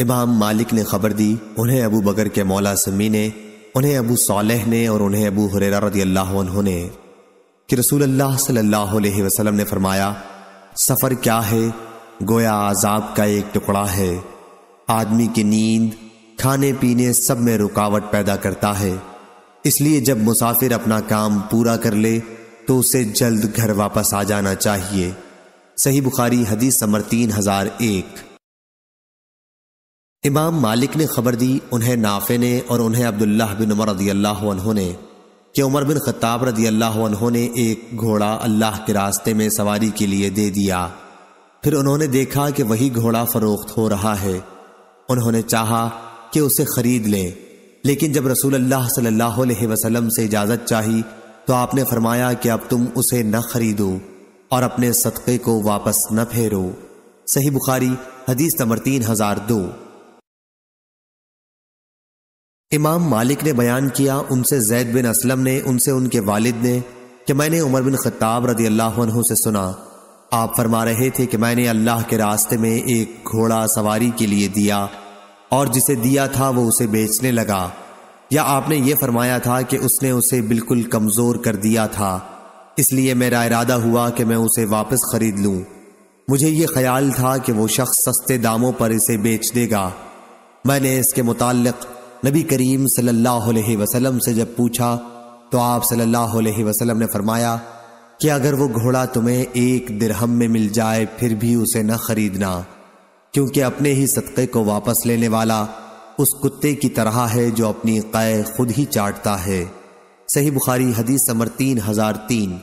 इमाम मालिक ने खबर दी उन्हें अबू बकर के मौला समी ने उन्हें अबू सालेह ने और उन्हें अबू हुरेरा रदी अल्लाह ने कि रसूल अल्लाह सल्लल्लाहु अलैहि वसल्लम ने फरमाया सफ़र क्या है गोया आज़ाब का एक टुकड़ा है आदमी की नींद खाने पीने सब में रुकावट पैदा करता है इसलिए जब मुसाफिर अपना काम पूरा कर ले तो उसे जल्द घर वापस आ जाना चाहिए सही बुखारी हदीस समर तीन हजार एक इमाम मालिक ने खबर दी उन्हें नाफे ने और उन्हें अब्दुल्लाह बिन उमर रदी अल्लाह ने कि उमर बिन खत्ताब रदी अल्लाह ने एक घोड़ा अल्लाह के रास्ते में सवारी के लिए दे दिया फिर उन्होंने देखा कि वही घोड़ा फरोख्त हो रहा है उन्होंने चाहा कि उसे खरीद लें लेकिन जब रसूल अल्लाह सल्लल्लाहु अलैहि वसल्लम से इजाज़त चाही तो आपने फरमाया कि अब तुम उसे न खरीदो और अपने सदक़े को वापस न फेरो सही बुखारी हदीस नंबर तीन हजार दो इमाम मालिक ने बयान किया उनसे जैद बिन असलम ने उनसे उनके वालिद ने कि मैंने उमर बिन खत्ताब रदी अल्लाह से सुना आप फरमा रहे थे कि मैंने अल्लाह के रास्ते में एक घोड़ा सवारी के लिए दिया और जिसे दिया था वो उसे बेचने लगा या आपने ये फरमाया था कि उसने उसे बिल्कुल कमज़ोर कर दिया था इसलिए मेरा इरादा हुआ कि मैं उसे वापस खरीद लूँ मुझे ये ख्याल था कि वो शख्स सस्ते दामों पर इसे बेच देगा मैंने इसके मुतालिक़ नबी करीम सल्लल्लाहु अलैहि वसल्लम से जब पूछा तो आप सल्लल्लाहु अलैहि वसल्लम ने फरमाया कि अगर वो घोड़ा तुम्हें एक दिरहम में मिल जाए फिर भी उसे न खरीदना क्योंकि अपने ही सदक़े को वापस लेने वाला उस कुत्ते की तरह है जो अपनी कै खुद ही चाटता है सही बुखारी हदीस समर तीन हजार तीन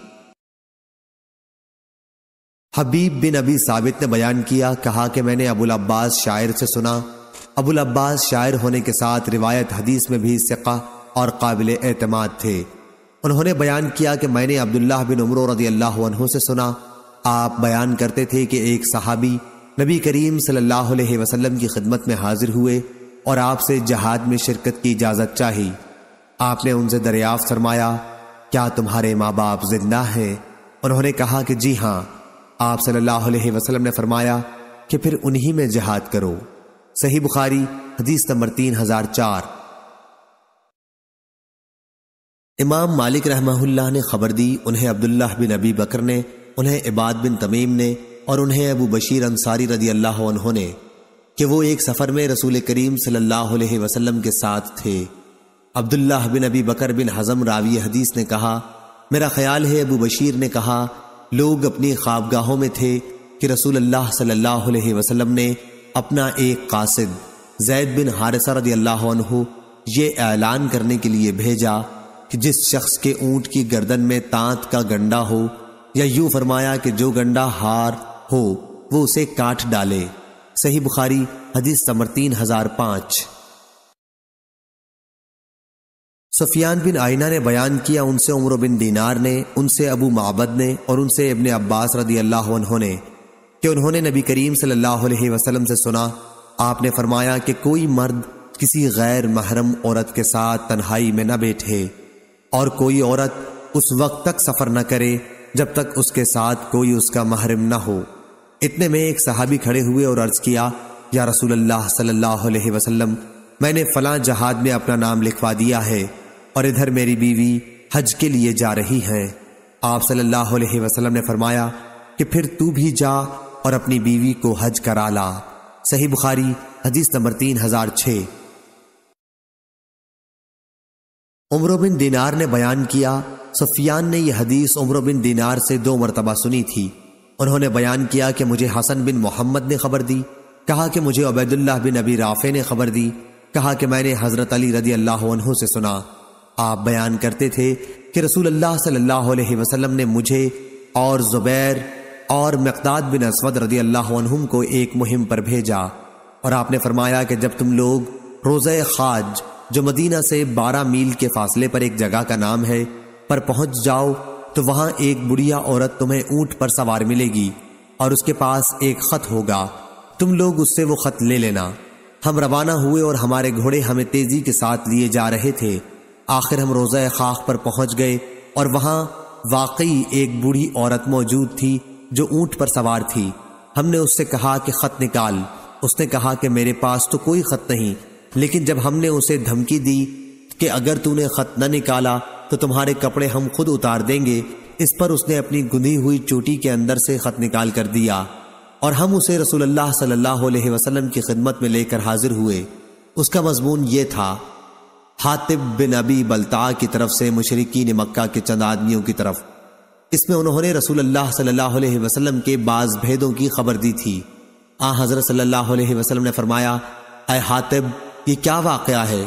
हबीब बिन अबी साबित ने बयान किया कहा कि मैंने अबुल अब्बास शायर से सुना अबुल अब्बास शायर होने के साथ रिवायत हदीस में भी सिक्का और काबिल एतमाद थे उन्होंने बयान किया कि मैंने अब्दुल्ला बिन उमर रदी अल्लाह से सुना आप बयान करते थे कि एक सहाबी नबी करीम सल्लल्लाहु अलैहि वसल्लम की खिदमत में हाजिर हुए और आपसे जहाद में शिरकत की इजाज़त चाही आपने उनसे दरियाफ्त फरमाया क्या तुम्हारे माँ बाप जिंदा हैं उन्होंने कहा कि जी हाँ आप सल्लल्लाहु अलैहि वसल्लम ने फरमाया कि फिर उन्हीं में जहाद करो सही बुखारी हदीस नंबर तीन हजार चार इमाम मालिक रहमहुल्लाह ने खबर दी उन्हें अब्दुल्लाह बिन अबी बकर ने उन्हें इबाद बिन तमीम ने और उन्हें अबू बशीर अंसारी रदी अल्लाह ने कि वो एक सफ़र में रसूल करीम सल्लल्लाहु अलैहि वसल्लम के साथ थे अब्दुल्लाह बिन अबी बकर बिन हज़म रावी हदीस ने कहा मेरा ख्याल है अबू बशीर ने कहा लोग अपनी ख्वाबगाहों में थे कि रसूल अल्लाह सल्लल्लाहु अलैहि वसल्लम ने अपना एक कासिद जैद बिन हारिसा रदी अल्लाह ये ऐलान करने के लिए भेजा कि जिस शख्स के ऊंट की गर्दन में तांत का गंडा हो या यूं फरमाया कि जो गंडा हार हो वो उसे काट डाले सही बुखारी हदीस समर तीन हजार पांच सफियान बिन आइना ने बयान किया उनसे उम्र बिन दीनार ने उनसे अबू माबद ने और उनसे इबन अब्बास रदी अल्लाह ने कि उन्होंने नबी करीम सल्लल्लाहु अलैहि वसल्लम से सुना आपने फरमाया कि कोई मर्द किसी गैर महरम औरत के साथ तन्हाई में न बैठे और कोई औरत उस वक्त तक सफ़र न करे जब तक उसके साथ कोई उसका महरम न हो इतने में एक सहाबी खड़े हुए और अर्ज किया या रसूल अल्लाह सल्लल्लाहु अलैहि वसल्लम मैंने फला जहाद में अपना नाम लिखवा दिया है और इधर मेरी बीवी हज के लिए जा रही है आप सल्लल्लाहु अलैहि वसल्लम ने फरमाया कि फिर तू भी जा और अपनी बीवी को हज करा ला सही बुखारी हदीस नंबर तीन हजार छ उम्र बिन दिनार ने बयान किया सुफियान ने यह हदीस उम्र बिन दिनार से दो मरतबा सुनी थी उन्होंने बयान किया कि मुझे हसन बिन मोहम्मद ने खबर दी कहा कि मुझे अबैदुल्लाह बिन अबी राफे ने खबर दी कहा कि मैंने हज़रत अली रदी अल्लाह से सुना आप बयान करते थे कि रसूल अल्लाह सल्लल्लाहु अलैहि ने मुझे और जुबैर और मकदाद बिन असवद रदी अल्लाह को एक मुहिम पर भेजा और आपने फरमाया कि जब तुम लोग रोज़ खाज जो मदीना से बारह मील के फासले पर एक जगह का नाम है पर पहुंच जाओ तो वहां एक बुढ़िया औरत तुम्हें ऊंट पर सवार मिलेगी और उसके पास एक खत होगा तुम लोग उससे वो खत ले लेना हम रवाना हुए और हमारे घोड़े हमें तेजी के साथ लिए जा रहे थे आखिर हम रोज़ खाक पर पहुंच गए और वहां वाकई एक बूढ़ी औरत मौजूद थी जो ऊंट पर सवार थी हमने उससे कहा कि खत निकाल उसने कहा कि मेरे पास तो कोई खत नहीं लेकिन जब हमने उसे धमकी दी कि अगर तूने खत न निकाला तो तुम्हारे कपड़े हम खुद उतार देंगे इस पर उसने अपनी गुंधी हुई चोटी के अंदर से खत निकाल कर दिया और हम उसे रसूलुल्लाह सल्लल्लाहु अलैहि वसल्लम की खिदमत में लेकर हाजिर हुए उसका मजमून ये था हातिब बिन अबी बलता की तरफ से मुशरकी मक्का के चंद आदमियों की तरफ इसमें उन्होंने रसूल अल्लाह सल्लल्लाहु अलैहि वसल्लम के बाज भेदों की खबर दी थी आ हजरत सल्लल्लाहु अलैहि वसल्लम ने फरमाया अय हातिब ये क्या वाक़ है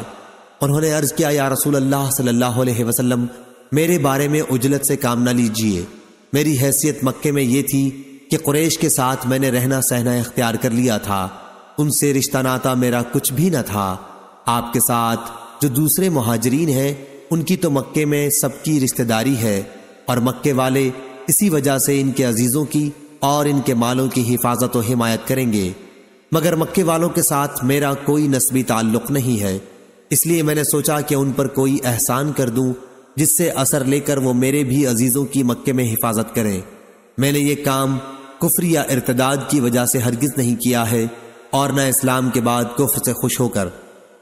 उन्होंने अर्ज किया या रसूल अल्लाह सल्लल्लाहु अलैहि वसल्लम मेरे बारे में उजलत से काम ना लीजिए मेरी हैसियत मक्के में ये थी कि कुरैश के साथ मैंने रहना सहना इख्तियार कर लिया था उनसे रिश्ता नाता मेरा कुछ भी न था आपके साथ जो दूसरे महाजरीन हैं उनकी तो मक्के में सबकी रिश्तेदारी है और मक्के वाले इसी वजह से इनके अजीज़ों की और इनके मालों की हिफाजत व हिमायत करेंगे मगर मक्के वालों के साथ मेरा कोई नस्बी ताल्लुक नहीं है इसलिए मैंने सोचा कि उन पर कोई एहसान कर दूं जिससे असर लेकर वो मेरे भी अजीज़ों की मक्के में हिफाजत करें मैंने ये काम कुफ्र या इर्तदाद की वजह से हरगिज़ नहीं किया है और न इस्लाम के बाद कुफ से खुश होकर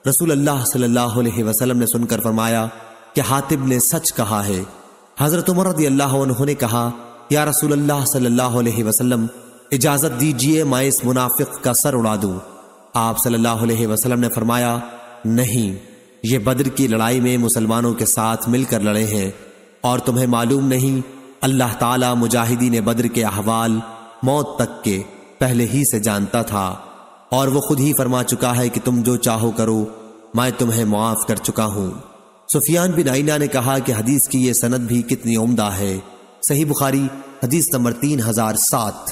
रसूल अल्लाह सल्लल्लाहु अलैहि वसल्लम ने सुनकर फरमाया कि हातिब ने सच कहा है हज़रत उमर रदी अल्लाह उन्होंने कहा या रसूल अल्लाह सल्लल्लाहु अलैहि वसल्लम इजाज़त दीजिए मैं इस मुनाफिक का सर उड़ा दूं आप सल्लल्लाहु अलैहि वसल्लम ने फरमाया नहीं ये बद्र की लड़ाई में मुसलमानों के साथ मिलकर लड़े हैं और तुम्हें मालूम नहीं अल्लाह ताला मुजाहिदीन बद्र के अहवाल मौत तक के पहले ही से जानता था और वो खुद ही फरमा चुका है कि तुम जो चाहो करो मैं तुम्हें मुआफ़ कर चुका हूँ सुफियान बिन आइना ने कहा कि हदीस की यह सनद भी कितनी उम्दा है सही बुखारी हदीस नंबर तीन हजार सात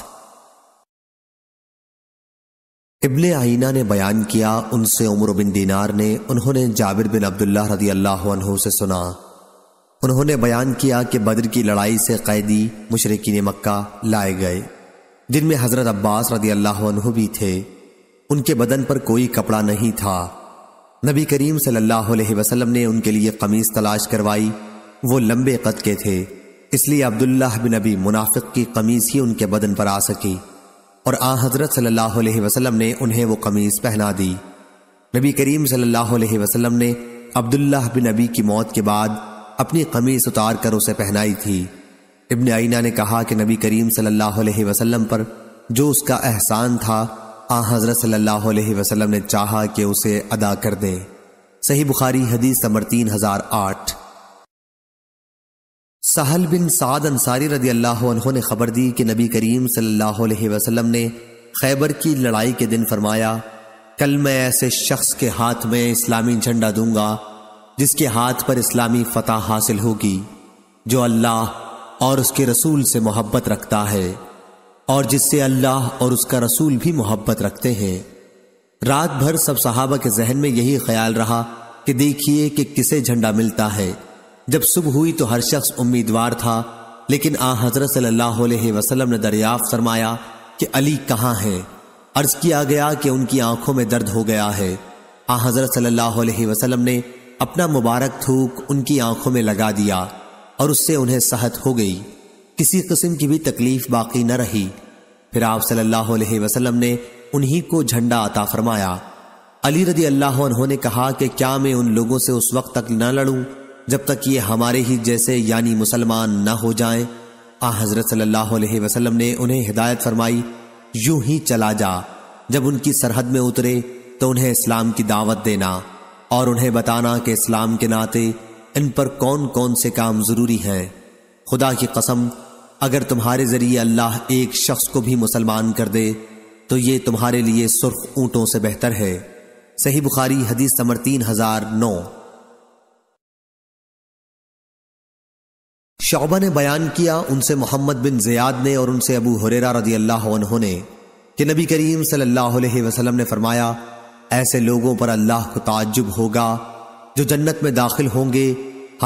इबन आइना ने बयान किया उनसे उमर बिन दीनार ने उन्होंने जाबिर बिन अब्दुल्ला रदी अल्लाह से सुना उन्होंने बयान किया कि बद्र की लड़ाई से कैदी मुशरकिन मक्का लाए गए जिनमें हजरत अब्बास रदी अल्लाह भी थे उनके बदन पर कोई कपड़ा नहीं था नबी करीम सल्लल्लाहु अलैहि वसल्लम ने उनके लिए कमीज तलाश करवाई वो लंबे कद के थे इसलिए अब्दुल्लाह बिन नबी मुनाफिक की कमीज ही उनके बदन पर आ सकी और आ हजरत सल्लल्लाहु अलैहि वसल्लम ने उन्हें वो कमीज पहना दी नबी करीम सल्लल्लाहु अलैहि वसल्लम ने अब्दुल्लाह बिन नबी की मौत के बाद अपनी कमीज उतार कर उसे पहनाई थी इब्न आइना ने कहा कि नबी करीम सल्लल्लाहु अलैहि वसल्लम पर जो उसका एहसान था आ हजरत अलैहि वसल्लम ने चाहा कि उसे अदा कर दें सही बुखारी हदीस नंबर तीन हजार आठ सहल बिन साद अंसारी रदी अल्लाह ने खबर दी कि नबी करीम सल्लल्लाहु अलैहि वसल्लम ने खैबर की लड़ाई के दिन फरमाया कल मैं ऐसे शख्स के हाथ में इस्लामी झंडा दूंगा जिसके हाथ पर इस्लामी फतह हासिल होगी जो अल्लाह और उसके रसूल से मोहब्बत रखता है और जिससे अल्लाह और उसका रसूल भी मोहब्बत रखते हैं रात भर सब सहाबा के जहन में यही ख्याल रहा कि देखिए कि किसे झंडा मिलता है जब सुबह हुई तो हर शख्स उम्मीदवार था लेकिन आ हजरत सल्लल्लाहु अलैहि वसल्लम ने दरियाफ्त फरमाया कि अली कहाँ है अर्ज किया गया कि उनकी आंखों में दर्द हो गया है आ हजरत सल्लल्लाहु अलैहि वसल्लम ने अपना मुबारक थूक उनकी आंखों में लगा दिया और उससे उन्हें सहत हो गई किसी किस्म की भी तकलीफ बाकी न रही फिर आप सल्लल्लाहु अलैहि वसल्लम ने उन्हीं को झंडा अता फरमाया अली रदी अल्लाह उन्होंने कहा कि क्या मैं उन लोगों से उस वक्त तक न लड़ूं जब तक ये हमारे ही जैसे यानी मुसलमान न हो जाएं आ हजरत सल्लल्लाहु अलैहि वसल्लम ने उन्हें हिदायत फरमाई यूं ही चला जा जब उनकी सरहद में उतरे तो उन्हें इस्लाम की दावत देना और उन्हें बताना कि इस्लाम के नाते इन पर कौन कौन से काम जरूरी हैं खुदा की कसम अगर तुम्हारे जरिए अल्लाह एक शख्स को भी मुसलमान कर दे तो ये तुम्हारे लिए सुर्ख ऊंटों से बेहतर है सही बुखारी हदीस समर तीन हजार नौ शौबा ने बयान किया उनसे मोहम्मद बिन जयाद ने और उनसे अबू हुरेरा रजी अल्लाह उन्होंने कि नबी करीम सल्लल्लाहु अलैहि वसल्लम ने फरमाया ऐसे लोगों पर अल्लाह को ताज्जुब होगा जो जन्नत में दाखिल होंगे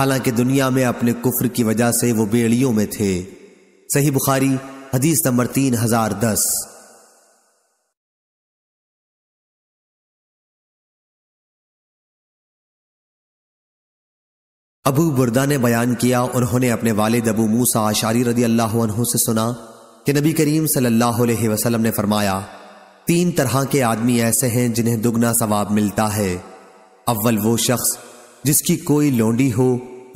हालांकि दुनिया में अपने कुफर की वजह से वो बेड़ियों में थे सही बुखारी हदीस नंबर तीन हजार दस अबू बुरदा ने बयान किया उन्होंने अपने वाले अबू मूसा आशारी रदी अल्लाह से सुना कि नबी करीम सल्लल्लाहु अलैहि वसल्लम ने फरमाया तीन तरह के आदमी ऐसे हैं जिन्हें दुगना सवाब मिलता है अव्वल वो शख्स जिसकी कोई लोंडी हो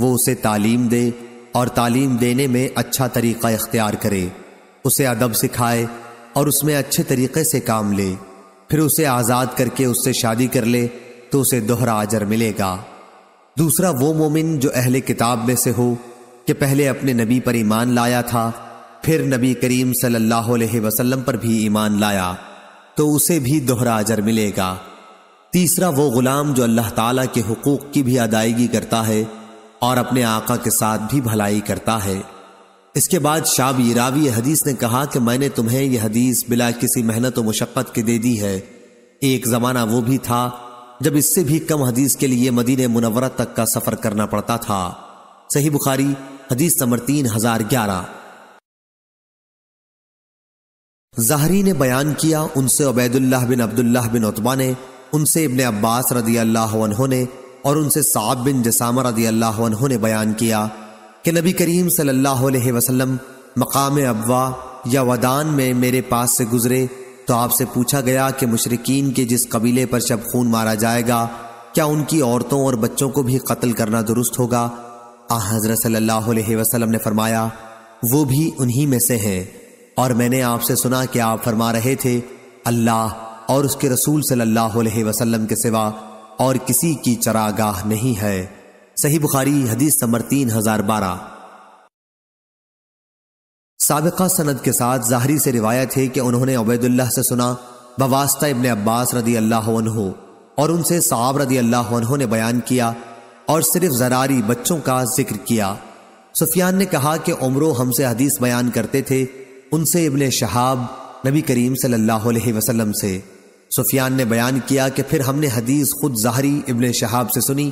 वो उसे तालीम दे और तालीम देने में अच्छा तरीक़ा इख्तियार करे उसे अदब सिखाए और उसमें अच्छे तरीक़े से काम ले फिर उसे आज़ाद करके उससे शादी कर ले तो उसे दोहरा आजर मिलेगा दूसरा वो मोमिन जो अहले किताब में से हो कि पहले अपने नबी पर ईमान लाया था फिर नबी करीम सल्लल्लाहु अलैहि वसल्लम पर भी ईमान लाया तो उसे भी दोहरा अजर मिलेगा तीसरा वो गुलाम जो अल्लाह ताला के हकूक़ की भी अदायगी करता है और अपने आका के साथ भी भलाई करता है इसके बाद शाबी रावी हदीस ने कहा कि मैंने तुम्हें यह हदीस बिला किसी मेहनत व मुशक्क़त के दे दी है एक ज़माना वो भी था जब इससे भी कम हदीस के लिए मदीन मुनवरा तक का सफ़र करना पड़ता था सही बुखारी हदीस नंबर तीन हजार ग्यारह जहरी ने बयान किया उनसे उबैदुल्लाह बिन अब्दुल्लाह बिन उतबा ने उनसे इबन अब्बास रदी अल्लाह ने और उनसे साब बिन जसामा रदी अल्लाह उन्होंने बयान किया कि नबी करीम सल्लल्लाहु अलैहि वसल्लम मकाम अबवा या वदान में मेरे पास से गुजरे तो आपसे पूछा गया कि मुशरकिन के जिस कबीले पर शब खून मारा जाएगा क्या उनकी औरतों और बच्चों को भी कत्ल करना दुरुस्त होगा आ हजरत सल्लल्लाहु अलैहि वसल्लम ने फरमाया वो भी उन्हीं में से हैं और मैंने आपसे सुना कि आप फरमा रहे थे अल्लाह और उसके रसूल सल्लल्लाहु अलैहि वसल्लम के सिवा और किसी की चरागाह नहीं है सही बुखारी हदीस समर तीन हजार बारह सबका सनद के साथ जाहरी से रिवायत है कि उन्होंने उबैदुल्लाह से सुना बवास्ता इबन अब्बास रदी अल्लाह और उनसे साहब रदी अल्लाह ने बयान किया और सिर्फ जरारी बच्चों का जिक्र किया सुफियान ने कहा कि उमरों हमसे हदीस बयान करते थे उनसे इबन शहाब नबी करीम सल्लल्लाहु अलैहि वसल्लम से सुफियान ने बयान किया कि फिर हमने हदीस खुद जहरी इबन शहाब से सुनी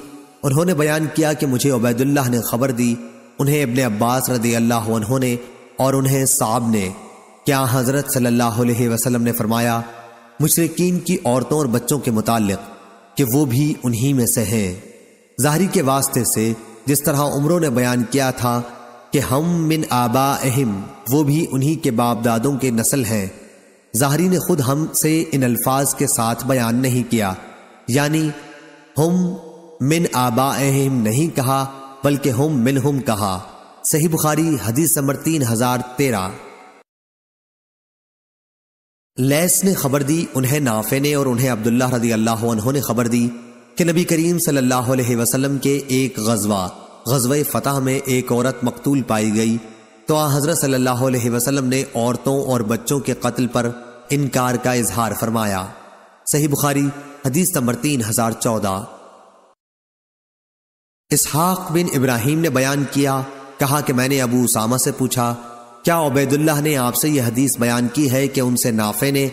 उन्होंने बयान किया कि मुझे उबैदुल्लाह ने खबर दी उन्हें इबन अब्बास रदी अल्लाह ने और उन्हें साब ने क्या हज़रत सल्लल्लाहु अलैहि वसल्लम ने फरमाया मुशरकिन की औरतों और बच्चों के मुतालिक कि वो भी उन्हीं में से हैं जाहरी के वास्ते से जिस तरह उम्रों ने बयान किया था कि हम मिन आबा अहम वो भी उन्हीं के बाप दादों के नस्ल हैं जाहरी ने खुद हम से इन अल्फाज के साथ बयान नहीं किया यानी हम मिन आबा नहीं कहा बल्कि हम मिन हम कहा सही बुखारी हदीस नंबर तीन हजार तेरह लैस ने खबर दी उन्हें नाफे ने और उन्हें अब्दुल्ला रदी अल्लाह ने खबर दी कि नबी करीम सल्लल्लाहु अलैहि वसल्लम के एक गजवा गजवा फतह में एक औरत मकतूल पाई गई तो हज़रत सल्लल्लाहु अलैहि वसल्लम ने औरतों और बच्चों के कत्ल पर इनकार का इजहार फरमाया सही बुखारी हदीस नंबर तीन हजार चौदह इसहाक बिन इब्राहिम ने बयान किया कहा कि मैंने अबू उसामा से पूछा क्या उबैदुल्लाह ने आपसे यह हदीस बयान की है कि उनसे नाफे ने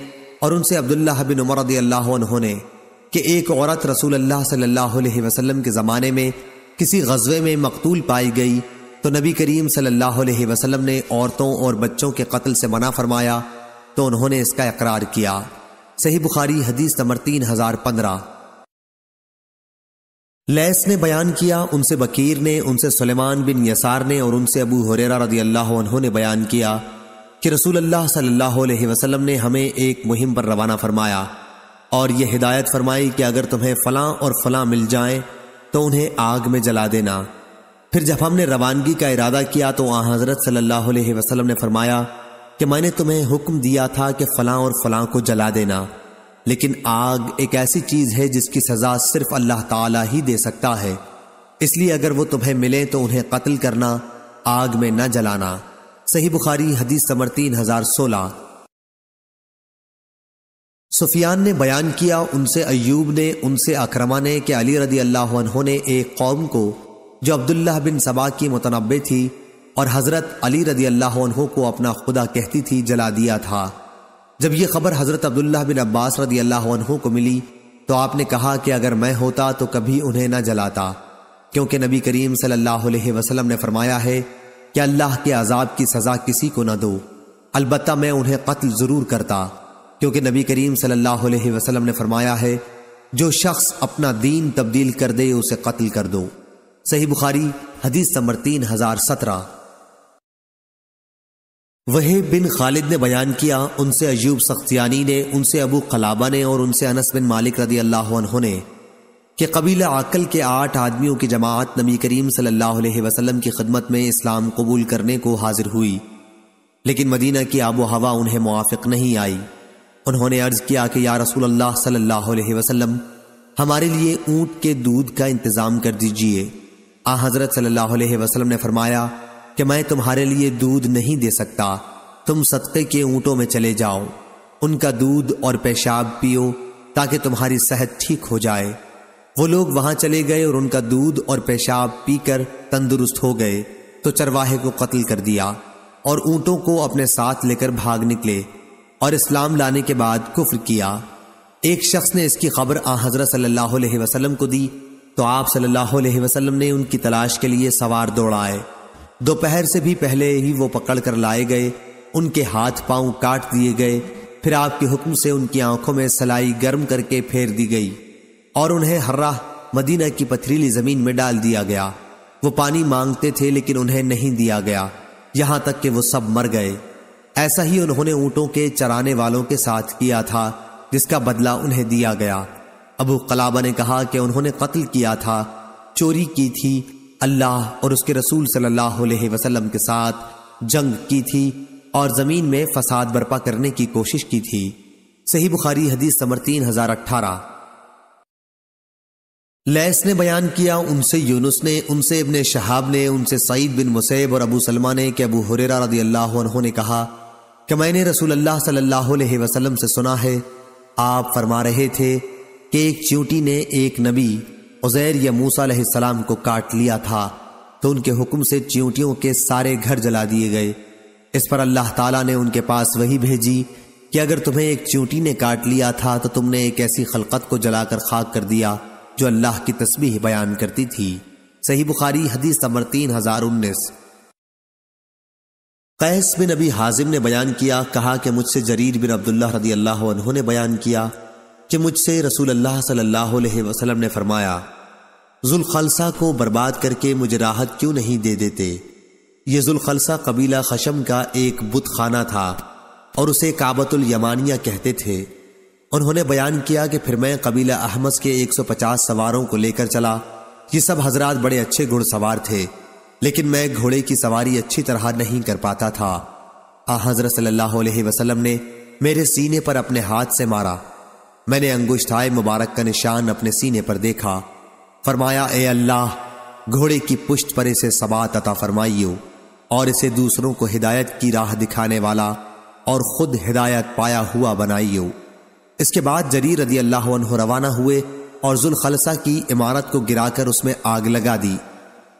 और उनसे अब्दुल्ला बिन उमर ने कि एक औरत रसूल अल्लाह सल्लल्लाहु अलैहि वसल्लम के ज़माने में किसी गजबे में मकतूल पाई गई तो नबी करीम सल्लल्लाहु अलैहि वसल्लम ने औरतों और बच्चों के कत्ल से मना फरमाया तो उन्होंने इसका इकरार किया सही बुखारी हदीस नंबर तीन हजार पंद्रह लैस ने बयान किया उनसे बकीर ने उनसे सुलेमान बिन यसार ने और उनसे अबू हुरेरा रदी अल्लाह ने बयान किया कि रसूल अल्लाह सल्लल्लाहु अलैहि वसल्लम ने हमें एक मुहिम पर रवाना फरमाया और यह हिदायत फरमाई कि अगर तुम्हें फलां और फलां मिल जाएं तो उन्हें आग में जला देना फिर जब हमने रवानगी का इरादा किया तो वहाँ हजरत सल्लल्लाहु अलैहि वसल्लम ने फरमाया कि मैंने तुम्हें हुक्म दिया था कि फलां और फलां को जला देना लेकिन आग एक ऐसी चीज है जिसकी सजा सिर्फ अल्लाह ताला ही दे सकता है इसलिए अगर वो तुम्हें मिले तो उन्हें कत्ल करना आग में न जलाना सही बुखारी हदीस समर तीन हजार सोलह सुफियान ने बयान किया उनसे अयूब ने उनसे अक्रमा ने कि अली रदी अल्लाह ने एक कौम को जो अब्दुल्ला बिन सबा की मुतनबे थी और हज़रत अली रदी अल्लाह को अपना खुदा कहती थी जला दिया था जब यह खबर हज़रत अब्दुल्ला बिन अब्बास रदी अल्लाह को मिली तो आपने कहा कि अगर मैं होता तो कभी उन्हें न जलाता क्योंकि नबी करीम सल्लल्लाहु अलैहि वसल्लम ने फरमाया है कि अल्लाह के अजाब की सज़ा किसी को न दो अलबत् मैं उन्हें कत्ल ज़रूर करता क्योंकि नबी करीम सल्लल्लाहु अलैहि वसल्लम ने फरमाया है जो शख्स अपना दीन तब्दील कर दे उसे कत्ल कर दो सही बुखारी हदीस नंबर तीन हजार सत्रह वह बिन खालिद ने बयान किया उनसे अयूब सख्तियानी ने उनसे अबू कलाबा ने और उनसे अनस बिन मालिक रदी अल्लाह ने कि कबीला आकल के आठ आदमियों की जमात नबी करीम सल्लल्लाहु अलैहि वसल्लम की खदमत में इस्लाम कबूल करने को हाजिर हुई लेकिन मदीना की आबो हवा उन्हें मुआफ़ नहीं आई उन्होंने अर्ज किया कि या रसूल अल्लाह सल्लल्लाहु अलैहि वसल्लम हमारे लिए ऊँट के दूध का इंतज़ाम कर दीजिए आ हजरत सल्लल्लाहु अलैहि वसल्लम ने फरमाया कि मैं तुम्हारे लिए दूध नहीं दे सकता तुम सदक़े के ऊँटों में चले जाओ उनका दूध और पेशाब पियो ताकि तुम्हारी सेहत ठीक हो जाए वो लोग वहां चले गए और उनका दूध और पेशाब पीकर तंदुरुस्त हो गए तो चरवाहे को कत्ल कर दिया और ऊँटों को अपने साथ लेकर भाग निकले और इस्लाम लाने के बाद कुफ्र किया एक शख्स ने इसकी खबर आ हजरत सल्लल्लाहु अलैहि वसल्लम को दी तो आप सल्लल्लाहु अलैहि वसल्लम ने उनकी तलाश के लिए सवार दौड़ाए दोपहर से भी पहले ही वो पकड़ कर लाए गए उनके हाथ पांव काट दिए गए फिर आपके हुक्म से उनकी आंखों में सलाई गर्म करके फेर दी गई और उन्हें हर्रा मदीना की पथरीली जमीन में डाल दिया गया वो पानी मांगते थे लेकिन उन्हें नहीं दिया गया यहां तक कि वो सब मर गए ऐसा ही उन्होंने ऊँटों के चराने वालों के साथ किया था जिसका बदला उन्हें दिया गया अबू कलाबा ने कहा कि उन्होंने कत्ल किया था चोरी की थी अल्लाह और उसके रसूल सल्लल्लाहु अलैहि वसल्लम के साथ जंग की थी और जमीन में फसाद बर्पा करने की कोशिश की थी सही बुखारी हदीस समर तीन हजार अठारह लैस ने बयान किया उनसे यूनुस ने उनसे इबन शहाब ने उनसे सईद बिन मुसैब और अबू सलमा ने कि अबू हुरेरा रदी अल्लाह ने कहा कि मैंने रसूल अल्लाह सल्लल्लाहु अलैहि वसल्लम से सुना है आप फरमा रहे थे कि एक चींटी ने एक नबी उजैर या मूसा सलाम को काट लिया था तो उनके हुक्म से चींटियों के सारे घर जला दिए गए इस पर अल्लाह ताला ने उनके पास वही भेजी कि अगर तुम्हें एक चींटी ने काट लिया था तो तुमने एक ऐसी खलकत को जलाकर खाक कर दिया जो अल्लाह की तस्वीर बयान करती थी सही बुखारी हदीस नंबर तीन हजार उन्नीस कैस बिन अभी हाजिम ने बयान किया कहा कि मुझसे जरीर बिन अब्दुल्ला रदी अल्लाह उन्होंने बयान किया कि मुझसे रसूल अल्लाह सल्लल्लाहु अलैहि वसल्लम ने फरमाया जुलखलसा को बर्बाद करके मुझे राहत क्यों नहीं दे देते ये जुलखलसा कबीला खशम का एक बुत खाना था और उसे काबतुल यमानिया कहते थे उन्होंने बयान किया कि फिर मैं कबीला अहमद के 150 सवारों को लेकर चला ये सब हजरात बड़े अच्छे घुड़सवार थे लेकिन मैं घोड़े की सवारी अच्छी तरह नहीं कर पाता था आ हजरत सल्लल्लाहु अलैहि वसल्लम ने मेरे सीने पर अपने हाथ से मारा मैंने अंगुश्ताए मुबारक का निशान अपने सीने पर देखा फरमाया ए अल्लाह घोड़े की पुष्ट पर इसे सबात अता फरमाइयो और इसे दूसरों को हिदायत की राह दिखाने वाला और खुद हिदायत पाया हुआ बनाइयो इसके बाद जरीर रदी अल्लाह रवाना हुए और जुलखलसा की इमारत को गिराकर उसमें आग लगा दी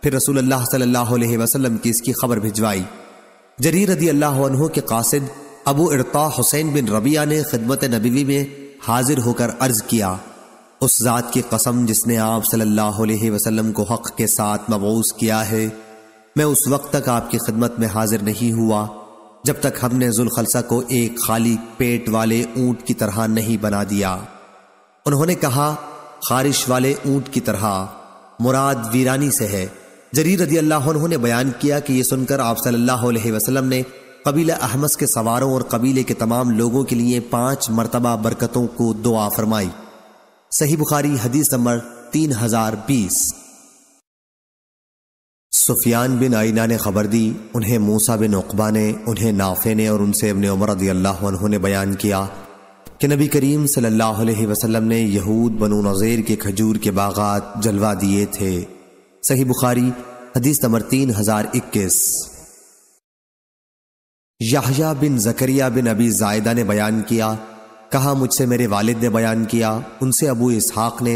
फिर रसूल अल्लाह सल्लल्लाहु अलैहि वसल्लम की इसकी खबर भिजवाई जरीर रदी अल्लाह के कासिद अबू इरता हुसैन बिन रबिया ने खिदमत नबीवी में हाजिर होकर अर्ज किया उस ज़ात की कसम जिसने आप सल्लल्लाहु अलैहि वसल्लम को हक के साथ मबूस किया है मैं उस वक्त तक आपकी खिदमत में हाजिर नहीं हुआ जब तक हमने जुलखलसा को एक खाली पेट वाले ऊंट की तरह नहीं बना दिया उन्होंने कहा खारिश वाले ऊंट की तरह मुराद वीरानी से है जरीर रदी अल्लाह ने बयान किया कि यह सुनकर आप सल्लल्लाहु अलैहि वसल्लम ने कबीला अहमस के सवारों और कबीले के तमाम लोगों के लिए पांच मरतबा बरकतों को दुआ फरमाई सही बुखारी हदीस नंबर तीन हजार बीस सुफियान बिन आइना ने खबर दी उन्हें मूसा बिन उकबा ने उन्हें नाफे ने और उनसे अपने उमर ने बयान किया कि नबी करीम सल्लल्लाहु अलैहि वसल्लम ने यहूद बनु नज़ीर के खजूर के बागात जलवा दिए थे सही बुखारी हदीस नंबर तीन हजार इक्कीस याहिया बिन जकरिया बिन अबी जायदा ने बयान किया कहा मुझसे मेरे वालिद ने बयान किया उनसे अबू इसहाक ने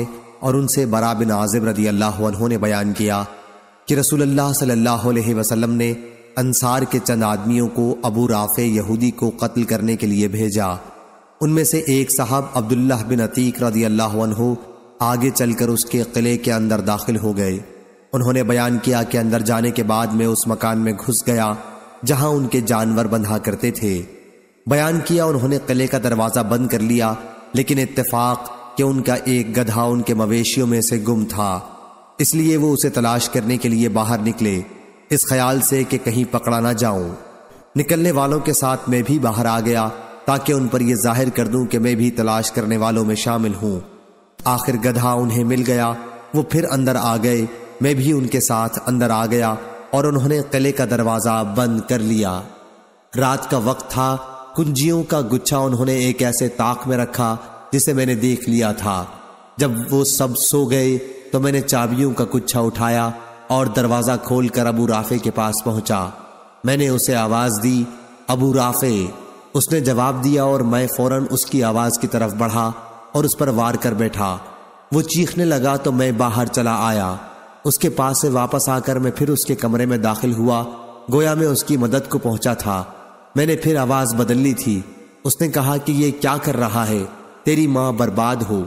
और उनसे बरा बिन आजिब रदी अल्लाह ने बयान किया कि रसूलुल्लाह सल्लल्लाहु अलैहि वसल्लम ने अंसार के चंद आदमियों को अबू राफे यहूदी को कत्ल करने के लिए भेजा उनमें से एक साहब अब्दुल्लाह बिन अतीक रदी अल्लाह आगे चलकर उसके किले के अंदर दाखिल हो गए उन्होंने बयान किया कि अंदर जाने के बाद मैं उस मकान में घुस गया जहां उनके जानवर बंधा करते थे बयान किया उन्होंने किले का दरवाज़ा बंद कर लिया लेकिन इत्तेफाक कि उनका एक गधा उनके मवेशियों में से गुम था इसलिए वो उसे तलाश करने के लिए बाहर निकले इस ख्याल से कि कहीं पकड़ा ना जाऊं निकलने वालों के साथ मैं भी बाहर आ गया ताकि उन पर यह जाहिर कर दूं कि मैं भी तलाश करने वालों में शामिल हूं आखिर गधा उन्हें मिल गया वो फिर अंदर आ गए मैं भी उनके साथ अंदर आ गया और उन्होंने किले का दरवाजा बंद कर लिया रात का वक्त था कुंजियों का गुच्छा उन्होंने एक ऐसे ताक में रखा जिसे मैंने देख लिया था जब वो सब सो गए तो मैंने चाबियों का गुच्छा उठाया और दरवाजा खोलकर अबू राफे के पास पहुंचा मैंने उसे आवाज दी अबू राफे उसने जवाब दिया और मैं फौरन उसकी आवाज की तरफ बढ़ा और उस पर वार कर बैठा वो चीखने लगा तो मैं बाहर चला आया उसके पास से वापस आकर मैं फिर उसके कमरे में दाखिल हुआ गोया में उसकी मदद को पहुंचा था मैंने फिर आवाज बदल ली थी उसने कहा कि ये क्या कर रहा है तेरी माँ बर्बाद हो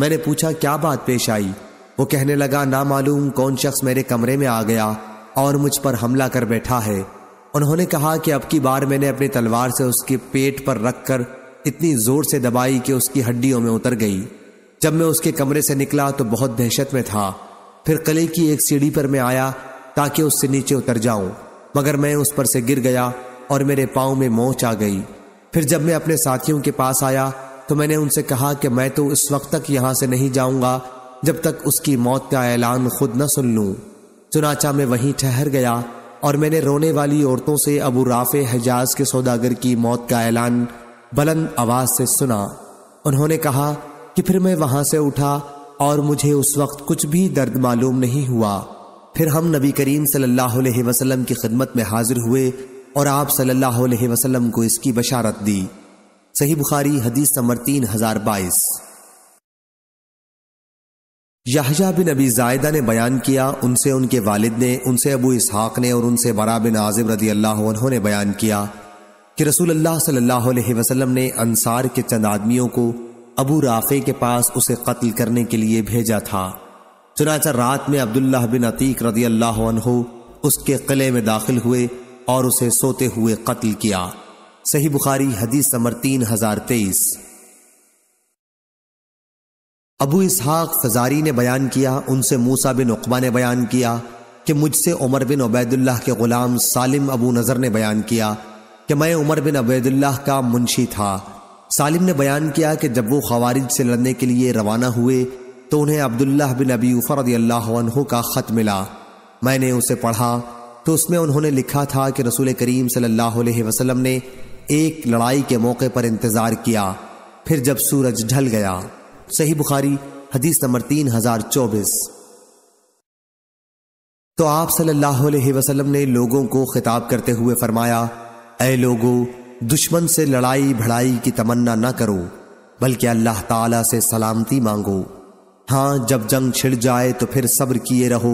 मैंने पूछा क्या बात पेश आई वो कहने लगा ना मालूम कौन शख्स मेरे कमरे में आ गया और मुझ पर हमला कर बैठा है उन्होंने कहा कि अब की बार मैंने अपनी तलवार से उसके पेट पर रखकर इतनी जोर से दबाई कि उसकी हड्डियों में उतर गई जब मैं उसके कमरे से निकला तो बहुत दहशत में था फिर कले की एक सीढ़ी पर मैं आया ताकि उससे नीचे उतर जाऊं मगर मैं उस पर से गिर गया और मेरे पाँव में मोच आ गई फिर जब मैं अपने साथियों के पास आया तो मैंने उनसे कहा कि मैं तो इस वक्त तक यहां से नहीं जाऊंगा जब तक उसकी मौत का ऐलान खुद न सुन लूँ चुनाचा मैं वहीं ठहर गया और मैंने रोने वाली औरतों से अबू राफे हजाज के सौदागर की मौत का ऐलान बुलंद आवाज से सुना उन्होंने कहा कि फिर मैं वहां से उठा और मुझे उस वक्त कुछ भी दर्द मालूम नहीं हुआ फिर हम नबी करीम सल्लल्लाहु अलैहि वसल्लम की खिदमत में हाजिर हुए और आप सल्लल्लाहु अलैहि वसल्लम को इसकी बशारत दी सही बुखारी हदीस नंबर तीन हजार बाईस याहजा बिन अबी जायदा ने बयान किया उनसे उनके वालिद ने उनसे अबू इसहाक ने और उनसे बरा बिन आजिम रदी अल्लाह ने बयान किया कि रसूल अल्लाह सल्लल्लाहु अलैहि वसल्लम ने अंसार के चंद आदमियों को अबू राफे के पास उसे कत्ल करने के लिए भेजा था चुनाचा रात में अब्दुल्ला बिन अतीक रदी अल्लाह उसके किले में दाखिल हुए और उसे सोते हुए कत्ल किया सही बुखारी हदीस समर तीन हजार तेईस अबू इसहाक फजारी ने बयान किया उनसे मूसा बिन उकबा ने बयान किया कि मुझसे उमर बिन अबैदुल्लाह के गुलाम सालिम अबू नज़र ने बयान किया कि मैं उमर बिन अबैदुल्लाह का मुंशी था सालिम ने बयान किया कि जब वो खवारिज से लड़ने के लिए रवाना हुए तो उन्हें अब्दुल्लाह बिन अबी उफर अल्लाह का ख़त मिला मैंने उसे पढ़ा तो उसमें उन्होंने लिखा था कि रसूल करीम सल्लल्लाहु अलैहि वसल्लम ने एक लड़ाई के मौके पर इंतज़ार किया फिर जब सूरज ढल गया सही बुखारी हदीस नंबर तीन हजार चौबीस तो आप सल्लल्लाहु अलैहि ने लोगों को खिताब करते हुए फरमाया ए लोगों दुश्मन से लड़ाई भड़ाई की तमन्ना न करो बल्कि अल्लाह ताला से सलामती मांगो हाँ जब जंग छिड़ जाए तो फिर सब्र किए रहो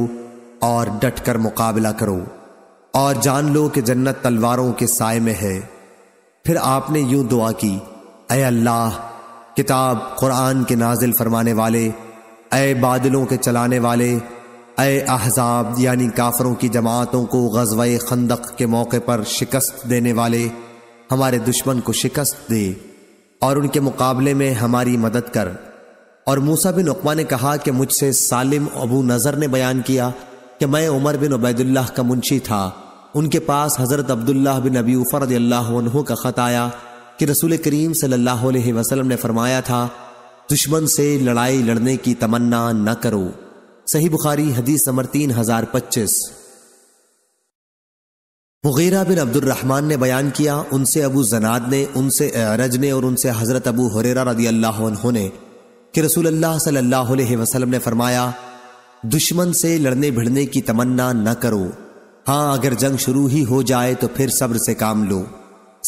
और डट कर मुकाबला करो और जान लो कि जन्नत तलवारों के साय में है फिर आपने यूं दुआ की अय अल्लाह किताब कुरान के नाजिल फरमाने वाले अय बादलों के चलाने वाले अय अहजाब यानी काफरों की जमातों को गजवा खंदक के मौके पर शिकस्त देने वाले हमारे दुश्मन को शिकस्त दे और उनके मुकाबले में हमारी मदद कर और मूसा बिन उकमा ने कहा कि मुझसे सालिम अबू नज़र ने बयान किया कि मैं उमर बिन उबैदुल्लाह का मुंशी था उनके पास हज़रत अब्दुल्लाह बिन नबी उफ़र अल्लाह का ख़त आया कि रसूल करीम सल्लल्लाहु वसलम ने फरमाया था दुश्मन से लड़ाई लड़ने की तमन्ना न करो सही बुखारी हदीस नंबर तीन हजार पच्चीस मुगीरा बिन अब्दुलरहमान ने बयान किया उनसे अबू जनाद ने उनसे अरज ने और उनसे हज़रत अबू हुरेरा रदी अल्लाह ने कि रसूल अल्लाह सल्लल्लाहु अलैहि वसल्लम ने फरमाया दुश्मन से लड़ने भिड़ने की तमन्ना न करो हाँ अगर जंग शुरू ही हो जाए तो फिर सब्र से काम लो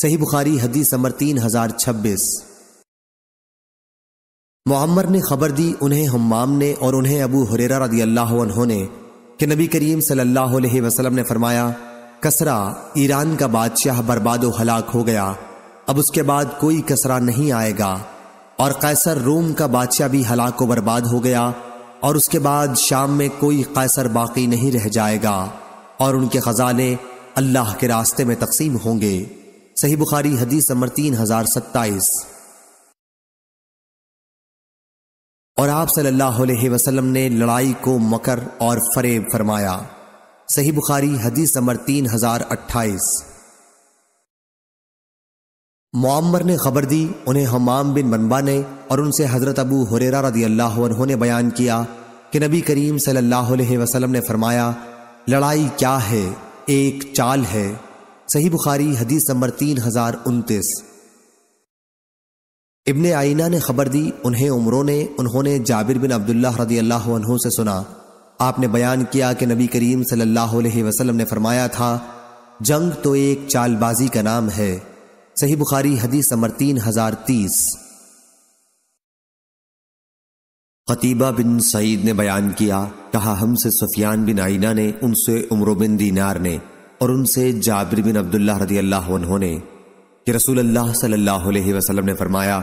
सही बुखारी हदीस नंबर तीन हजार छब्बीस मुअम्मर ने खबर दी उन्हें हम्माम ने और उन्हें अबू हुरेरा रदी अल्लाह ने कि नबी करीम सल्लल्लाहु अलैहि वसल्लम ने फरमाया कसरा ईरान का बादशाह बर्बादो हलाक हो गया अब उसके बाद कोई कसरा नहीं आएगा और कैसर रोम का बादशाह भी हलाक व बर्बाद हो गया और उसके बाद शाम में कोई कैसर बाकी नहीं रह जाएगा और उनके खजाने अल्लाह के रास्ते में तकसीम होंगे सही बुखारी हदीस नंबर तीन हजार सत्ताईस और आप सल्लल्लाहु अलैहि वसल्लम ने लड़ाई को मकर और फरेब फरमाया सही बुखारी हदीस नंबर तीन हजार अट्ठाईस मामर ने खबर दी उन्हें हमाम बिन मनबा ने और उनसे हजरत अबू हुरेरा रदी अल्लाह ने बयान किया कि नबी करीम सल्लल्लाहु अलैहि वसल्लम ने फरमाया लड़ाई क्या है एक चाल है सही बुखारी हदीस नंबर तीन हजार उनतीस इबन आइना ने खबर दी उन्हें उम्रों ने उन्होंने जाबिर बिन अब्दुल्ला रदी अल्लाह से सुना आपने बयान किया कि नबी करीम सल्लल्लाहु अलैहि वसल्लम ने फरमाया था जंग तो एक चालबाजी का नाम है सही बुखारी हदीस नंबर तीन हजार तीस खतीबा बिन सईद ने बयान किया कहा हमसे सुफियान बिन आईना ने उनसे उम्र बिन दीनार ने और उनसे जाबिर बिन अब्दुल्ला रदी अल्लाह ने कि रसूल अल्लाह सल्लल्लाहु अलैहि वसल्लम ने फरमाया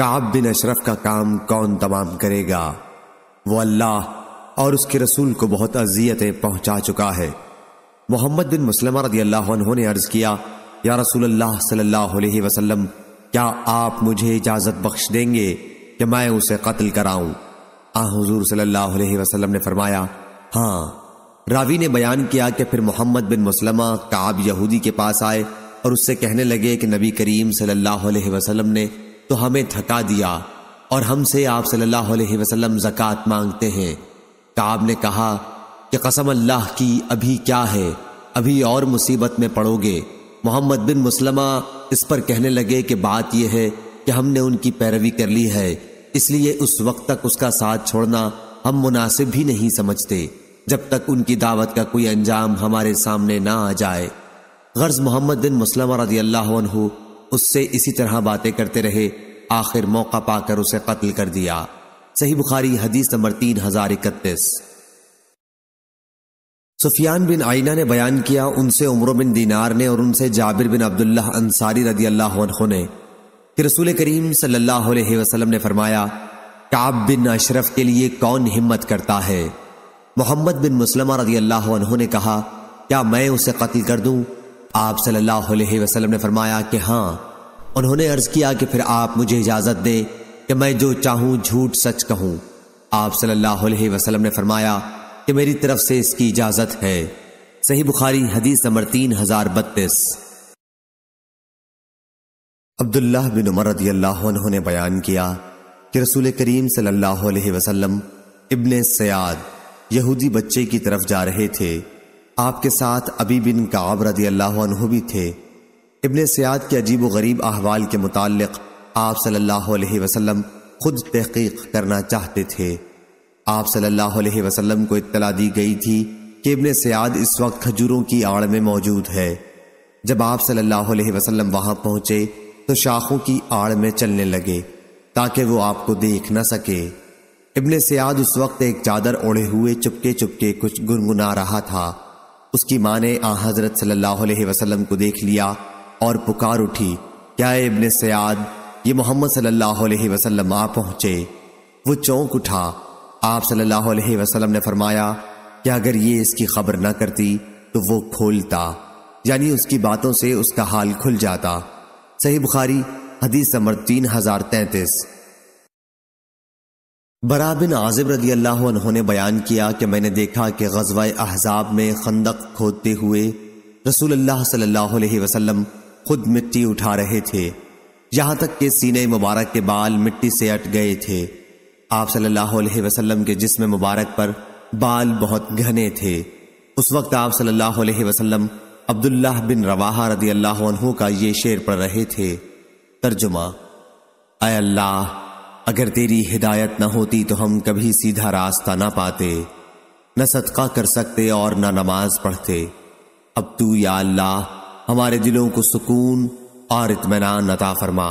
काब बिन अशरफ का काम कौन तमाम करेगा वो अल्लाह और उसके रसूल को बहुत अजियतें पहुंचा चुका है मोहम्मद बिन मुसलमा रदी अल्लाह ने अर्ज किया या रसूल अल्लाह सल्लल्लाहु क्या आप मुझे इजाजत बख्श देंगे कि मैं उसे कत्ल कराऊं आ हाँ हजूर सल्लल्लाहु ने फरमाया हाँ रावी ने बयान किया कि फिर मोहम्मद बिन मुसलमा काब यहूदी के पास आए और उससे कहने लगे कि नबी करीम सल्लल्लाहु अलैहि वसल्लम ने तो हमें थका दिया और हमसे आप सल्लल्लाहु अलैहि वसल्लम जक़ात मांगते हैं काब ने कहा कि कसम अल्लाह की अभी क्या है अभी और मुसीबत में पड़ोगे मोहम्मद बिन मुसलमा इस पर कहने लगे कि बात यह है कि हमने उनकी पैरवी कर ली है इसलिए उस वक्त तक उसका साथ छोड़ना हम मुनासिब भी नहीं समझते जब तक उनकी दावत का कोई अंजाम हमारे सामने ना आ जाए गर्ज मोहम्मद बिन मुसलम रजी अल्लाह उससे इसी तरह बातें करते रहे आखिर मौका पाकर उसे कत्ल कर दिया सही बुखारी हदीस नंबर तीन हजार इकतीस सुफियान बिन आइना ने बयान किया उनसे उम्र बिन दीनार ने और उनसे जाबिर बिन अब्दुल्ला अंसारी रदी अल्लाह ने कि रसूल करीम सल्लल्लाहु अलैहि ने फरमाया काब बिन अशरफ के लिए कौन हिम्मत करता है मोहम्मद बिन मुसलमा रदी अल्लाह ने कहा क्या मैं उसे कत्ल कर दूं आप सल्लल्लाहु अलैहि वसल्लम ने फरमाया कि हाँ उन्होंने अर्ज किया कि फिर आप मुझे इजाजत दें कि मैं जो चाहूं झूठ सच कहूं आप सल्लल्लाहु अलैहि वसल्लम ने फरमाया कि मेरी तरफ से इसकी इजाजत है सही बुखारी हदीस नंबर तीन हजार बत्तीस अब्दुल्लाह बिन उमर रदी अल्लाह ने बयान किया कि रसूल करीम सल्लल्लाहु अलैहि वसल्लम इब्ने सयाद यहूदी बच्चे की तरफ जा रहे थे आपके साथ अबी बिन काब रदी अल्लाह भी थे इब्ने सयाद के अजीब व गरीब अहवाल के मुतालिक़ आप सल्लल्लाहु अलैहि वसल्लम खुद तहकीक करना चाहते थे आप सल्लल्लाहु अलैहि वसल्लम को इत्तला दी गई थी कि इब्ने सयाद इस वक्त खजूरों की आड़ में मौजूद है जब आप सल्लल्लाहु अलैहि वसल्लम वहां पहुंचे तो शाखों की आड़ में चलने लगे ताकि वो आपको देख न सके इबन सयाद उस वक्त एक चादर ओढ़े हुए चुपके चुपके कुछ गुनगुना रहा था उसकी माँ ने आ हजरत सल्लल्लाहु अलैहि वसल्लम को देख लिया और पुकार उठी क्या इबन सयाद ये मोहम्मद सल्लल्लाहु अलैहि वसल्लम आ पहुंचे वो चौंक उठा आप सल्लल्लाहु अलैहि वसल्लम ने फरमाया कि अगर ये इसकी खबर न करती तो वो खोलता यानी उसकी बातों से उसका हाल खुल जाता सही बुखारी हदीस नंबर तीन हजार तैतीस बरा बिन आजिब रजी अल्लाह उन्होंने बयान किया कि मैंने देखा कि गजवा अहजाब में खंदक खोदते हुए रसूल अल्लाह खुद मिट्टी उठा रहे थे यहां तक के सीने मुबारक के बाल मिट्टी से अट गए थे आप सल्लल्लाहु अलैहि वसल्लम के जिसम मुबारक पर बाल बहुत घने थे उस वक्त आप सल्लल्लाहु अलैहि वसल्लम अब्दुल्लाह बिन रवाहा रदी अल्लाह का ये शेर पढ़ रहे थे तर्जुमा अय अल्लाह अगर तेरी हिदायत न होती तो हम कभी सीधा रास्ता ना पाते न सदका कर सकते और न नमाज पढ़ते अब तू या अल्लाह हमारे दिलों को सुकून और इतमान अता फरमा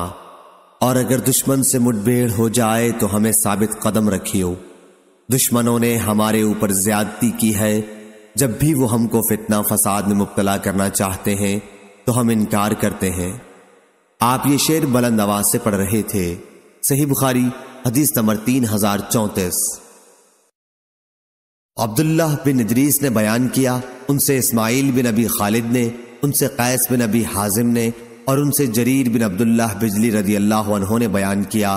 और अगर दुश्मन से मुठभेड़ हो जाए तो हमें साबित कदम रखियो दुश्मनों ने हमारे ऊपर ज्यादती की है जब भी वो हमको फितना फसाद में मुबतला करना चाहते हैं तो हम इनकार करते हैं आप ये शेर बुलंद आवाज से पढ़ रहे थे सही बुखारी हदीस नंबर तीन हजार चौंतीस अब्दुल्लाह बिन इदरीस ने बयान किया उनसे इस्माइल बिन अबी खालिद ने उनसे कैस बिन अबी हाजिम ने और उनसे जरीर बिन अब्दुल्लाह बिजली रदी अल्लाह ने बयान किया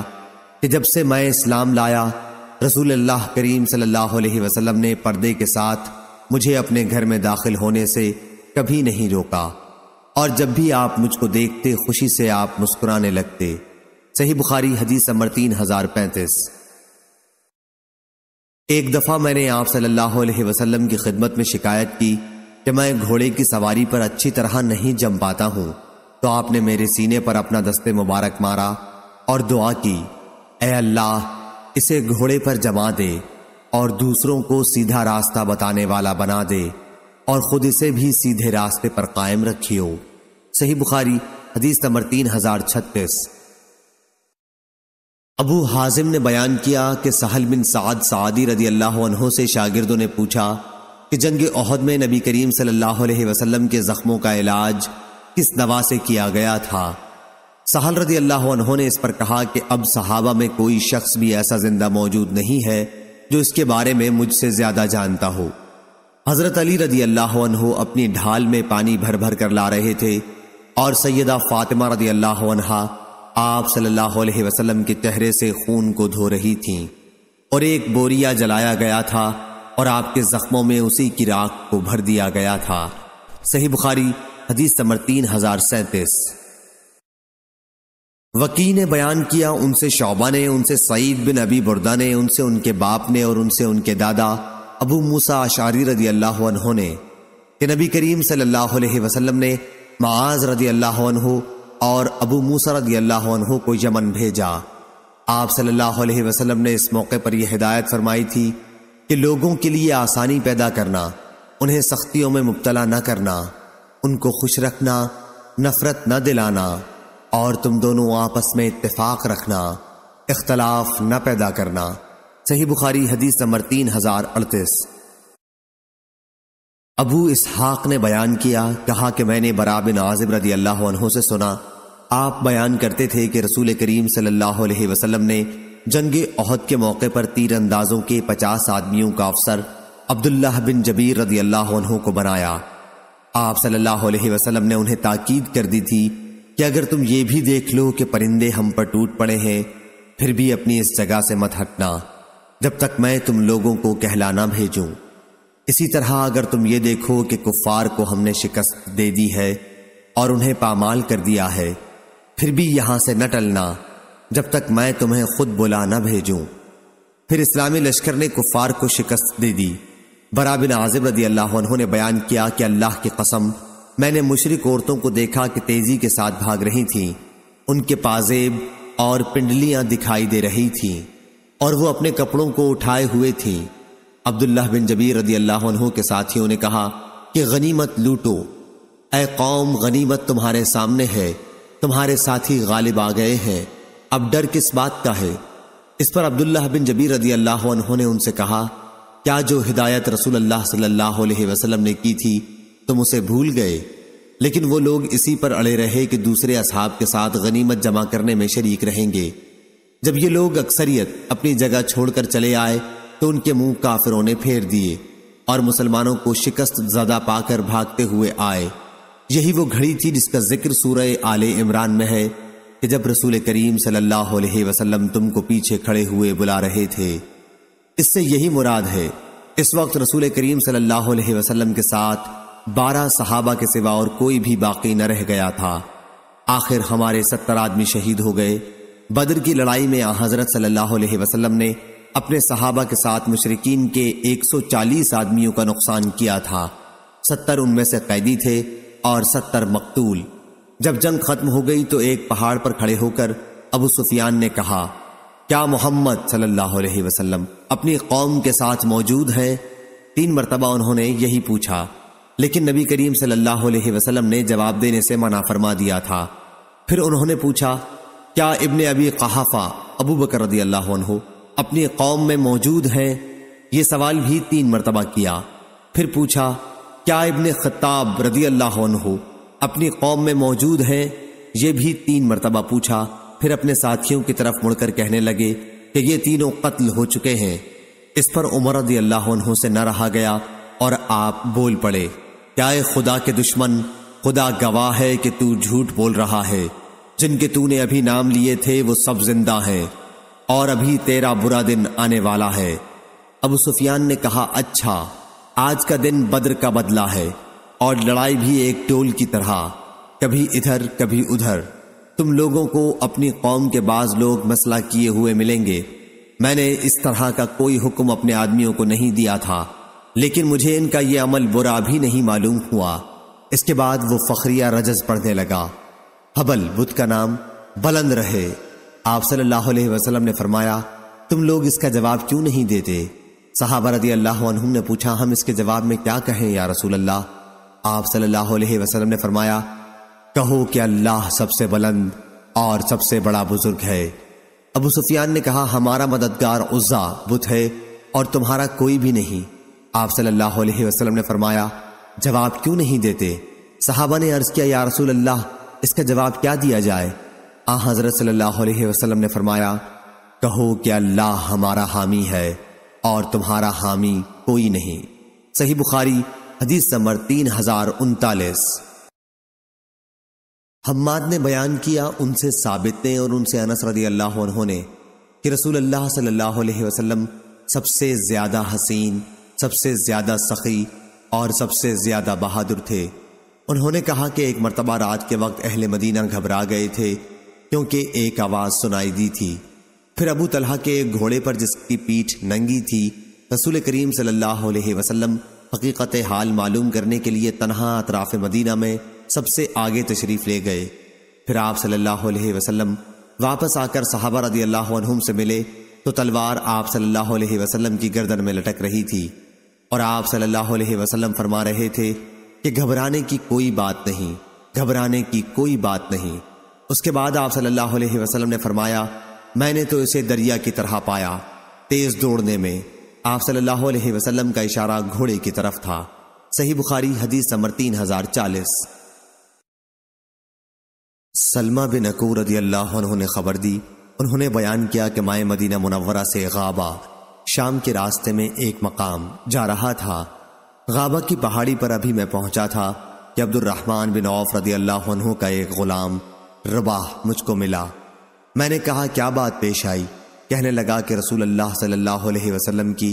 कि जब से मैं इस्लाम लाया रसूल अल्लाह करीम सल्लल्लाहु अलैहि वसल्लम ने पर्दे के साथ मुझे अपने घर में दाखिल होने से कभी नहीं रोका और जब भी आप मुझको देखते खुशी से आप मुस्कुराने लगते सही बुखारी हदीस अमर तीन हजार पैंतीस एक दफा मैंने आप सल्लल्लाहु अलैहि वसल्लम की खिदमत में शिकायत की कि मैं घोड़े की सवारी पर अच्छी तरह नहीं जम पाता हूं तो आपने मेरे सीने पर अपना दस्ते मुबारक मारा और दुआ की ए अल्लाह इसे घोड़े पर जमा दे और दूसरों को सीधा रास्ता बताने वाला बना दे और खुद इसे भी सीधे रास्ते पर कायम रखियो सही बुखारी हदीस नंबर तीन हजार छत्तीस अबू हाजिम ने बयान किया कि सहल बिन साद सादी रदी अल्लाह से शागिर्दों ने पूछा कि जंग ओहद में नबी करीम सल्लल्लाहु अलैहि वसल्लम के ज़ख्मों का इलाज किस दवा से किया गया था सहल रदी अल्लाह उन्होंने इस पर कहा कि अब सहाबा में कोई शख्स भी ऐसा जिंदा मौजूद नहीं है जो इसके बारे में मुझसे ज्यादा जानता हो हजरत अली रदी अल्लाह अपनी ढाल में पानी भर भर कर ला रहे थे और सैयदा फातिमा रदी अल्लाह आप सल्लल्लाहु अलैहि वसल्लम के चेहरे से खून को धो रही थीं और एक बोरिया जलाया गया था और आपके जख्मों में उसी की राख को भर दिया गया था सही बुखारी हदीस नंबर तीन हजार सैंतीस वकी ने बयान किया उनसे शोबा ने उनसे सईद बिन अबी बुरदा ने उनसे उनके बाप ने और उनसे उनके दादा अबू मूसा आशारी रदी अल्लाह ने कि नबी करीम सल्लल्लाहु अलैहि वसल्लम ने माज रदी अल्लाह और अबू मूसा रदी अल्लाह को यमन भेजा आप सल्लल्लाहु अलैहि वसल्लम ने इस मौके पर यह हिदायत फरमाई थी कि लोगों के लिए आसानी पैदा करना उन्हें सख्तियों में मुबतला न करना उनको खुश रखना नफरत न दिलाना और तुम दोनों आपस में इतफाक रखना इख्तलाफ न पैदा करना सही बुखारी हदीस नंबर तीन हजार अड़तीस अबू इसहाक ने बयान किया कहा कि मैंने बराबिन आजिब रदी अल्लाह से सुना आप बयान करते थे कि रसूल करीम सल्लल्लाहु अलैहि वसल्लम ने जंग अहद के मौके पर अंदाजों के पचास आदमियों का अफसर अब्दुल्लाह बिन जबीर रदी अल्लाह को बनाया आप सल्लल्लाहु अलैहि वसल्लम ने उन्हें ताकीद कर दी थी कि अगर तुम ये भी देख लो कि परिंदे हम पर टूट पड़े हैं फिर भी अपनी इस जगह से मत हटना जब तक मैं तुम लोगों को कहलाना भेजूं इसी तरह अगर तुम ये देखो कि कुफार को हमने शिकस्त दे दी है और उन्हें पामाल कर दिया है फिर भी यहां से न टलना जब तक मैं तुम्हें खुद बुला न भेजूं फिर इस्लामी लश्कर ने कुफार को शिकस्त दे दी बरा बिन आजिब रदी अल्लाह उन्होंने बयान किया कि अल्लाह की कसम मैंने मुशरक औरतों को देखा कि तेजी के साथ भाग रही थी उनके पाजेब और पिंडलियां दिखाई दे रही थी और वो अपने कपड़ों को उठाए हुए थी अब्दुल्लाह बिन जबीर रदी अल्लाह के साथियों ने कहा कि गनीमत लूटो ए कौम गनीमत तुम्हारे सामने है तुम्हारे साथी गालिब आ गए हैं अब डर किस बात का है इस पर अब्दुल्लाह बिन जबीर रदी अल्लाह उन्होंने उनसे कहा क्या जो हिदायत रसूल अल्लाह सल्लल्लाहु अलैहि वसल्लम ने की थी तुम उसे भूल गए लेकिन वो लोग इसी पर अड़े रहे कि दूसरे असहाब के साथ गनीमत जमा करने में शरीक रहेंगे जब ये लोग अक्सरियत अपनी जगह छोड़कर चले आए तो उनके मुंह काफिरों ने फेर दिए और मुसलमानों को शिकस्त ज्यादा पाकर भागते हुए आए यही वो घड़ी थी जिसका जिक्र सूरह आले इमरान में है कि जब रसूल करीम सल्लल्लाहु अलैहि वसल्लम तुमको पीछे खड़े हुए बुला रहे थे इससे यही मुराद है इस वक्त रसूल करीम सल्लल्लाहु अलैहि वसल्लम के साथ बारह सहाबा के सिवा और कोई भी बाकी न रह गया था आखिर हमारे सत्तर आदमी शहीद हो गए बद्र की लड़ाई में हजरत सल्लल्लाहु अलैहि वसल्लम ने अपने सहाबा के साथ मुशरकिन के 140 आदमियों का नुकसान किया था सत्तर उनमें से कैदी थे और सत्तर मकतूल जब जंग खत्म हो गई तो एक पहाड़ पर खड़े होकर अबू सुफियान ने कहा क्या मोहम्मद सल्लल्लाहु अलैहि वसल्लम अपनी कौम के साथ मौजूद हैं तीन मरतबा उन्होंने यही पूछा लेकिन नबी करीम सल्लल्लाहु अलैहि वसल्लम ने जवाब देने से मना फरमा दिया था फिर उन्होंने पूछा क्या इबन अबी कहाफा अबू बकर रदी अल्लाह अपनी कौम में मौजूद हैं ये सवाल भी तीन मरतबा किया फिर पूछा क्या इबन खत्ताब रदी अल्लाह अपनी कौम में मौजूद हैं ये भी तीन मरतबा पूछा फिर अपने साथियों की तरफ मुड़कर कहने लगे कि ये तीनों कत्ल हो चुके हैं इस पर उमर रदी अल्लाह से न रहा गया और आप बोल पड़े क्या खुदा के दुश्मन खुदा गवाह है कि तू झूठ बोल रहा है जिनके तूने अभी नाम लिए थे वो सब जिंदा हैं और अभी तेरा बुरा दिन आने वाला है अबू सुफियान ने कहा अच्छा आज का दिन बद्र का बदला है और लड़ाई भी एक टोल की तरह कभी इधर कभी उधर तुम लोगों को अपनी कौम के बाज लोग मसला किए हुए मिलेंगे मैंने इस तरह का कोई हुक्म अपने आदमियों को नहीं दिया था लेकिन मुझे इनका यह अमल बुरा भी नहीं मालूम हुआ इसके बाद वो फखरिया रजस पढ़ने लगा हबल बुद्ध का नाम बुलंद रहे आप सल्लल्लाहु अलैहि वसल्लम ने फरमाया तुम लोग इसका जवाब क्यों नहीं देते साहबा अल्लाह ने पूछा हम इसके जवाब में क्या कहें या रसूल अल्लाह आप सल्लल्लाहु अलैहि वसल्लम ने फरमाया कहो कि अल्लाह सबसे बुलंद और सबसे बड़ा बुजुर्ग है अबू सुफियान ने कहा हमारा मददगार उज्जा बुत है और तुम्हारा कोई भी नहीं आप सल्लल्लाहु अलैहि वसल्लम ने फरमाया जवाब क्यों नहीं देते सहाबा ने अर्ज किया या रसूल अल्लाह इसका जवाब क्या दिया जाए आ हजरत सल्लल्लाहु अलैहि वसल्लम ने फरमाया कहो कि अल्लाह हमारा हामी है और तुम्हारा हामी कोई नहीं सही बुखारी हदीस नंबर तीन हजार उनतालीस हम्माद ने बयान किया उनसे साबित ने और उनसे अनस रदी अल्लाह उन्होंने कि रसूल अल्लाह सल्लल्लाहु अलैहि वसल्लम सबसे ज़्यादा हसीन सबसे ज़्यादा सखी और सबसे ज़्यादा बहादुर थे उन्होंने कहा कि एक मरतबा रात के वक्त अहल मदीना घबरा गए थे क्योंकि एक आवाज़ सुनाई दी थी फिर अबू तलहा के घोड़े पर जिसकी पीठ नंगी थी रसूल करीम सल्लल्लाहु अलैहि वसल्लम हकीकत हाल मालूम करने के लिए तनहा अतराफ मदीना में सबसे आगे तशरीफ ले गए फिर आप सल्लल्लाहु अलैहि वसल्लम वापस आकर साहबा रदी अल्लाह से मिले तो तलवार आप सल्लल्लाहु अलैहि वसल्लम की गर्दन में लटक रही थी और आप सल्लल्लाहु अलैहि वसल्लम फरमा रहे थे कि घबराने की कोई बात नहीं घबराने की कोई बात नहीं उसके बाद आप सल्लल्लाहु अलैहि वसल्लम ने फरमाया मैंने तो इसे दरिया की तरह पाया तेज दौड़ने में आप सल्लल्लाहु अलैहि वसल्लम का इशारा घोड़े की तरफ था सही बुखारी हदीस नंबर तीन हजार चालीस सलमा बिन अकूर रदी अल्लाह उन्होंने खबर दी उन्होंने बयान किया कि माए मदीना मुनवरा से गाबा शाम के रास्ते में एक मकाम जा रहा था गाबा की पहाड़ी पर अभी मैं पहुंचा था कि अब्दुलरहमान बिन औफ रदी अल्लाह का एक गुलाम रबाह मुझको मिला मैंने कहा क्या बात पेश आई कहने लगा कि रसूल अल्लाह सल्लल्लाहु अलैहि वसल्लम की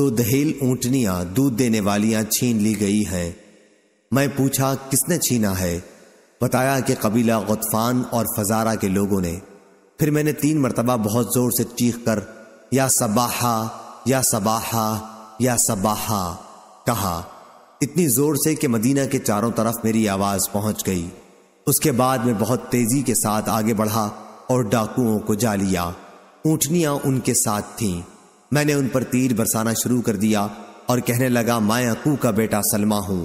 दो दहेल ऊंटनियां दूध देने वालियाँ छीन ली गई हैं मैं पूछा किसने छीना है बताया कि कबीला गुतफान और फजारा के लोगों ने फिर मैंने तीन मरतबा बहुत जोर से चीख कर या सबाहा या सबाहा या सबाहा कहा इतनी जोर से कि मदीना के चारों तरफ मेरी आवाज पहुंच गई उसके बाद मैं बहुत तेजी के साथ आगे बढ़ा और डाकुओं को जा लिया ऊँटनियाँ उनके साथ थीं मैंने उन पर तीर बरसाना शुरू कर दिया और कहने लगा मैं अकू का बेटा सलमा हूं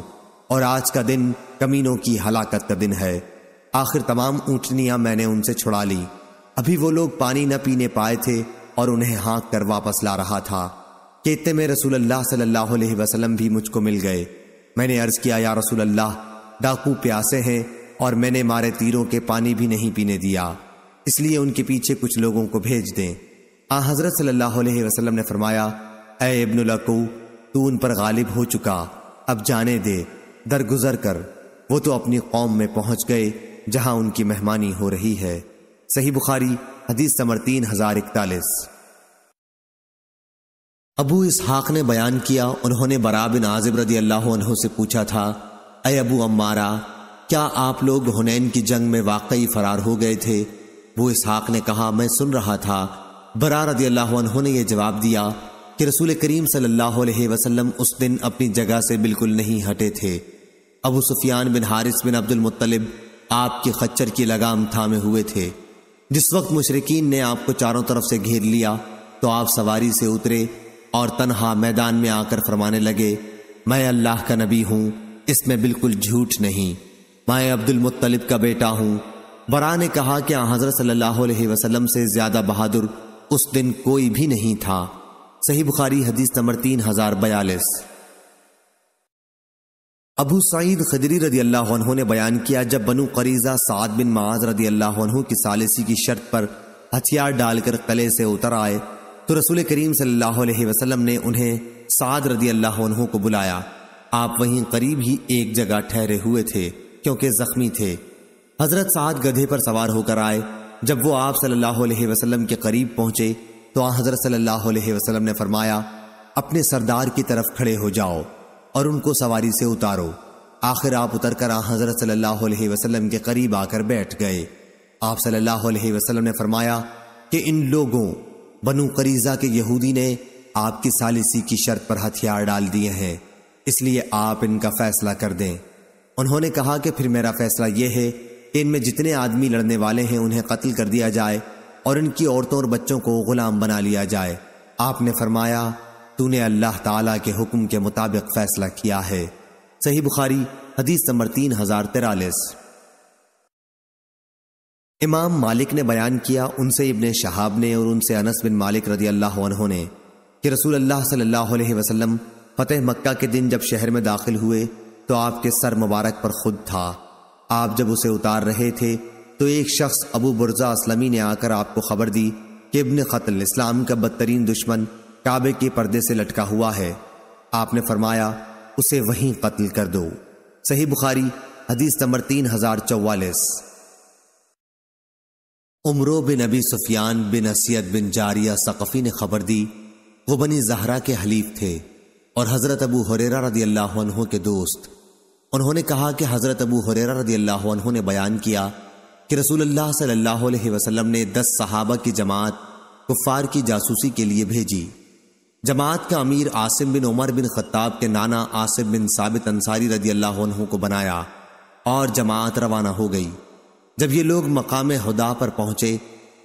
और आज का दिन कमीनों की हलाकत का दिन है आखिर तमाम ऊंटनियां मैंने उनसे छुड़ा ली अभी वो लोग पानी न पीने पाए थे और उन्हें हाँक कर वापस ला रहा था कि इतने में रसूल अल्लाह सल्लल्लाहु अलैहि वसल्लम भी मुझको मिल गए मैंने अर्ज किया या रसूल अल्लाह डाकू प्यासे हैं और मैंने मारे तीरों के पानी भी नहीं पीने दिया इसलिए उनके पीछे कुछ लोगों को भेज दें आ हजरत सल्लल्लाहु अलैहि वसल्लम ने फरमाया ए इब्नुलकू तू उन पर गालिब हो चुका अब जाने दे दरगुजर कर वो तो अपनी कौम में पहुंच गए जहां उनकी मेहमानी हो रही है सही बुखारी हदीस समर तीन हजार इकतालीस अबू इसहाक ने बयान किया उन्होंने बरा बिन आजिब रदी अल्लाह से पूछा था अय अबू अम्मारा क्या आप लोग हुनैन की जंग में वाकई फरार हो गए थे वो इसहाक ने कहा मैं सुन रहा था बरा रदी अल्लाह ने यह जवाब दिया कि रसूल करीम सल्लल्लाहु वसलम उस दिन अपनी जगह से बिल्कुल नहीं हटे थे अबू सुफियान बिन हारिस बिन अब्दुल मुत्तलिब आपके खच्चर की लगाम थामे हुए थे जिस वक्त मुशरकिन ने आपको चारों तरफ से घेर लिया तो आप सवारी से उतरे और तनहा मैदान में आकर फरमाने लगे मैं अल्लाह का नबी हूँ इसमें बिल्कुल झूठ नहीं मैं अब्दुल मुत्तलिब का बेटा हूँ बरा ने कहा कि हजरत सल्लल्लाहु अलैहि वसल्लम से ज्यादा बहादुर उस दिन कोई भी नहीं था सही बुखारी हदीस नंबर तीन हजार बयालीस अबू सईद खदरी रदी अल्लाह ने बयान किया जब बनु करीजा साद बिन माज रदी अल्लाह की सालिसी की शर्त पर हथियार डालकर कले से उतर आए तो रसूल करीम सल्लाम ने उन्हें साद रदी अल्लाह को बुलाया आप वहीं करीब ही एक जगह ठहरे हुए थे क्योंकि जख्मी थे हजरत साद गधे पर सवार होकर आए जब वो आप सल्लाम के करीब पहुंचे तो हजरत सल्लल्लाहु ने फरमाया अपने सरदार की तरफ खड़े हो जाओ और उनको सवारी से उतारो आखिर आप उतर कर हजरत सल्लल्लाहु अलैहि वसल्लम के करीब आकर बैठ गए आप सल्लल्लाहु अलैहि वसल्लम ने फरमाया कि इन लोगों बनु करीजा के यहूदी ने आपकी सालिसी की शर्त पर हथियार डाल दिए हैं इसलिए आप इनका फैसला कर दें उन्होंने कहा कि फिर मेरा फैसला यह है कि इनमें जितने आदमी लड़ने वाले हैं उन्हें कत्ल कर दिया जाए और इनकी औरतों और बच्चों को गुलाम बना लिया जाए आपने फरमाया तूने अल्लाह ताला के हुक्म के मुताबिक फैसला किया है सही बुखारी हदीस नंबर तीन हजार तिरालीस इमाम मालिक ने बयान किया उनसे इब्ने शहाब ने और उनसे अनस बिन मालिक रदी अल्लाह ने कि रसूल अल्लाह सल्लल्लाहु अलैहि वसल्लम फतेह मक्का के दिन जब शहर में दाखिल हुए तो आपके सर मुबारक पर खुद था आप जब उसे उतार रहे थे तो एक शख्स अबू बुरजा असलमी ने आकर आपको खबर दी कि इब्ने खतल इस्लाम का बदतरीन दुश्मन काबे के पर्दे से लटका हुआ है आपने फरमाया उसे वहीं कत्ल कर दो सही बुखारी हदीस नंबर तीन हजार चौवालिस उमरो बिन अबी सुफियान बिन असियत बिन जारिया सक़फ़ी ने खबर दी वो बनी जहरा के हलीफ थे और हज़रत अबू हुरेरा रदी अल्लाह के दोस्त उन्होंने कहा कि हज़रत अबू हुरेरा रदी अल्लाह ने बयान किया कि रसूल सल्लल्लाहु अलैहि वसल्लम ने दस सहाबा की जमात कुफ़ार की जासूसी के लिए भेजी जमात का अमीर Asim bin Umar bin Khattab के नाना आसिम बिन साबित अंसारी रजी अल्लाह को बनाया और जमात रवाना हो गई जब ये लोग मकाम हदा पर पहुंचे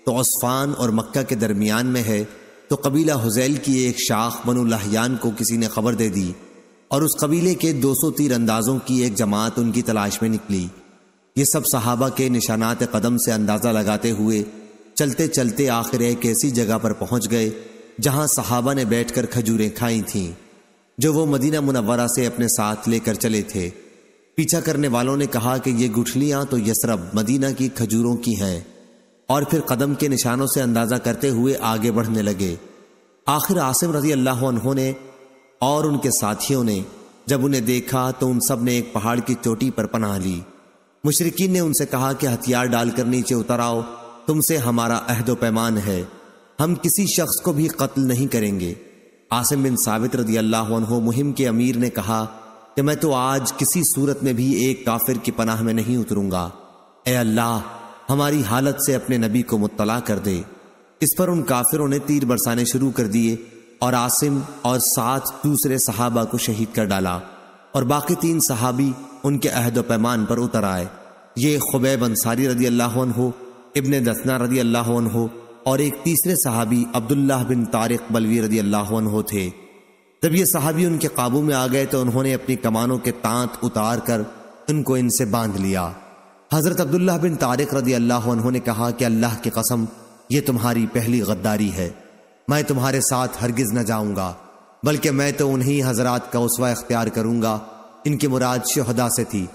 तो उस्फान और मक्का के दरमियान में है तो कबीला हुजैल की एक शाख बनु लहयान को किसी ने खबर दे दी और उस कबीले के दो सौ तीर अंदाजों की एक जमात उनकी तलाश में निकली ये सब सहाबा के निशानात कदम से अंदाज़ा लगाते हुए चलते चलते आखिर एक ऐसी जगह पर पहुंच गए जहां सहाबा ने बैठकर खजूरें खाई थीं जो वो मदीना मुनवरा से अपने साथ लेकर चले थे पीछा करने वालों ने कहा कि ये गुठलियां तो यसरब मदीना की खजूरों की हैं और फिर कदम के निशानों से अंदाजा करते हुए आगे बढ़ने लगे आखिर आसिम रजी अल्लाह उन्होंने और उनके साथियों ने जब उन्हें देखा तो उन सब ने एक पहाड़ की चोटी पर पनाह ली मुशरकिन ने उनसे कहा कि हथियार डालकर नीचे उतर आओ तुमसे हमारा अहदो पैमान है हम किसी शख्स को भी कत्ल नहीं करेंगे आसिम बिन साबित रदी अल्लाह मुहिम के अमीर ने कहा कि मैं तो आज किसी सूरत में भी एक काफिर की पनाह में नहीं उतरूंगा ए अल्लाह हमारी हालत से अपने नबी को मुतला कर दे इस पर उन काफिरों ने तीर बरसाने शुरू कर दिए और आसिम और सात दूसरे सहाबा को शहीद कर डाला और बाकी तीन सहाबी उनके अहद पैमान पर उतर आए ये खुबैब अंसारी रदी अल्लाह हो इबन दसना रदी अल्लाह हो और एक तीसरे सहाबी अब्दुल्ला बिन तारिक बलवी रदी अल्लाह थे जब ये सहाबी उनके काबू में आ गए तो उन्होंने अपनी कमानों के तांत उतार कर उनको इनसे बांध लिया हज़रत अब्दुल्ला बिन तारिक रदी अल्लाह ने कहा कि अल्लाह की कसम ये तुम्हारी पहली गद्दारी है मैं तुम्हारे साथ हरगिज़ न जाऊंगा बल्कि मैं तो उन्हीं हजरात का उसवा इख्तियार करूंगा इनकी मुराद शहदा से थी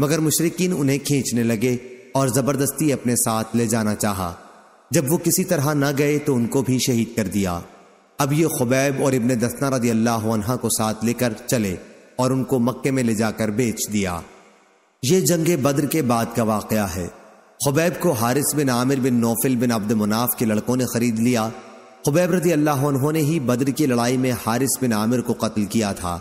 मगर मुशरकिन उन्हें खींचने लगे और ज़बरदस्ती अपने साथ ले जाना चाहा जब वो किसी तरह ना गए तो उनको भी शहीद कर दिया अब ये खुबैब और इबन दसना रदी अल्लाह अनहा को साथ लेकर चले और उनको मक्के में ले जाकर बेच दिया ये जंग बद्र के बाद का वाक़ है खुबैब को हारिस बिन आमिर बिन नौफिल बिन अब्द मुनाफ के लड़कों ने खरीद लिया खुबैब रदी अल्लाह उन्होंने ही बद्र की लड़ाई में हारिस बिन आमिर को कत्ल किया था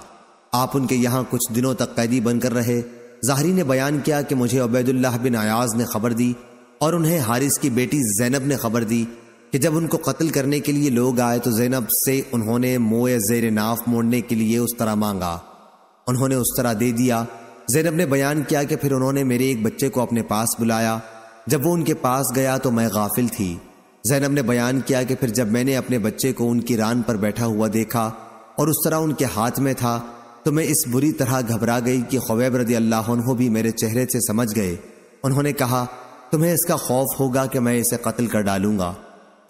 आप उनके यहाँ कुछ दिनों तक कैदी बनकर रहे जाहरी ने बयान किया कि मुझे अबैदुल्लाह बिन अयाज ने खबर दी और उन्हें हारिस की बेटी जैनब ने खबर दी कि जब उनको कत्ल करने के लिए लोग आए तो जैनब से उन्होंने मोए जेर नाफ मोड़ने के लिए उस तरह मांगा उन्होंने उस तरह दे दिया जैनब ने बयान किया कि फिर उन्होंने मेरे एक बच्चे को अपने पास बुलाया जब वो उनके पास गया तो मैं गाफिल थी जैनब ने बयान किया कि फिर जब मैंने अपने बच्चे को उनकी रान पर बैठा हुआ देखा और उस तरह उनके हाथ में था तो मैं इस बुरी तरह घबरा गई कि खवैब रदी अल्लाह भी मेरे चेहरे से समझ गए उन्होंने कहा तुम्हें इसका खौफ होगा कि मैं इसे कत्ल कर डालूंगा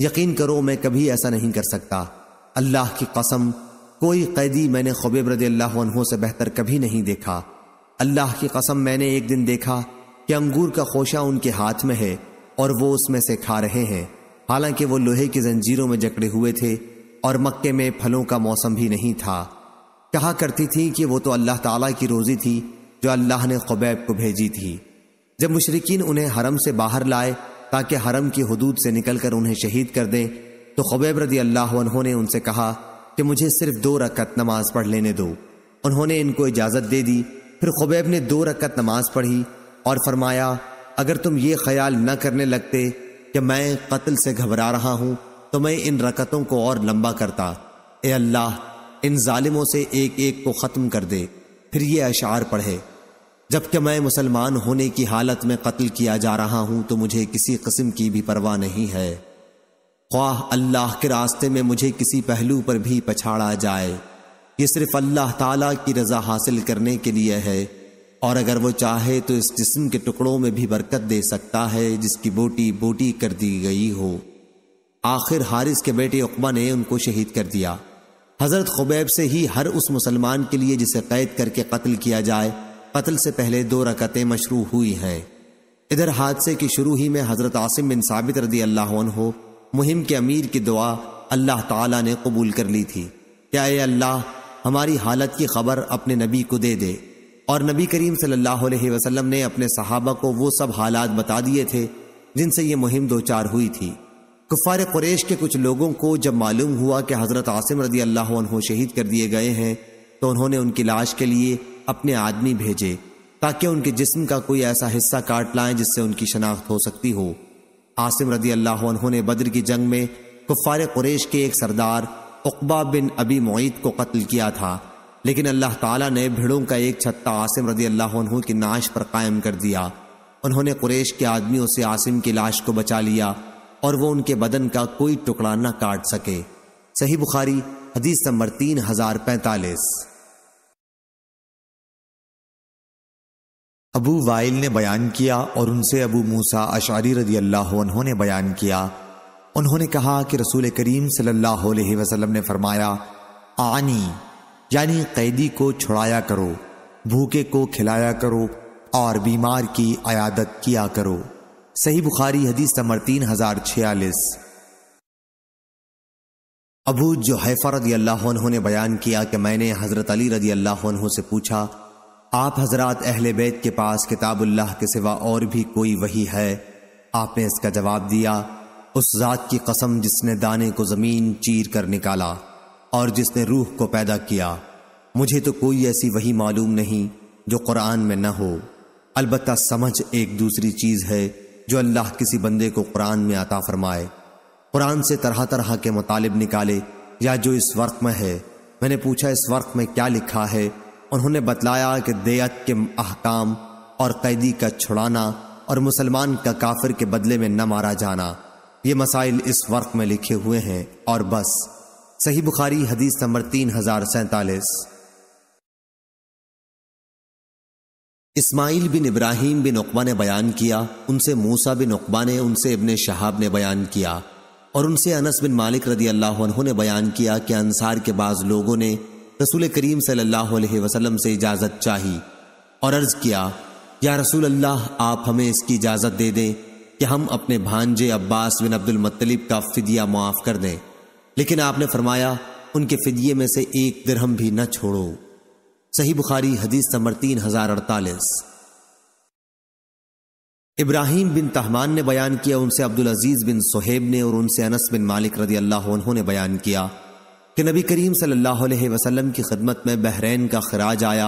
यकीन करो मैं कभी ऐसा नहीं कर सकता अल्लाह की कसम कोई कैदी मैंने खुबेब रदी से बेहतर कभी नहीं देखा अल्लाह की कसम मैंने एक दिन देखा कि अंगूर का खोशा उनके हाथ में है और वो उसमें से खा रहे हैं हालांकि वो लोहे की जंजीरों में जकड़े हुए थे और मक्के में फलों का मौसम भी नहीं था कहा करती थी कि वो तो अल्लाह ताला की रोज़ी थी जो अल्लाह ने खुबैब को भेजी थी जब मुशरकिन उन्हें हरम से बाहर लाए ताकि हरम की हदूद से निकलकर उन्हें शहीद कर दें तो खुबैब रदी अल्लाह उन्होंने उनसे कहा कि मुझे सिर्फ दो रकत नमाज पढ़ लेने दो उन्होंने इनको इजाज़त दे दी फिर खुबैब ने दो रकत नमाज पढ़ी और फरमाया अगर तुम ये ख्याल न करने लगते कि मैं कत्ल से घबरा रहा हूं तो मैं इन रकतों को और लंबा करता ए अल्लाह इन ालिमों से एक एक को ख़त्म कर दे फिर ये अशार पढ़े जबकि मैं मुसलमान होने की हालत में कत्ल किया जा रहा हूं तो मुझे किसी कस्म की भी परवाह नहीं है ख्वाह अल्लाह के रास्ते में मुझे किसी पहलू पर भी पछाड़ा जाए ये सिर्फ अल्लाह ताला की रजा हासिल करने के लिए है और अगर वो चाहे तो इस जिस्म के टुकड़ों में भी बरकत दे सकता है जिसकी बोटी बोटी कर दी गई हो आखिर हारिस के बेटे उकबा ने उनको शहीद कर दिया हजरत खुबैब से ही हर उस मुसलमान के लिए जिसे कैद करके कत्ल किया जाए कत्ल से पहले दो रकतें मशरू हुई हैं इधर हादसे की शुरू ही में हज़रत आसिम बिन साबित रदी अल्लाह हो मुहिम के अमीर की दुआ अल्लाह ताला ने कबूल कर ली थी क्या अल्लाह हमारी हालत की खबर अपने नबी को दे दे और नबी करीम सल्लल्लाहु अलैहि वसल्लम ने अपने सहाबा को वो सब हालात बता दिए थे जिनसे ये मुहिम दो चार हुई थी कुफार कुरेश के कुछ लोगों को जब मालूम हुआ कि हज़रत आसिम रदी अल्लाह शहीद कर दिए गए हैं तो उन्होंने उनकी लाश के लिए अपने आदमी भेजे ताकि उनके जिस्म का कोई ऐसा हिस्सा काट लाएं जिससे उनकी शनाख्त हो सकती हो आसिम रदी अल्लाह ने बद्र की जंग में कुफ़ार कुरेश के एक सरदार उकबा बिन अबी मोईद को कत्ल किया था लेकिन अल्लाह ताला ने भिड़ों का एक छत्ता आसिम रदी अल्लाह की नाश पर कायम कर दिया उन्होंने कुरेश के आदमियों से आसिम की लाश को बचा लिया और वो उनके बदन का कोई टुकड़ा न काट सके सही बुखारी हदीस नंबर तीन हजार पैंतालीस अबू वाइल ने बयान किया और उनसे अबू मूसा अशारी रदी अल्लाह ने बयान किया उन्होंने कहा कि रसूल करीम सल्लल्लाहु अलैहि वसल्लम ने फरमाया आनी यानी कैदी को छुड़ाया करो भूखे को खिलाया करो और बीमार की अयादत किया करो सही बुखारी हदीस नंबर तीन हजार छियालीस अबू जो हैफा रदी अल्लाह ने बयान किया कि मैंने हज़रत अली रदी अल्लाह से पूछा आप हजरत अहल बैत के पास किताबुल्लाह के सिवा और भी कोई वही है आपने इसका जवाब दिया उस जात की कसम जिसने दाने को ज़मीन चीर कर निकाला और जिसने रूह को पैदा किया मुझे तो कोई ऐसी वही मालूम नहीं जो कुरान में न हो अलबत्ता समझ एक दूसरी चीज़ है जो अल्लाह किसी बंदे को कुरान में आता फरमाए कुरान से तरह तरह के मुतालिब निकाले या जो इस वर्क में है मैंने पूछा इस वर्क में क्या लिखा है उन्होंने बतलाया कि देयत के अहकाम और कैदी का छुड़ाना और मुसलमान का काफिर के बदले में न मारा जाना ये मसाइल इस वर्क में लिखे हुए हैं और बस सही बुखारी हदीस नंबर तीन हजार सैतालीस इस्माइल बिन इब्राहिम बिन उकबा ने बयान किया उनसे मूसा बिन उकबा ने उनसे इबन शहाब ने बयान किया और उनसे अनस बिन मालिक रदी अल्लाह ने बयान किया कि अंसार के बाज लोगों ने रसूल करीम सल्लल्लाहु अलैहि वसल्लम से इजाज़त चाही और अर्ज़ किया या रसूल अल्लाह आप हमें इसकी इजाज़त दे दें कि हम अपने भांजे अब्बास बिन अब्दुल मतलब का फिदिया मुआफ़ कर दें लेकिन आपने फरमाया उनके फिदिये में से एक दरहम भी न छोड़ो सही बुखारी हदीस नंबर तीन हजार अड़तालीस इब्राहिम बिन तहमान ने बयान किया उनसे अब्दुल अजीज बिन सोहेब ने और उनसे अनस बिन मालिक रदी अल्लाह ने बयान किया कि नबी करीम सल्लल्लाहु अलैहि वसल्लम की खिदमत में बहरीन का खराज आया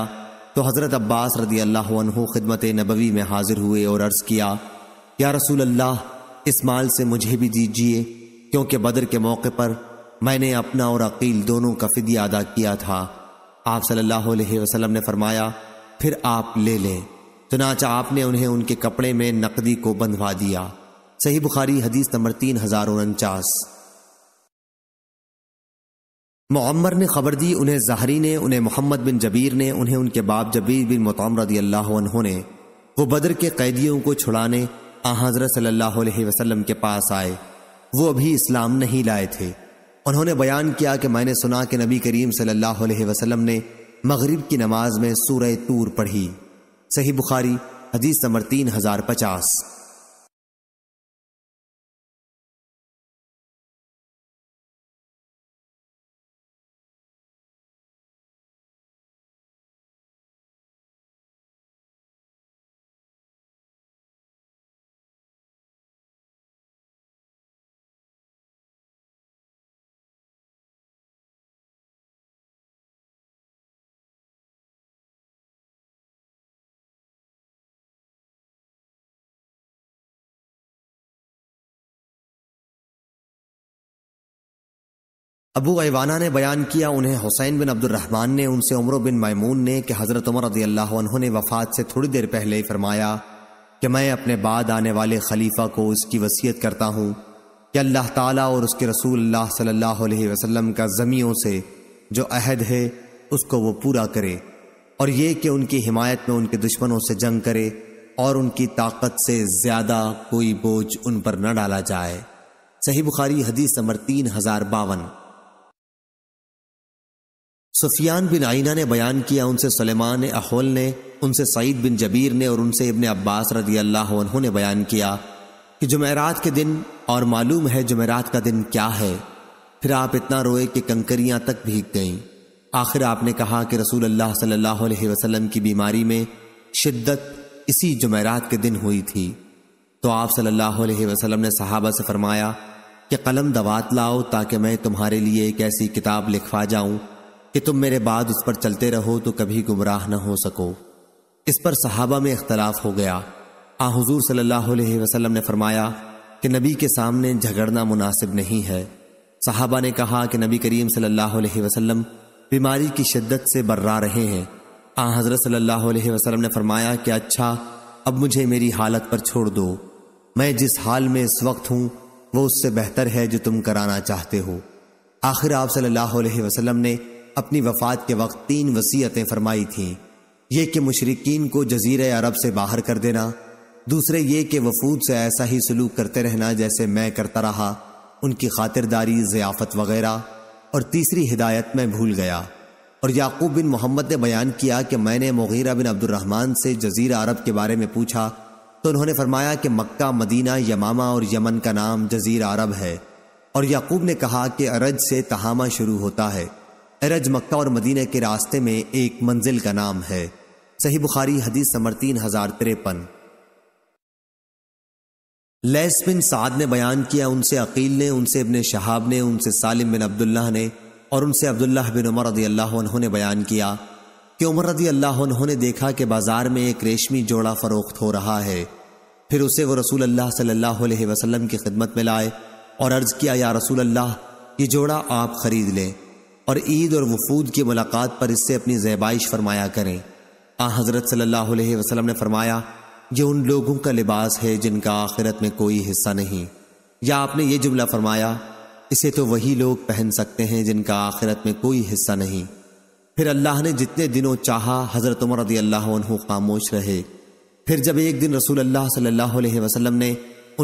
तो हज़रत अब्बास रदी अल्लाह खिदमत नबवी में हाजिर हुए और अर्ज़ किया या रसूल अल्लाह इस माल से मुझे भी दीजिए क्योंकि बदर के मौके पर मैंने अपना और अकील दोनों का फिदिया अदा किया था आप सल्लल्लाहु अलैहि वसल्लम ने फरमाया फिर आप ले लें चुनाच आपने उन्हें उनके कपड़े में नकदी को बंधवा दिया सही बुखारी हदीस नंबर तीन हजार उनचास मम्मर ने खबर दी उन्हें जहरी ने उन्हें मोहम्मद बिन जबीर ने उन्हें उनके बाप जबीर बिन मतम रदी अल्लाह ने वो बदर के कैदियों को छुड़ाने आ हजरत सल्लल्लाहु अलैहि वसल्लम के पास आए वो अभी इस्लाम नहीं लाए थे उन्होंने बयान किया कि मैंने सुना कि नबी करीम सल्लल्लाहु अलैहि वसल्लम ने मगरिब की नमाज में सूरह तूर पढ़ी सही बुखारी हदीस नंबर तीन हजार पचास अबू ऐवाना ने बयान किया उन्हें हुसैन बिन अब्दुलरहमान ने उनसे उम्र बिन मैमून ने कि हज़रत उमर रदी अल्लाह ने वफात से थोड़ी देर पहले ही फरमाया कि मैं अपने बाद आने वाले खलीफा को इसकी वसीयत करता हूँ कि अल्लाह ताला और उसके रसूल अल्लाह सल्लल्लाहु अलैहि वसल्लम का जमीयों से जो अहद है उसको वो पूरा करे और ये कि उनकी हिमायत में उनके दुश्मनों से जंग करे और उनकी ताकत से ज़्यादा कोई बोझ उन पर न डाला जाए सही बुखारी हदीस नंबर तीन हज़ार बावन सुफियान बिन आइना ने बयान किया उनसे सलेमान अहोल ने उनसे सईद बिन जबीर ने और उनसे इबन अब्बास रजी अल्लाह ने बयान किया कि जुमेरात के दिन और मालूम है जुमेरात का दिन क्या है फिर आप इतना रोए कि कंकरियां तक भीग गईं आखिर आपने कहा कि रसूल अल्लाह सल्लल्लाहु अलैहि वसल्लम की बीमारी में शिद्दत इसी जुमेरात के दिन हुई थी तो आप सल्लल्लाहु अलैहि वसल्लम ने सहाबा से फरमाया कि कलम दवात लाओ ताकि मैं तुम्हारे लिए एक ऐसी किताब लिखवा जाऊं कि तुम मेरे बाद उस पर चलते रहो तो कभी गुमराह न हो सको इस पर सहाबा में इख्तलाफ हो गया आ हजूर सल्लल्लाहु अलैहि वसल्लम ने फरमाया कि नबी के सामने झगड़ना मुनासिब नहीं है सहाबा ने कहा कि नबी करीम सल्लल्लाहु अलैहि वसल्लम बीमारी की शिद्दत से बर्रा रहे हैं आ हजरत सल्लल्लाहु अलैहि वसल्लम ने फरमाया कि अच्छा अब मुझे मेरी हालत पर छोड़ दो मैं जिस हाल में इस वक्त हूँ वो उससे बेहतर है जो तुम कराना चाहते हो आखिर आप सल्लल्लाहु अलैहि ने अपनी वफात के वक्त तीन वसीयतें फरमाई थीं ये कि मुशरकिन को जजीर अरब से बाहर कर देना दूसरे ये कि वफूद से ऐसा ही सलूक करते रहना जैसे मैं करता रहा उनकी खातिरदारी ज़ियाफ़त वगैरह और तीसरी हिदायत मैं भूल गया और याकूब बिन मोहम्मद ने बयान किया कि मैंने मुगीरा बिन अब्दुलरहमान से जजीरा अरब के बारे में पूछा तो उन्होंने फरमाया कि मक्का मदीना यमामा और यमन का नाम जजीरा अरब है और याकूब ने कहा कि अरज से तहामा शुरू होता है एरज मक्का और मदीने के रास्ते में एक मंजिल का नाम है सही बुखारी हदीस समर तीन हजार तिरपन लैस बिन साद ने बयान किया उनसे अकील ने उनसे इबन शहाब ने उनसे सालिम बिन अब्दुल्ला ने और उनसे अब्दुल्ला बिन उमर रदी अल्लाह ने बयान किया कि उमर रदी अल्लाह ने देखा कि बाजार में एक रेशमी जोड़ा फरोख्त हो रहा है फिर उसे वो रसूल अल्लाह सल्लल्लाहु अलैहि वसल्लम की खिदमत में लाए और अर्ज किया या रसूल अल्लाह ये जोड़ा आप खरीद लें और ईद और वफूद की मुलाकात पर इससे अपनी जैबाइश फरमाया करें आ हज़रत सल्लल्लाहु अलैहि वसल्लम ने फरमाया ये उन लोगों का लिबास है जिनका आखिरत में कोई हिस्सा नहीं या आपने ये जुमला फरमाया इसे तो वही लोग पहन सकते हैं जिनका आखिरत में कोई हिस्सा नहीं फिर अल्लाह ने जितने दिनों चाह हज़रत उमर रदी अल्लाह खामोश रहे फिर जब एक दिन रसूल अल्लाह सल्लल्लाहु अलैहि वसल्लम ने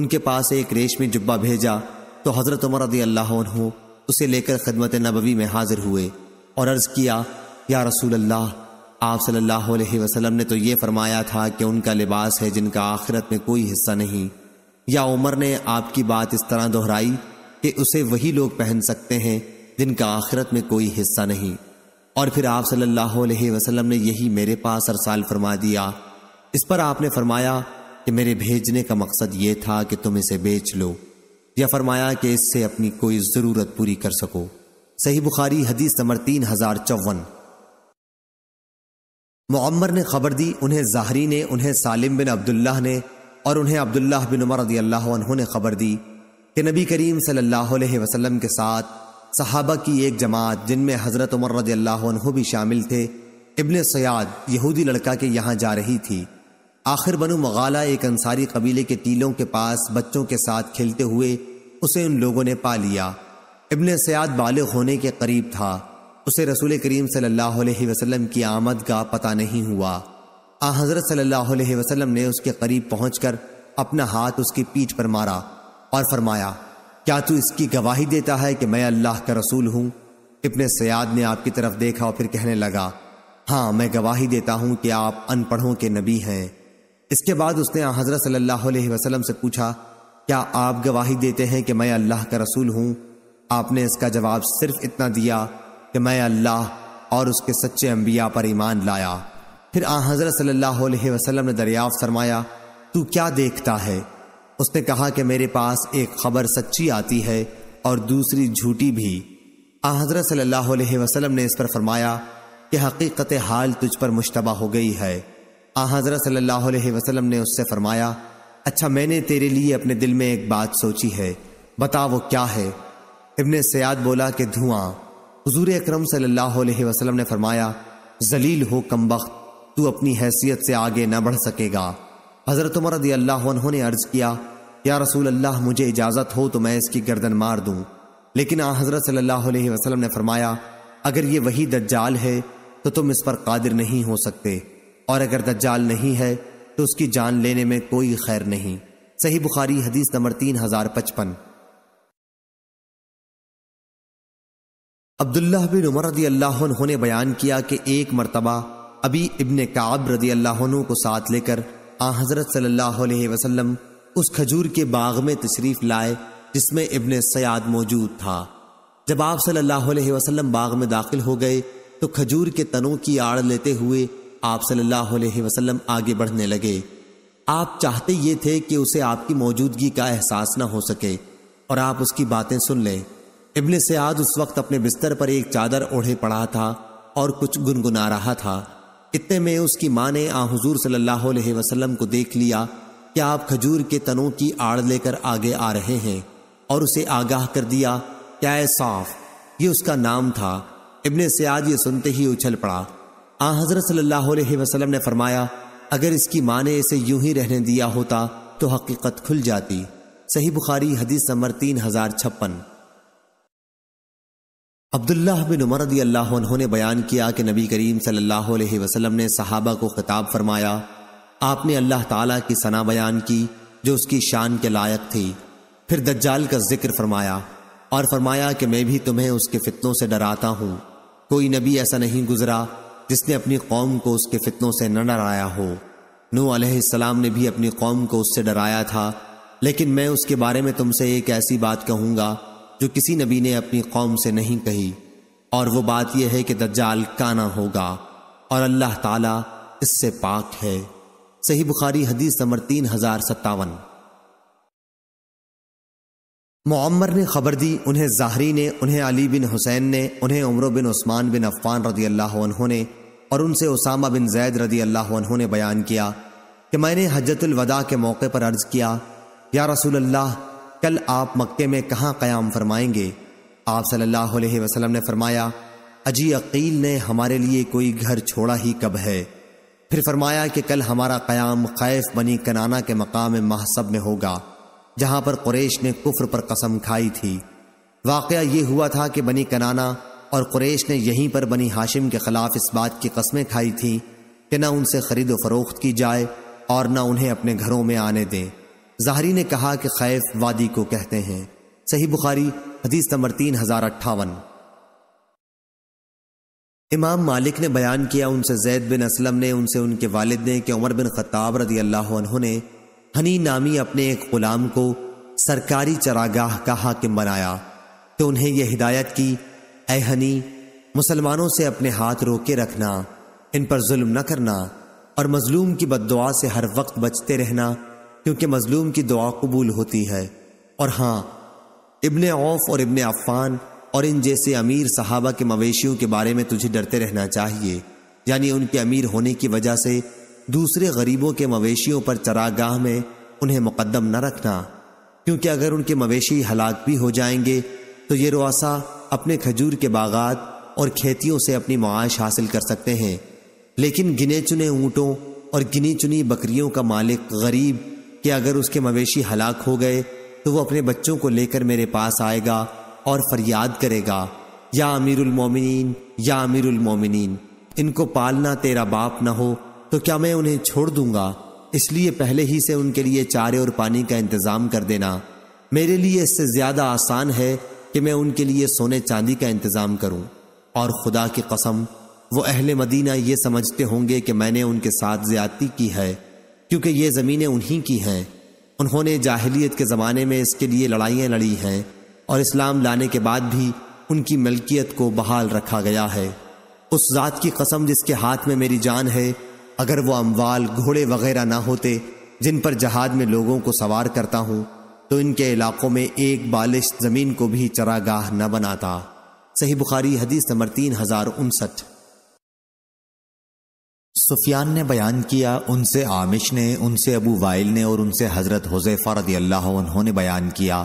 उनके पास एक रेशमी जुब्बा भेजा तो हज़रत उमर रदी अल्लाह उसे लेकर खदमत नबवी में हाजिर हुए और अर्ज़ किया या रसूल अल्लाह आप सल्लल्लाहु अलैहि वसल्लम ने तो ये फरमाया था कि उनका लिबास है जिनका आखिरत में कोई हिस्सा नहीं या उमर ने आपकी बात इस तरह दोहराई कि उसे वही लोग पहन सकते हैं जिनका आखिरत में कोई हिस्सा नहीं और फिर आप सल्लल्लाहु अलैहि वसल्लम ने यही मेरे पास अरसाल फरमा दिया इस पर आपने फरमाया कि मेरे भेजने का मकसद ये था कि तुम इसे बेच लो या फरमाया कि इससे अपनी कोई ज़रूरत पूरी कर सको सही बुखारी हदीस नंबर तीन हजार चौवन मुअम्मर ने खबर दी उन्हें जाहरी ने उन्हें सालिम बिन अब्दुल्लाह ने और उन्हें अब्दुल्लाह बिन उमर अल्लाह ने खबर दी कि नबी करीम सल्लल्लाहु अलैहि वसल्लम के साथ सहाबा की एक जमात जिनमें हज़रत उमर रजी अल्लाह भी शामिल थे इबन सयाद यहूदी लड़का के यहाँ जा रही थी आखिर बनु मगाला एक अंसारी कबीले के टीलों के पास बच्चों के साथ खेलते हुए उसे उन लोगों ने पा लिया इबन सयाद बाल होने के करीब था उसे रसूल करीम सल्लल्लाहु अलैहि वसल्लम की आमद का पता नहीं हुआ आ हजरत सल्लल्लाहु अलैहि वसल्लम ने उसके करीब पहुंचकर अपना हाथ उसकी पीठ पर मारा और फरमाया क्या तू इसकी गवाही देता है कि मैं अल्लाह का रसूल हूँ इबन सयाद ने आपकी तरफ देखा और फिर कहने लगा हाँ मैं गवाही देता हूँ कि आप अनपढ़ों के नबी हैं इसके बाद उसने हजरत सल्लल्लाहु अलैहि वसल्लम से पूछा क्या आप गवाही देते हैं कि मैं अल्लाह का रसूल हूं आपने इसका जवाब सिर्फ इतना दिया कि मैं अल्लाह और उसके सच्चे अंबिया पर ईमान लाया फिर आ हजरत सल्लाह वसलम ने दरियाव फरमाया तू क्या देखता है उसने कहा कि मेरे पास एक खबर सच्ची आती है और दूसरी झूठी भी आ हजरत सल्लाह वसलम ने इस पर फरमाया कि हकीकत हाल तुझ पर मुशतबा हो गई है आ हजरत सल्लल्लाहु अलैहि वसल्लम ने उससे फरमाया अच्छा मैंने तेरे लिए अपने दिल में एक बात सोची है बता वो क्या है इबन सयाद बोला कि धुआं हजूर अक्रम सल्लल्लाहु अलैहि वसल्लम ने फरमाया जलील हो कम वक्त तू अपनी हैसियत से आगे न बढ़ सकेगा हजरत उमर रदी अल्लाह ने अर्ज किया या रसूल अल्लाह मुझे इजाजत हो तो मैं इसकी गर्दन मार दूं लेकिन आ हजरत सल्लल्लाहु अलैहि वसल्लम ने फरमाया अगर ये वही दज्जाल है तो तुम इस पर कादिर नहीं हो सकते और अगर दज्जाल नहीं है तो उसकी जान लेने में कोई खैर नहीं सही बुखारी हदीस नंबर तीन हजार पचपन अब्दुल्ला बिन उमर रदी अल्लाह ने बयान किया कि एक मरतबा अभी इबन काब रदी अल्लाह को साथ लेकर आ हजरत सल्लल्लाहु अलैहि वसल्लम उस खजूर के बाग में तशरीफ लाए जिसमें इबन सयाद मौजूद था जब आप सल्लल्लाहु अलैहि वसल्लम बाग में दाखिल हो गए तो खजूर के तनों की आड़ लेते हुए आप सल्लल्लाहु अलैहि वसल्लम आगे बढ़ने लगे आप चाहते ये थे कि उसे आपकी मौजूदगी का एहसास ना हो सके और आप उसकी बातें सुन लें इबन सयाद उस वक्त अपने बिस्तर पर एक चादर ओढ़े पड़ा था और कुछ गुनगुना रहा था इतने में उसकी माँ ने आ हजूर सल्लल्लाहु अलैहि वसल्लम को देख लिया कि आप खजूर के तनों की आड़ लेकर आगे आ रहे हैं और उसे आगाह कर दिया क्या साफ ये उसका नाम था इबन सयाद ये सुनते ही उछल पड़ा आ हजरत सल्लल्लाहु अलैहि वसल्लम ने फरमाया अगर इसकी माँ ने इसे यूं ही रहने दिया होता तो हकीकत खुल जाती सही बुखारी हदीस नंबर तीन हजार छप्पन अब्दुल्लाह बिन उमर अल्लाह ने बयान किया कि नबी करीम सल्लल्लाहु अलैहि वसल्लम ने सहाबा को खिताब फरमाया आपने अल्लाह ताला की सना बयान की जो उसकी शान के लायक थी फिर दज्जाल का जिक्र फरमाया और फरमाया कि मैं भी तुम्हें उसके फितनों से डराता हूँ कोई नबी ऐसा नहीं गुजरा जिसने अपनी कौम को उसके फितनों से न डराया हो नू अलैहिस्सलाम ने भी अपनी कौम को उससे डराया था लेकिन मैं उसके बारे में तुमसे एक ऐसी बात कहूँगा जो किसी नबी ने अपनी कौम से नहीं कही और वो बात यह है कि दज्जाल काना होगा और अल्लाह ताला इससे पाक है सही बुखारी हदीस नंबर तीन हजार सत्तावन मम्मर ने खबर दी उन्हें जाहरी ने उन्हें अली बिन हुसैन ने उन्हें उम्र बिन उस्मान बिन अफ़ान रदी अल्लाह ने और उनसे उसामा बिन जैद रदी अल्लाह ने बयान किया कि मैंने हजतुलवदा के मौके पर अर्ज़ किया या रसूल अल्लाह कल आप मक्के में कहाँ क़याम फरमाएंगे आप सल्लल्लाहु अलैहि वसल्लम ने फरमाया अजी अकील ने हमारे लिए कोई घर छोड़ा ही कब है फिर फरमाया कि कल हमारा क़याम कैफ बनी कनाना के मकाम महसब में होगा जहां पर कुरेश ने कुफर पर कसम खाई थी वाक़ ये हुआ था कि बनी कनाना और कुरेश ने यहीं पर बनी हाशिम के खिलाफ इस बात की कस्में खाई थी कि न उनसे खरीदो फरोख्त की जाए और न उन्हें अपने घरों में आने दें जहरी ने कहा कि खैफ वादी को कहते हैं सही बुखारी हदीस नंबर तीन हजार अट्ठावन इमाम मालिक ने बयान किया उनसे जैद बिन असलम ने उनसे उनके वालिद ने कि उमर बिन खत्ताब रदी अल्लाह उन्होंने हनी नामी अपने एक गुलाम को सरकारी चरागाह का हाकिम बनाया तो उन्हें यह हिदायत की ऐ हनी मुसलमानों से अपने हाथ रोके रखना इन पर जुल्म न करना और मजलूम की बददुआ से हर वक्त बचते रहना क्योंकि मजलूम की दुआ कबूल होती है और हाँ इबन औफ और इबन अफ़ान और इन जैसे अमीर साहबा के मवेशियों के बारे में तुझे डरते रहना चाहिए यानी उनके अमीर होने की वजह से दूसरे गरीबों के मवेशियों पर चरागाह में उन्हें मुकदम न रखना क्योंकि अगर उनके मवेशी हलाक भी हो जाएंगे तो ये रोसा अपने खजूर के बागात और खेतियों से अपनी मुआश हासिल कर सकते हैं लेकिन गिने चुने ऊँटों और गिनी चुनी बकरियों का मालिक गरीब कि अगर उसके मवेशी हलाक हो गए तो वो अपने बच्चों को लेकर मेरे पास आएगा और फरियाद करेगा या अमीरमिन या अमीरुलमोमिन इनको पालना तेरा बाप ना हो तो क्या मैं उन्हें छोड़ दूंगा इसलिए पहले ही से उनके लिए चारे और पानी का इंतजाम कर देना मेरे लिए इससे ज्यादा आसान है कि मैं उनके लिए सोने चांदी का इंतजाम करूं और खुदा की कसम वो अहले मदीना ये समझते होंगे कि मैंने उनके साथ ज्यादती की है क्योंकि ये ज़मीनें उन्हीं की हैं उन्होंने जाहिलियत के ज़माने में इसके लिए लड़ाइयाँ लड़ी हैं और इस्लाम लाने के बाद भी उनकी मलकियत को बहाल रखा गया है उस ज़ात की कसम जिसके हाथ में मेरी जान है अगर वो अमवाल घोड़े वगैरह ना होते जिन पर जहाज में लोगों को सवार करता हूँ तो इनके इलाकों में एक बालिश जमीन को भी चरागाह न बनाता सही बुखारी हदीस नंबर तीन हजार उनसठ सुफियान ने बयान किया उनसे आमिश ने उनसे अबू वाइल ने और उनसे हज़रत हुजैफा अल्लाह उन्होंने बयान किया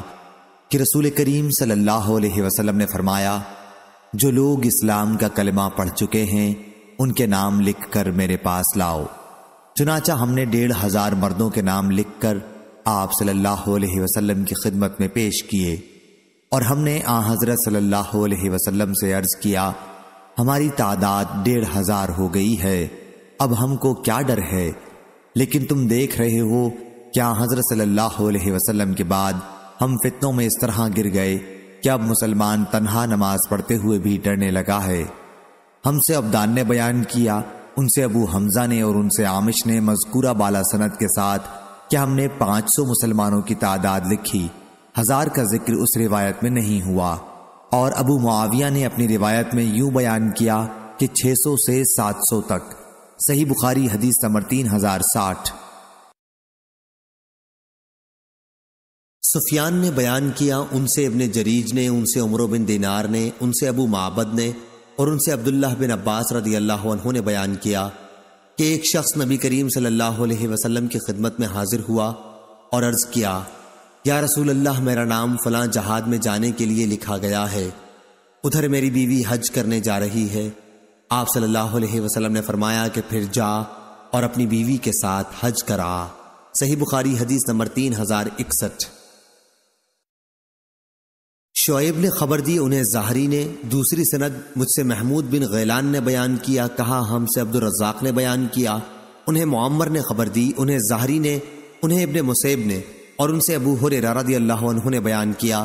कि रसूल करीम सल्लल्लाहु अलैहि वसल्लम ने फरमाया जो लोग इस्लाम का कलमा पढ़ चुके हैं उनके नाम लिखकर मेरे पास लाओ चुनाचा हमने डेढ़ हजार मर्दों के नाम लिखकर आप सल्लल्लाहु अलैहि वसल्लम की खिदमत में पेश किए और हमने आ हजरत सल्लल्लाहु अलैहि वसल्लम से अर्ज किया हमारी तादाद डेढ़ हजार हो गई है अब हमको क्या डर है लेकिन तुम देख रहे हो क्या हजरत सल्लल्लाहु अलैहि वसल्लम के बाद हम फितनों में इस तरह गिर गए क्या अब मुसलमान तनहा नमाज पढ़ते हुए भी डरने लगा है हमसे अबदान ने बयान किया उनसे अबू हमजा ने और उनसे आमिश ने मजकूरा बाला सनत के साथ कि हमने 500 मुसलमानों की तादाद लिखी हजार का जिक्र उस रिवायत में नहीं हुआ और अबू मुआविया ने अपनी रिवायत में यूं बयान किया कि 600 से 700 तक सही बुखारी हदीस नंबर तीन हजार साठ सुफियान ने बयान किया उनसे अबन जरीज ने उनसे उमरों बिन दिनार ने उनसे अबू महाबद ने और उनसे अब्दुल्लाह बिन अब्बास रदी अल्लाह ने बयान किया कि एक शख्स नबी करीम सल्लल्लाहु वसल्लम की खिदमत में हाजिर हुआ और अर्ज किया या रसूल अल्लाह मेरा नाम फलां जहाद में जाने के लिए लिखा गया है उधर मेरी बीवी हज करने जा रही है आप सल्लल्लाहु अलैहि वसल्लम ने फरमाया कि फिर जा और अपनी बीवी के साथ हज करा सही बुखारी हदीस नंबर तीन हजार इकसठ शोएब ने खबर दी उन्हें जहरी ने दूसरी सनद मुझसे महमूद बिन गैलान ने बयान किया कहा हमसे अब्दुलरजाक ने बयान किया उन्हें मामर ने खबर दी उन्हें ज़ाहरी ने उन्हें इबन मुसैब ने और उनसे अबू हुर रदी अल्लाह ने बयान किया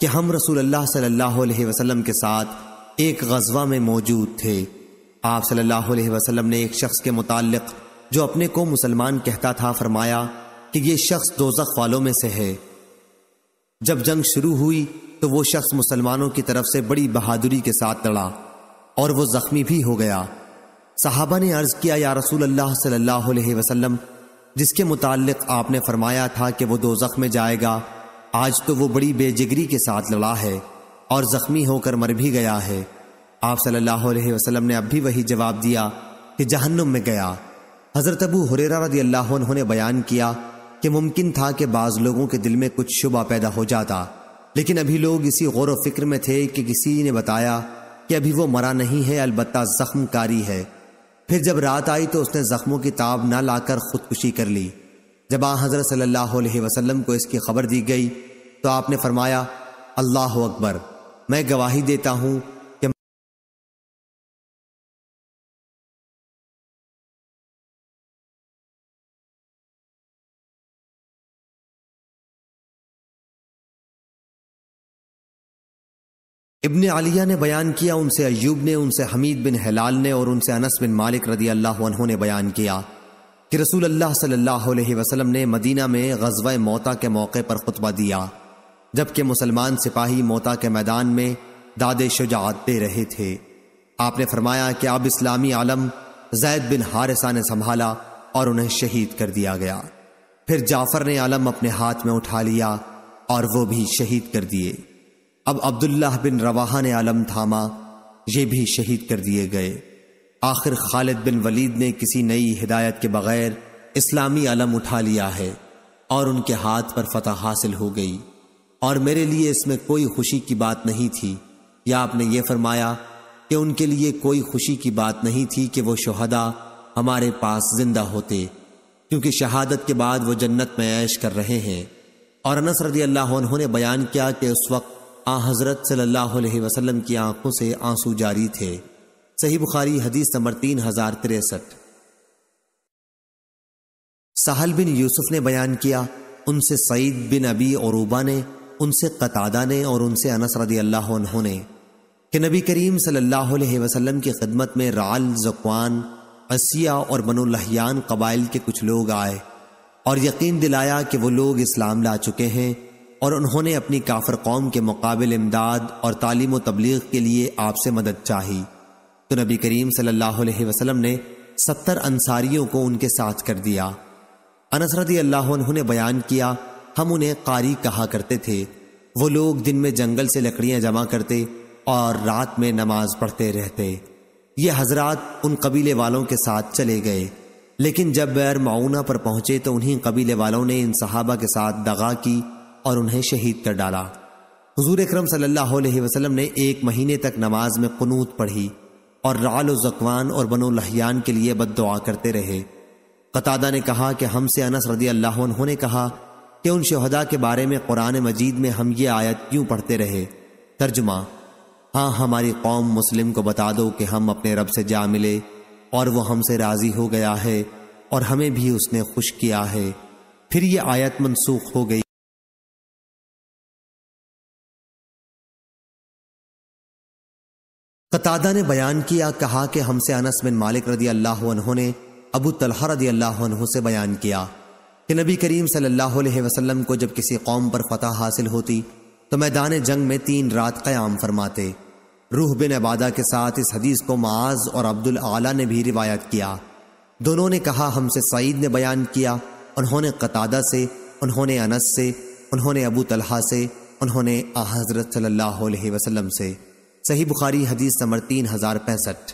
कि हम रसूल अल्लाह सल्लल्लाहु अलैहि वसल्लम के साथ एक गजवा में मौजूद थे आप सल्लल्लाहु अलैहि वसल्लम ने एक शख्स के मुतालिक जो अपने को मुसलमान कहता था फरमाया कि ये शख्स दोजख वालों में से है जब जंग शुरू हुई तो वो शख्स मुसलमानों की तरफ से बड़ी बहादुरी के साथ लड़ा और वो जख्मी भी हो गया साहबा ने अर्ज किया या रसूल अल्लाह सल्लल्लाहु अलैहि वसल्लम जिसके मुतालिक आपने फरमाया था कि वो दो जख्म जाएगा आज तो वो बड़ी बेजिगरी के साथ लड़ा है और जख्मी होकर मर भी गया है आप सल्लल्लाहु अलैहि वसल्लम ने अब भी वही जवाब दिया कि जहन्नुम में गया हज़रत अबू हुरेरा रदी अल्लाह ने बयान किया कि मुमकिन था कि बाज़ लोगों के दिल में कुछ शुबा पैदा हो जाता लेकिन अभी लोग इसी गौर व फिक्र में थे कि किसी ने बताया कि अभी वो मरा नहीं है ज़ख्म जख्मकारी है फिर जब रात आई तो उसने जख्मों की ताब ना लाकर खुदकुशी कर ली जब आ हजरत सल्लल्लाहु अलैहि वसल्लम को इसकी खबर दी गई तो आपने फरमाया अल्लाह अकबर मैं गवाही देता हूँ इबन आलिया ने बयान किया उनसे अयूब ने उनसे हमीद बिन हलाल ने और उनसे अनस बिन मालिक रदी अल्लाह ने बयान किया कि रसूल अल्लाह सल्लल्लाहु अलैहि वसल्लम ने मदीना में गजवा मोता के मौके पर खुतबा दिया जबकि मुसलमान सिपाही मोता के मैदान में दादे शुजात दे रहे थे आपने फरमाया कि अब इस्लामी आलम जैद बिन हारिसा ने संभाला और उन्हें शहीद कर दिया गया फिर जाफर ने आलम अपने हाथ में उठा लिया और वो भी शहीद कर दिए अब अब्दुल्लाह बिन रवाहा ने आलम थामा ये भी शहीद कर दिए गए आखिर खालिद बिन वलीद ने किसी नई हिदायत के बगैर इस्लामी आलम उठा लिया है और उनके हाथ पर फतह हासिल हो गई और मेरे लिए इसमें कोई खुशी की बात नहीं थी या आपने ये फरमाया कि उनके लिए कोई खुशी की बात नहीं थी कि वो शहदा हमारे पास जिंदा होते क्योंकि शहादत के बाद वो जन्नत में ऐश कर रहे हैं और अनसरदी अल्लाह उन्होंने बयान किया कि उस वक्त आ हज़रत सल्लल्लाहु अलैहि वसल्लम की आंखों से आंसू जारी थे सही बुखारी हदीस नंबर तीन हजार तिरसठ साहल बिन यूसुफ ने बयान किया उनसे सईद बिन अबी और ने उनसे कतादा ने और उनसे अनस रदी अल्लाह ने कि नबी करीम सल्लल्लाहु अलैहि वसल्लम की खिदमत में राल जकवान असिया और बनो कबाइल के कुछ लोग आए और यकीन दिलाया कि वो लोग इस्लाम ला चुके हैं और उन्होंने अपनी काफर कौम के मुकाबले इमदाद और तालीम तबलीग के लिए आपसे मदद चाही तो नबी करीम सल्लल्लाहु अलैहि वसल्लम ने सत्तर अंसारियों को उनके साथ कर दिया अनसरदी अल्लाह ने बयान किया हम उन्हें कारी कहा करते थे वो लोग दिन में जंगल से लकड़ियां जमा करते और रात में नमाज पढ़ते रहते ये हजरात उन कबीले वालों के साथ चले गए लेकिन जब बैर माउना पर पहुंचे तो उन्हीं कबीले वालों ने इन सहाबा के साथ दगा की और उन्हें शहीद कर डाला हजूर अक्रम वसल्लम ने एक महीने तक नमाज में कनूत पढ़ी और राल जकवान और बनो लहियान के लिए बद दुआ करते रहे कतादा ने कहा कि हमसे अनस रदी अल्लाह ने कहा कि उन शहदा के बारे में कुरान मजीद में हम ये आयत क्यों पढ़ते रहे तर्जुमा हाँ हमारी कौम मुस्लिम को बता दो कि हम अपने रब से जा मिले और वह हमसे राज़ी हो गया है और हमें भी उसने खुश किया है फिर ये आयत मनसूख हो गई कतादा ने बयान किया कहा कि हमसे अनस बिन मालिक रदी अल्लाह ने अबू तलहा रदी अल्लाह से बयान किया कि नबी करीम सल्लल्लाहु अलैहि वसल्लम को जब किसी कौम पर फतह हासिल होती तो मैदान जंग में तीन रात क़याम फरमाते रूह बिन अबादा के साथ इस हदीस को माज और अब्दुल आला ने भी रिवायत किया दोनों ने कहा हमसे सईद ने बयान किया उन्होंने कतादा से उन्होंने अनस से उन्होंने अबू तलहा से उन्होंने हज़रत सल्ला अलैहि से सही बुखारी हदीस नंबर तीन हजार पैंसठ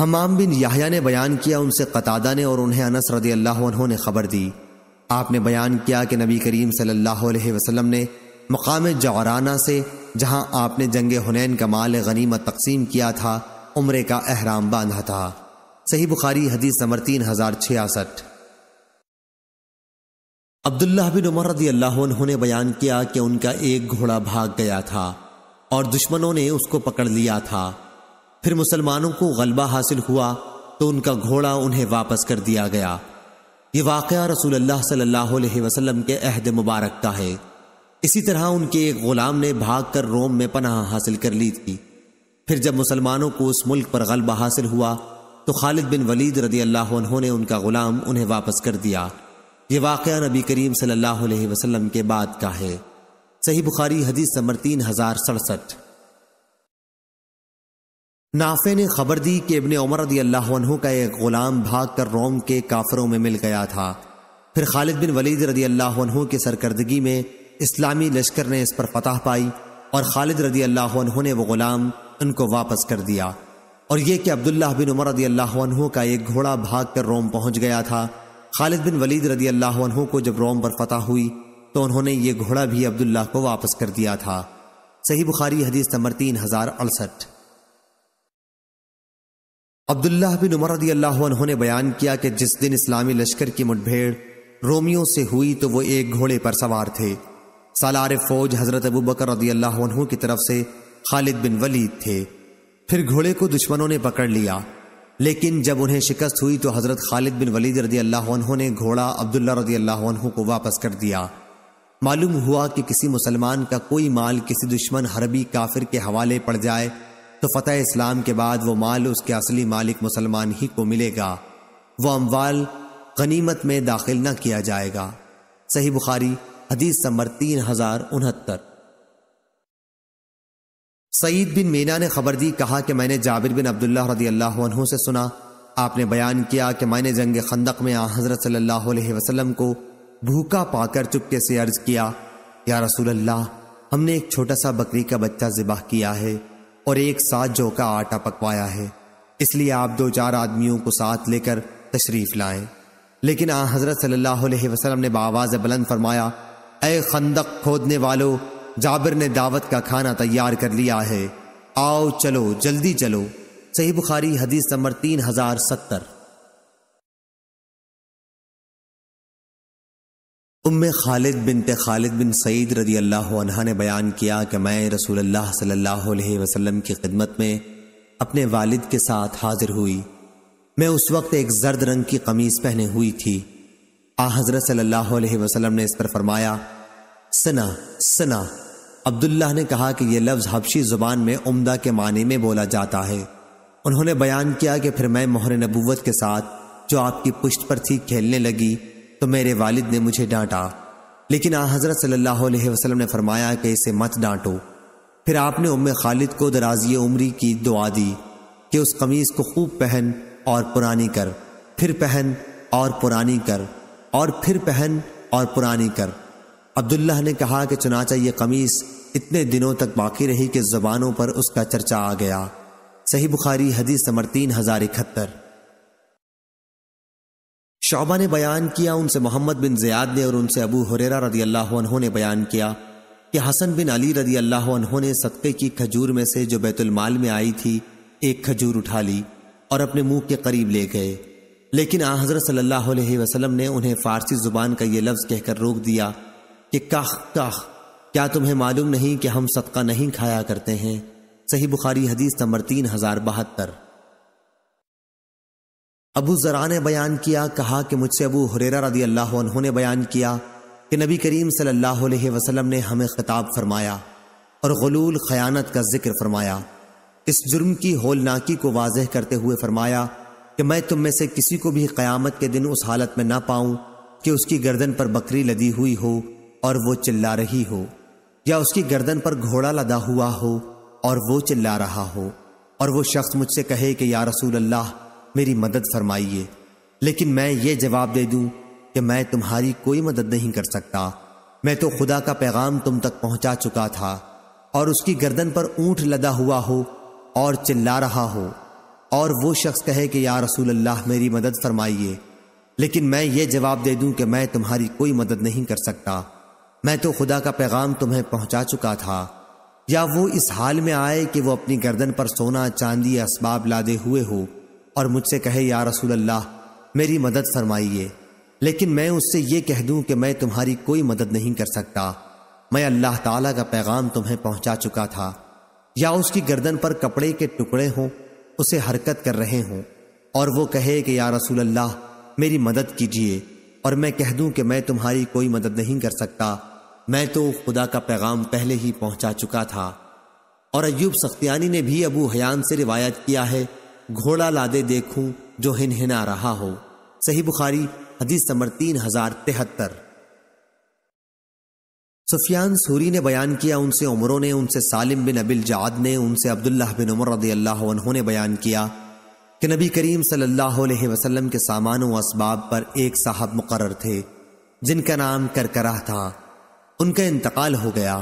हमाम बिन याहिया ने बयान किया उनसे कतादा ने और उन्हें अनस रदी अल्लाह ने खबर दी आपने बयान किया कि नबी करीम सल्लल्लाहु अलैहि वसल्लम ने मकाम जवराना से जहां आपने जंग हुनैन का माल गनीमत तकसीम किया था उम्र का अहराम बांधा था सही बुखारी हदीस नंबर तीन हजार छियासठ अब्दुल्ला बिन उमर रदी अल्लाह बयान किया कि उनका एक घोड़ा भाग गया था और दुश्मनों ने उसको पकड़ लिया था फिर मुसलमानों को गलबा हासिल हुआ तो उनका घोड़ा उन्हें वापस कर दिया गया ये वाक़ रसूल अल्लाह सल्लल्लाहु अलैहि वसल्लम के अहद मुबारक का है इसी तरह उनके एक ग़ुलाम ने भाग कर रोम में पनाह हासिल कर ली थी फिर जब मुसलमानों को उस मुल्क पर गलबा हासिल हुआ तो खालिद बिन वलीद रदी अल्लाह ने उनका ग़ुलाम उन्हें वापस कर दिया ये वाक़ नबी करीम सल्लल्लाहु अलैहि वसल्लम के बाद का है सही बुखारी हदीस नंबर तीन हजार सड़सठ नाफे ने खबर दी कि इबन उमर रदी अल्लाह का एक गुलाम भाग कर रोम के काफरों में मिल गया था फिर खालिद बिन वलीद रदी अल्लाह की सरकर्दगी में इस्लामी लश्कर ने इस पर फतह पाई और खालिद रदी अल्लाह ने वो गुलाम उनको वापस कर दिया और ये कि अब्दुल्ला बिन उमर रदी अल्लाह का एक घोड़ा भाग कर रोम पहुंच गया था खालिद बिन वलीद रदी अल्लाह को जब रोम पर फतह हुई तो उन्होंने ये घोड़ा भी अब्दुल्ला को वापस कर दिया था सही बुखारी हदीस नंबर तीन हजार अड़सठ अब्दुल्ला बिन उमर रदी अल्लाह ने बयान किया कि जिस दिन इस्लामी लश्कर की मुठभेड़ रोमियो से हुई तो वो एक घोड़े पर सवार थे सालार फौज हजरत अबू बकर रदी अल्लाह की तरफ से खालिद बिन वलीद थे फिर घोड़े को दुश्मनों ने पकड़ लिया लेकिन जब उन्हें शिकस्त हुई तो हज़रत खालिद बिन वलीद रदी अल्लाह ने घोड़ा अब्दुल्ला रदी अल्लाह को वापस कर दिया मालूम हुआ कि किसी मुसलमान का कोई माल किसी दुश्मन हरबी काफिर के हवाले पड़ जाए तो फ़तेह इस्लाम के बाद वो माल उसके असली मालिक मुसलमान ही को मिलेगा वो अमवाल गनीमत में दाखिल न किया जाएगा सही बुखारी हदीस समर तीन हजार उनहत्तर सईद बिन मीना ने खबर दी कहा कि मैंने जाबिर बिन अब्दुल्ला रदी अल्लाह से सुना आपने बयान किया कि मैंने जंग खंदक में आ हजरत सल्लल्लाहु अलैहि वसल्लम को भूखा पाकर चुपके से अर्ज किया या रसूल अल्लाह हमने एक छोटा सा बकरी का बच्चा जिबाह किया है और एक साथ जौ का आटा पकवाया है इसलिए आप दो चार आदमियों को साथ लेकर तशरीफ लाएं लेकिन आ हजरत सल्लल्लाहु ने बाबाज बुलंद फरमाया खंदक खोदने वालों जाबिर ने दावत का खाना तैयार कर लिया है आओ चलो जल्दी चलो सही बुखारी हदीस नंबर तीन हजार सत्तर उम खालिद बिन खालिद बिन सईद रदी अल्लाह ने बयान किया कि मैं रसूल अल्लाह सल्लल्लाहु अलैहि वसल्लम की खिदमत में अपने वालिद के साथ हाजिर हुई मैं उस वक्त एक जर्द रंग की कमीज पहने हुई थी आ हजरत सल्लल्लाहु अलैहि वसल्लम ने इस पर फरमाया सना सना अब्दुल्लाह ने कहा कि यह लफ्ज़ हबशी ज़ुबान में उम्दा के माने में बोला जाता है उन्होंने बयान किया कि फिर मैं मोहर नबूवत के साथ जो आपकी पुष्ट पर थी खेलने लगी तो मेरे वालिद ने मुझे डांटा लेकिन आ हज़रत सल्लल्लाहु अलैहि वसल्लम ने फरमाया कि इसे मत डांटो फिर आपने उम खालिद को दराजी उमरी की दुआ दी कि उस कमीज़ को खूब पहन और पुरानी कर फिर पहन और पुरानी कर और फिर पहन और पुरानी कर अब्दुल्ला ने कहा कि चुनाचा ये कमीज इतने दिनों तक बाकी रही कि जबानों पर उसका चर्चा आ गया सही बुखारी हदीस नंबर तीन हजार इकहत्तर शोबा ने बयान किया उनसे मोहम्मद बिन जयाद ने और उनसे अबू हुरेरा रदी अल्लाह ने बयान किया कि हसन बिन अली रदी अल्लाह ने सदक़े की खजूर में से जो बैतुलमाल में आई थी एक खजूर उठा ली और अपने मुंह के करीब ले गए लेकिन आ हजरत सल्लल्लाहु वसलम ने उन्हें फारसी जुबान का ये लफ्ज़ कहकर रोक दिया कि काह काह क्या तुम्हें मालूम नहीं कि हम सदका नहीं खाया करते हैं सही बुखारी हदीस नंबर तीन हजार बहत्तर अबू जरा ने बयान किया कहा कि मुझसे अबू हुरेरा रदी अल्लाह ने बयान किया कि नबी करीम सल्लल्लाहु अलैहि वसल्लम ने हमें खिताब फरमाया और गलूल खयानत का जिक्र फरमाया इस जुर्म की होलनाकी को वाजह करते हुए फरमाया कि मैं तुम में से किसी को भी क़यामत के दिन उस हालत में ना पाऊं कि उसकी गर्दन पर बकरी लदी हुई हो और वो चिल्ला रही हो या उसकी गर्दन पर घोड़ा लदा हुआ हो और वो चिल्ला रहा हो और वो शख्स मुझसे कहे कि या रसूल अल्लाह मेरी मदद फरमाइए लेकिन मैं ये जवाब दे दूं कि मैं तुम्हारी कोई मदद नहीं कर सकता मैं तो खुदा का पैगाम तुम तक पहुंचा चुका था और उसकी गर्दन पर ऊंट लदा हुआ हो और चिल्ला रहा हो और वो शख्स कहे कि या रसूल अल्लाह मेरी मदद फरमाइए लेकिन मैं ये जवाब दे दूं कि मैं तुम्हारी कोई मदद नहीं कर सकता मैं तो खुदा का पैगाम तुम्हें पहुंचा चुका था या वो इस हाल में आए कि वो अपनी गर्दन पर सोना चांदी इसबाब लादे हुए हो और मुझसे कहे या रसूल अल्लाह मेरी मदद फरमाइए लेकिन मैं उससे ये कह दूं कि मैं तुम्हारी कोई मदद नहीं कर सकता मैं अल्लाह ताला का पैगाम तुम्हें पहुंचा चुका था या उसकी गर्दन पर कपड़े के टुकड़े हों उसे हरकत कर रहे हों और वो कहे कि या रसूल अल्लाह मेरी मदद कीजिए और मैं कह दूं कि मैं तुम्हारी कोई मदद नहीं कर सकता मैं तो खुदा का पैगाम पहले ही पहुंचा चुका था और अयूब सख्तियानी ने भी अबू हयान से रिवायत किया है घोड़ा लादे देखूं जो हिनहिना रहा हो सही बुखारी हदीस नंबर तीन हजार तिहत्तर सुफियान सूरी ने बयान किया उनसे उमरों ने उनसे सालिम बिन अबिल जाद ने उनसे अब्दुल्लाह बिन उमर उन्होंने ने बयान किया कि नबी करीम सल्लल्लाहु अलैहि वसल्लम के सामान व पर एक साहब मुकर थे जिनका नाम करकरा था उनका इंतकाल हो गया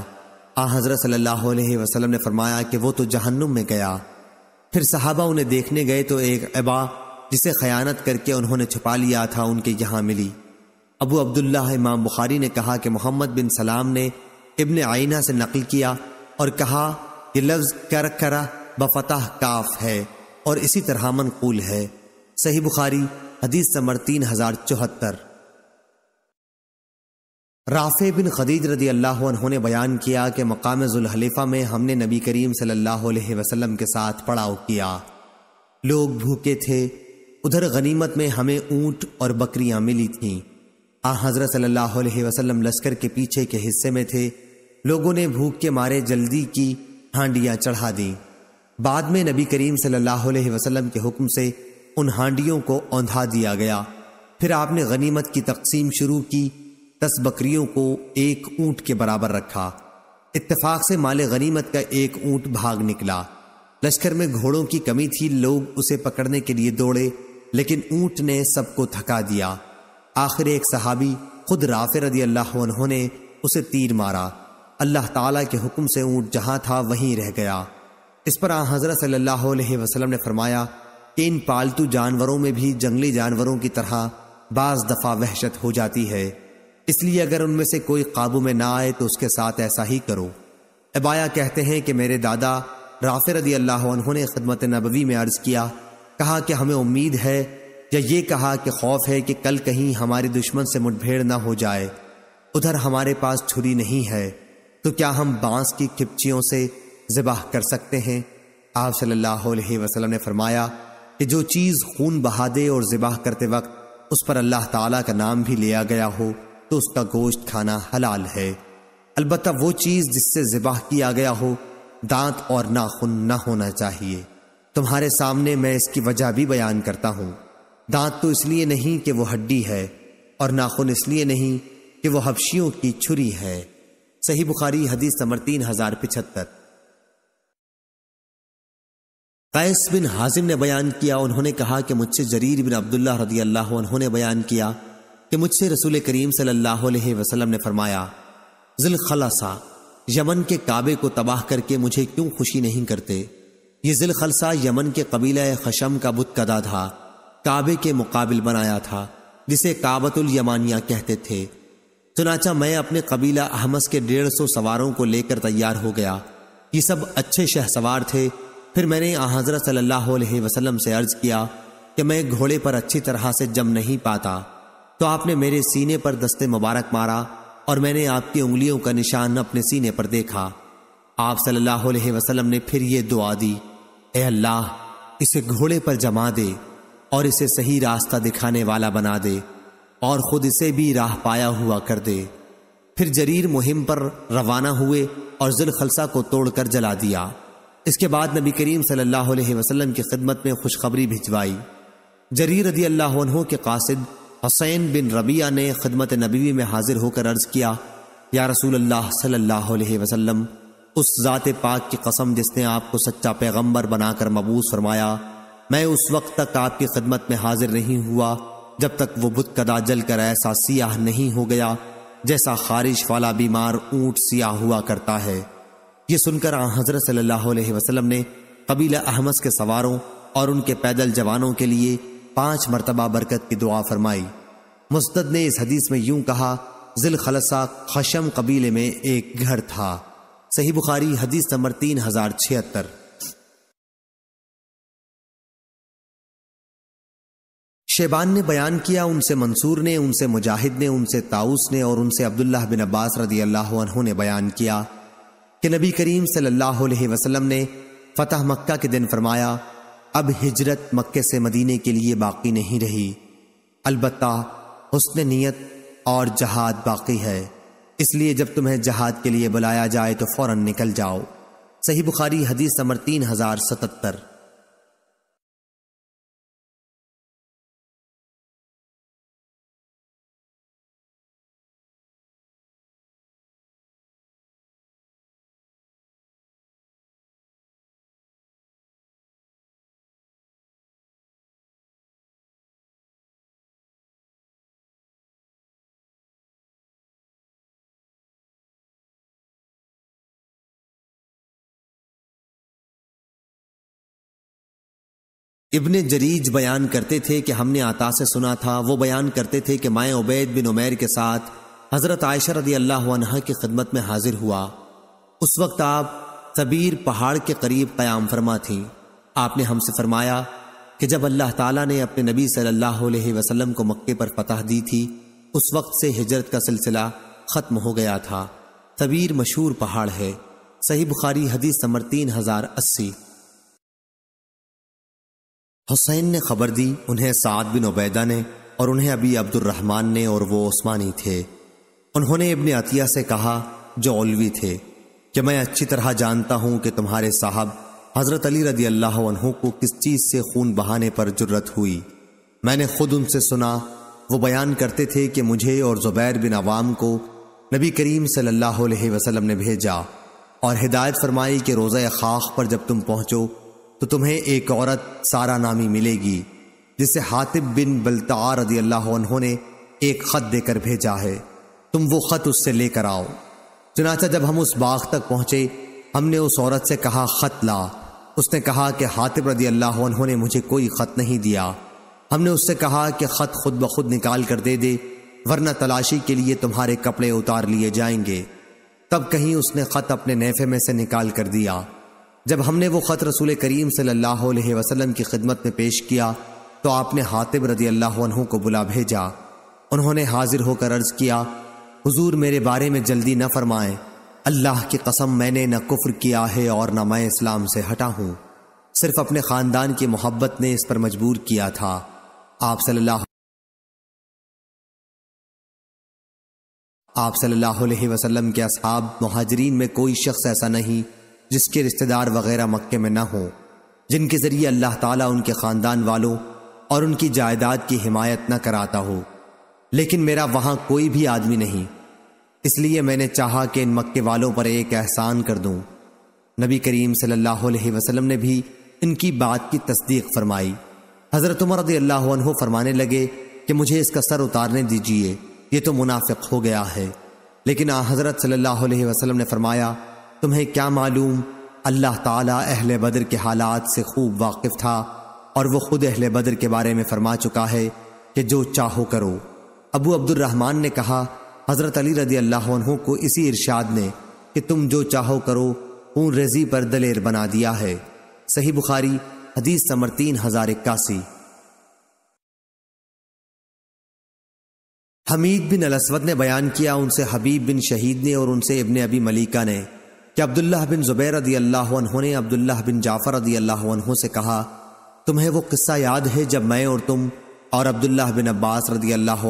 आ हजरत सल्लल्लाहु अलैहि वसल्लम ने फरमाया कि वो तो जहन्नुम में गया फिर सहाबा उन्हें देखने गए तो एक अबा जिसे खयानत करके उन्होंने छुपा लिया था उनके यहाँ मिली अबू अब्दुल्ला इमाम बुखारी ने कहा कि मोहम्मद बिन सलाम ने इबन आइना से नकल किया और कहा कि लफ्ज़ कर करा बफतह काफ है और इसी तरह मनकूल है सही बुखारी हदीस समर तीन हजार चौहत्तर राफ़े बिन खदीज रदी अल्लाह ने बयान किया कि मकाम जुलहलीफ़ा में हमने नबी करीम सल्लल्लाहु अलैहि वसल्लम के साथ पड़ाव किया लोग भूखे थे उधर गनीमत में हमें ऊंट और बकरियां मिली थीं आ हज़रत सल्लल्लाहु अलैहि वसल्लम लश्कर के पीछे के हिस्से में थे लोगों ने भूख के मारे जल्दी की हांडियां चढ़ा दी बाद में नबी करीम सल्लल्लाहु अलैहि वसल्लम के हुक्म से उन हांडियों को औंधा दिया गया फिर आपने गनीमत की तकसीम शुरू की दस बकरियों को एक ऊंट के बराबर रखा इत्तेफाक से माले गनीमत का एक ऊंट भाग निकला लश्कर में घोड़ों की कमी थी लोग उसे पकड़ने के लिए दौड़े लेकिन ऊंट ने सबको थका दिया आखिर एक सहाबी खुद राफे रदी अल्लाह ने उसे तीर मारा अल्लाह ताला के हुक्म से ऊंट जहां था वहीं रह गया इस पर आ हजरत सल्लाम ने फरमाया कि इन पालतू जानवरों में भी जंगली जानवरों की तरह बाज दफा वहशत हो जाती है इसलिए अगर उनमें से कोई काबू में ना आए तो उसके साथ ऐसा ही करो अबाया कहते हैं कि मेरे दादा राफे रदी अल्लाह उन्होंने खदमत नबवी में अर्ज किया कहा कि हमें उम्मीद है या ये कहा कि खौफ है कि कल कहीं हमारे दुश्मन से मुठभेड़ ना हो जाए उधर हमारे पास छुरी नहीं है तो क्या हम बांस की खिपचियों से जबाह कर सकते हैं आप सल्लल्लाहु अलैहि वसल्लम ने फरमाया कि जो चीज़ खून बहा दे और जबाह करते वक्त उस पर अल्लाह ताला का नाम भी लिया गया हो तो उसका गोश्त खाना हलाल है अलबत् वो चीज़ जिससे ज़िबाह किया गया हो दांत और नाखून न ना होना चाहिए तुम्हारे सामने मैं इसकी वजह भी बयान करता हूं दांत तो इसलिए नहीं कि वो हड्डी है और नाखून इसलिए नहीं कि वो हबशियों की छुरी है सही बुखारी हदीस नंबर तीन हजार पिछहत्तर कैस बिन हाजिम ने बयान किया उन्होंने कहा कि मुझसे जरीर बिन अब्दुल्ला रदी अल्लाह उन्होंने बयान किया कि मुझसे रसूल करीम सल्लल्लाहु अलैहि वसल्लम ने फरमाया जिलखलासा यमन के काबे को तबाह करके मुझे क्यों खुशी नहीं करते ये खलसा यमन के कबीला खशम का बुत कदा था काबे के मुकाबिल बनाया था जिसे काबतुल यमानिया कहते थे चुनाचा मैं अपने कबीला अहमस के डेढ़ सौ सवारों को लेकर तैयार हो गया ये सब अच्छे शहसवार थे फिर मैंने हजरत सल्लल्लाहु अलैहि वसल्लम से अर्ज किया कि मैं घोड़े पर अच्छी तरह से जम नहीं पाता तो आपने मेरे सीने पर दस्ते मुबारक मारा और मैंने आपकी उंगलियों का निशान अपने सीने पर देखा आप सल्लल्लाहु अलैहि वसल्लम ने फिर यह दुआ दी ए अल्लाह इसे घोड़े पर जमा दे और इसे सही रास्ता दिखाने वाला बना दे और खुद इसे भी राह पाया हुआ कर दे फिर जरीर मुहिम पर रवाना हुए और खलसा को तोड़कर जला दिया इसके बाद नबी करीम सल्लल्लाहु अलैहि वसल्लम की खिदमत में खुशखबरी भिजवाई जरीर रदी अल्लाह के कासिद हसैन बिन रबिया ने खदमत नबी में हाजिर होकर अर्ज किया या रसूल अल्लाह सल्लल्लाहु अलैहि वसल्लम उस ज़ात पाक की कसम जिसने आपको सच्चा पैगंबर बनाकर मबूस फरमाया मैं उस वक्त तक आपकी खदमत में हाजिर नहीं हुआ जब तक वो बुत कदा जल कर ऐसा सियाह नहीं हो गया जैसा खारिश वाला बीमार ऊंट सियाह हुआ करता है ये सुनकर हजरत सल्लल्लाहु अलैहि वसल्लम ने कबीला अहमस के सवारों और उनके पैदल जवानों के लिए पांच मरतबा बरकत की दुआ फरमाई मुस्तद ने इस हदीस में यूं कहा जिल खलसा खशम कबीले में एक घर था सही बुखारी हदीस नंबर तीन हजार छिहत्तर शेबान ने बयान किया उनसे मंसूर ने उनसे मुजाहिद ने उनसे ताउस ने और उनसे अब्दुल्लाह बिन अब्बास रदी अल्लाह ने बयान किया कि नबी करीम सल्लल्लाहु अलैहि वसल्लम ने फतह मक्का के दिन फरमाया अब हिजरत मक्के से मदीने के लिए बाकी नहीं रही अलबत् हसन नीयत और जहाद बाकी है इसलिए जब तुम्हें जहाद के लिए बुलाया जाए तो फौरन निकल जाओ सही बुखारी हदीस नंबर तीन हजार सतहत्तर इबन जरीज बयान करते थे कि हमने आता से सुना था वो बयान करते थे कि माए उबैद बिन उमैर के साथ हज़रत आयशा रदी अल्लाह की खिदमत में हाजिर हुआ उस वक्त आप तबीर पहाड़ के करीब क्याम फरमा थी आपने हमसे फरमाया कि जब अल्लाह ताला ने अपने नबी सल्लल्लाहु अलैहि वसल्लम को मक्के पर फतह दी थी उस वक्त से हिजरत का सिलसिला ख़त्म हो गया था तबीर मशहूर पहाड़ है सही बुखारी हदीस समर तीन हज़ार अस्सी हुसैन ने खबर दी उन्हें साद बिन उबैदा ने और उन्हें अभी अब्दुलरहमान ने और वो उस्मानी थे उन्होंने इबन अतिया से कहा जो ओलवी थे कि मैं अच्छी तरह जानता हूं कि तुम्हारे साहब हजरत अली रदी अल्लाह को किस चीज़ से खून बहाने पर जुर्रत हुई मैंने खुद उनसे सुना वो बयान करते थे कि मुझे और जुबैर बिन अवाम को नबी करीम सल्लल्लाहु अलैहि वसल्लम ने भेजा और हिदायत फरमाई कि रोज़ा खाक पर जब तुम पहुंचो तो तुम्हें एक औरत सारा नामी मिलेगी जिसे हातिब बिन बलतार रदी अल्लाह ने एक खत देकर भेजा है तुम वो खत उससे लेकर आओ चुनाचा जब हम उस बाग तक पहुंचे हमने उस औरत से कहा खत ला उसने कहा कि हातिब रदी अल्लाह ने मुझे कोई खत नहीं दिया हमने उससे कहा कि खत खुद ब खुद निकाल कर दे दे वरना तलाशी के लिए तुम्हारे कपड़े उतार लिए जाएंगे तब कहीं उसने खत अपने नेफे में से निकाल कर दिया जब हमने वो ख़त रसूल करीम सल्लल्लाहु अलैहि वसल्लम की खिदमत में पेश किया तो आपने हातिब रदी अल्लाह को बुला भेजा उन्होंने हाजिर होकर अर्ज किया हुजूर मेरे बारे में जल्दी न फरमाएं अल्लाह की कसम मैंने न कुफ्र किया है और न मैं इस्लाम से हटा हूँ सिर्फ अपने ख़ानदान की मोहब्बत ने इस पर मजबूर किया था आप सल्लल्लाहु आप सल्लल्लाहु अलैहि वसल्लम के असहाब महाजरीन में कोई शख्स ऐसा नहीं जिसके रिश्तेदार वगैरह मक्के में ना हों जिनके ज़रिए अल्लाह ताला उनके ख़ानदान वालों और उनकी जायदाद की हिमायत न कराता हो लेकिन मेरा वहाँ कोई भी आदमी नहीं इसलिए मैंने चाहा कि इन मक्के वालों पर एक एहसान कर दूं नबी करीम सल्लल्लाहु अलैहि वसल्लम ने भी इनकी बात की तस्दीक फरमाई हज़रत उमर रदी अल्लाह फरमाने लगे कि मुझे इसका सर उतारने दीजिए ये तो मुनाफिक हो गया है लेकिन आ हज़रत सल्लल्लाहु अलैहि वसल्लम ने फरमाया तुम्हें क्या मालूम अल्लाह ताला अहल बदर के हालात से खूब वाकिफ था और वो खुद अहल बदर के बारे में फरमा चुका है कि जो चाहो करो अबू अब्दुलरहमान ने कहा हज़रत अली रदी अल्लाह को इसी इरशाद ने कि तुम जो चाहो करो ऊन रजी पर दलेर बना दिया है सही बुखारी हदीस समर तीन हजार इक्यासी हमीद बिन अलसवद ने बयान किया उनसे हबीब बिन शहीद ने और उनसे इबन अबी मलिका ने कि अब्दुल्लाह बिन जुबैर रदी अल्लाह ने अब्दुल्लाह बिन जाफ़र रदी अल्लाह से कहा तुम्हें वो किस्सा याद है जब मैं और तुम और अब्दुल्लाह बिन अब्बास रदी अल्लाह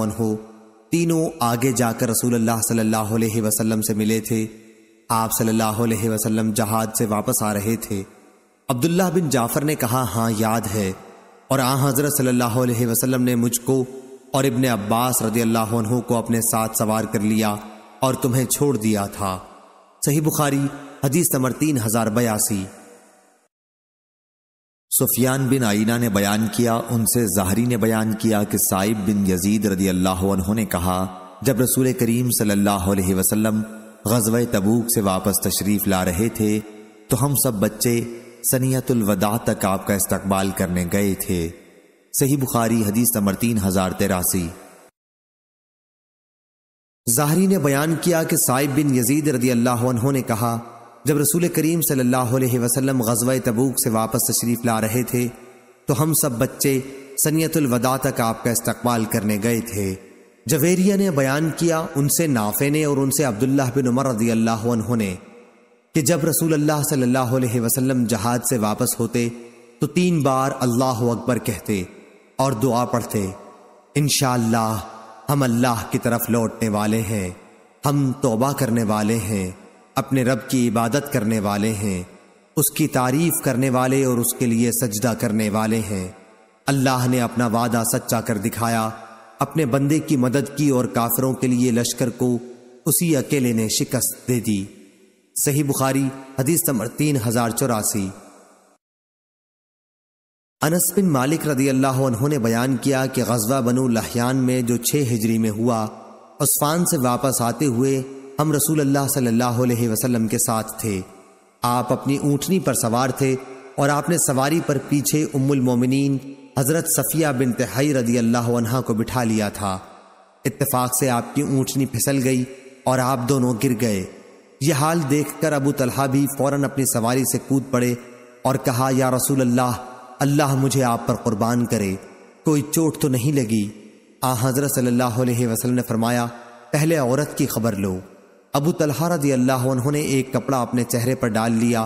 तीनों आगे जाकर रसूल अल्लाह सल्लल्लाहु अलैहि वसल्लम से मिले थे आप सल्लल्लाहु अलैहि वसल्लम जहाज से वापस आ रहे थे अब्दुल्लाह बिन जाफ़र ने कहा हाँ याद है और आ हज़रत सल्लल्लाहु अलैहि वसल्लम ने मुझको और इब्ने अब्बास रदी अल्लाह को अपने साथ सवार कर लिया और तुम्हें छोड़ दिया था सही बुखारी हदीस नंबर तीन हजार बयासी सुफियान बिन आईना ने बयान किया उनसे जहरी ने बयान किया कि साइब बिन यजीद रदी अल्लाह ने कहा जब रसूल करीम सल्लल्लाहु अलैहि वसल्लम तबूक से वापस तशरीफ ला रहे थे तो हम सब बच्चे सनीतुलवदा तक आपका इस्तकबाल करने गए थे सही बुखारी हदीस नंबर तीन हजार तेरासी जाहरी ने बयान किया कि साहिब बिन यजीद रदी अल्लाह ने कहा जब रसूल करीम सल्लल्लाहु अलैहि वसल्लम गजवा तबूक से वापस तशरीफ़ ला रहे थे तो हम सब बच्चे सनीतुलवदा तक आपका इस्तकबाल करने गए थे जवेरिया ने बयान किया उनसे नाफे ने और उनसे अब्दुल्ला बिन उमर रदी अल्लाह ने कि जब रसूल अल्लाह सल्लल्लाहु अलैहि वसल्लम जहाज से वापस होते तो तीन बार अल्लाह अकबर कहते और दुआ पढ़ते इन हम अल्लाह की तरफ लौटने वाले हैं हम तोबा करने वाले हैं अपने रब की इबादत करने वाले हैं उसकी तारीफ करने वाले और उसके लिए सजदा करने वाले हैं अल्लाह ने अपना वादा सच्चा कर दिखाया अपने बंदे की मदद की और काफिरों के लिए लश्कर को उसी अकेले ने शिकस्त दे दी सही बुखारी हदीस नंबर तीन हजार चौरासी अनस बिन मालिक रदी अल्लाह ने बयान किया कि गजवा बनु लहियान में जो छः हिजरी में हुआ उस्फान से वापस आते हुए हम रसूल अल्लाह सल्लल्लाहु अलैहि वसल्लम के साथ थे आप अपनी ऊँटनी पर सवार थे और आपने सवारी पर पीछे उम्मुल मोमिनीन हज़रत सफ़िया बिन तहई रदी अल्लाह को बिठा लिया था इत्तेफाक से आपकी ऊँटनी फिसल गई और आप दोनों गिर गए यह हाल देखकर अबू तलहा भी फ़ौरन अपनी सवारी से कूद पड़े और कहा या रसूल अल्लाह अल्लाह मुझे आप पर कुर्बान करे कोई चोट तो नहीं लगी आ हजरत सल्लल्लाहु अलैहि वसल्लम ने फरमाया पहले औरत की खबर लो अबू तलहा रजी अल्लाह उन्होंने एक कपड़ा अपने चेहरे पर डाल लिया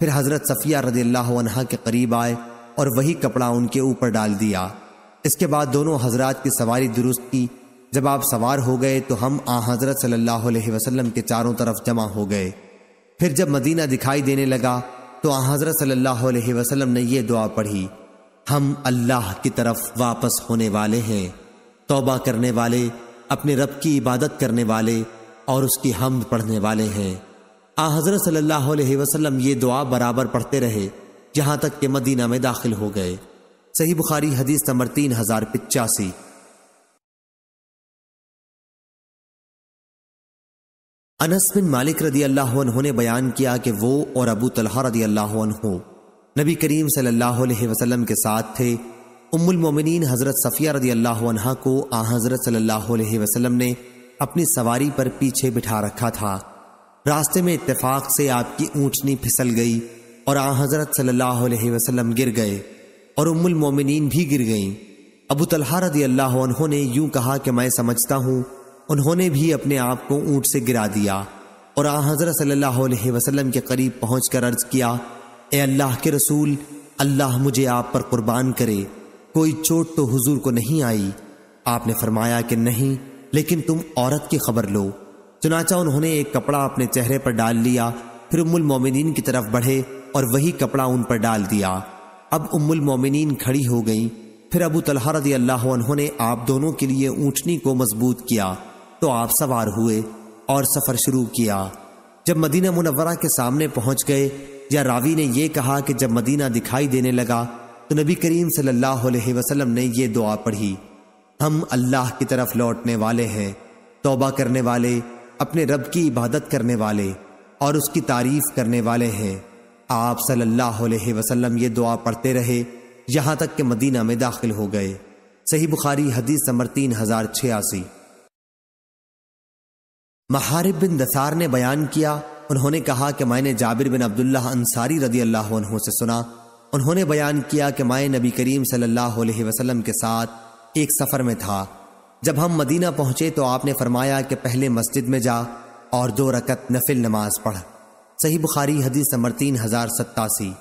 फिर हजरत सफ़िया रजी अल्लाह के करीब आए और वही कपड़ा उनके ऊपर डाल दिया इसके बाद दोनों हजरात की सवारी दुरुस्त की जब आप सवार हो गए तो हम आ हजरत सल्लल्लाहु अलैहि वसल्लम के चारों तरफ जमा हो गए फिर जब मदीना दिखाई देने लगा तो हज़रत सल्लल्लाहु अलैहि वसल्लम ने यह दुआ पढ़ी हम अल्लाह की तरफ वापस होने वाले हैं तौबा करने वाले अपने रब की इबादत करने वाले और उसकी हमद पढ़ने वाले हैं आ हज़रत सल्लल्लाहु अलैहि वसल्लम ये दुआ बराबर पढ़ते रहे यहाँ तक कि मदीना में दाखिल हो गए सही बुखारी हदीस नंबर तीन हजार पिचासी अनस बिन मालिक रदी अल्लाह ने बयान किया कि वो और अबू तलहा रदी अल्लाह नबी करीम सल्लल्लाहु अलैहि वसल्लम के साथ थे उम्मुल मोमिनीन हज़रत सफ़िया रदी अल्लाह को आ हज़रत सल्लल्लाहु अलैहि वसल्लम ने अपनी सवारी पर पीछे बिठा रखा था रास्ते में इत्तेफाक से आपकी ऊँटनी फिसल गई और आ हज़रत सल्लल्लाहु अलैहि वसल्लम गिर गए और उम्मुल मोमिनीन भी गिर गईं अबू तलहा रदी अल्लाह ने यूं कहा कि मैं समझता हूं उन्होंने भी अपने आप को ऊंट से गिरा दिया और आ हजरत सल्लल्लाहु अलैहि वसल्लम के करीब पहुँच कर अर्ज किया ए अल्लाह के रसूल अल्लाह मुझे आप पर कुर्बान करे कोई चोट तो हुजूर को नहीं आई आपने फरमाया कि नहीं लेकिन तुम औरत की खबर लो चुनाचा उन्होंने एक कपड़ा अपने चेहरे पर डाल लिया फिर उम्मुल मोमिन की तरफ बढ़े और वही कपड़ा उन पर डाल दिया अब उम्मुल मोमिन खड़ी हो गई फिर अबू तलहा रजी अल्लाह ने आप दोनों के लिए ऊँटनी को मजबूत किया तो आप सवार हुए और सफ़र शुरू किया जब मदीना मुनवरा के सामने पहुंच गए या रावी ने यह कहा कि जब मदीना दिखाई देने लगा तो नबी करीम सल्लल्लाहु अलैहि वसल्लम ने यह दुआ पढ़ी हम अल्लाह की तरफ लौटने वाले हैं तोबा करने वाले अपने रब की इबादत करने वाले और उसकी तारीफ करने वाले हैं आप सल्लल्लाहु अलैहि वसल्लम ये दुआ पढ़ते रहे यहां तक कि मदीना में दाखिल हो गए सही बुखारी हदीस नंबर तीन हजार छियासी महारिब बिन दसार ने बयान किया उन्होंने कहा कि मैंने जाबिर बिन अब्दुल्ला अंसारी रदी अल्लाह से सुना उन्होंने बयान किया कि मैं नबी करीम सल्लल्लाहु अलैहि वसल्लम के साथ एक सफ़र में था जब हम मदीना पहुंचे तो आपने फरमाया कि पहले मस्जिद में जा और दो रकत नफिल नमाज पढ़ सही बुखारी हदीस नंबर तीन हजार सत्तासी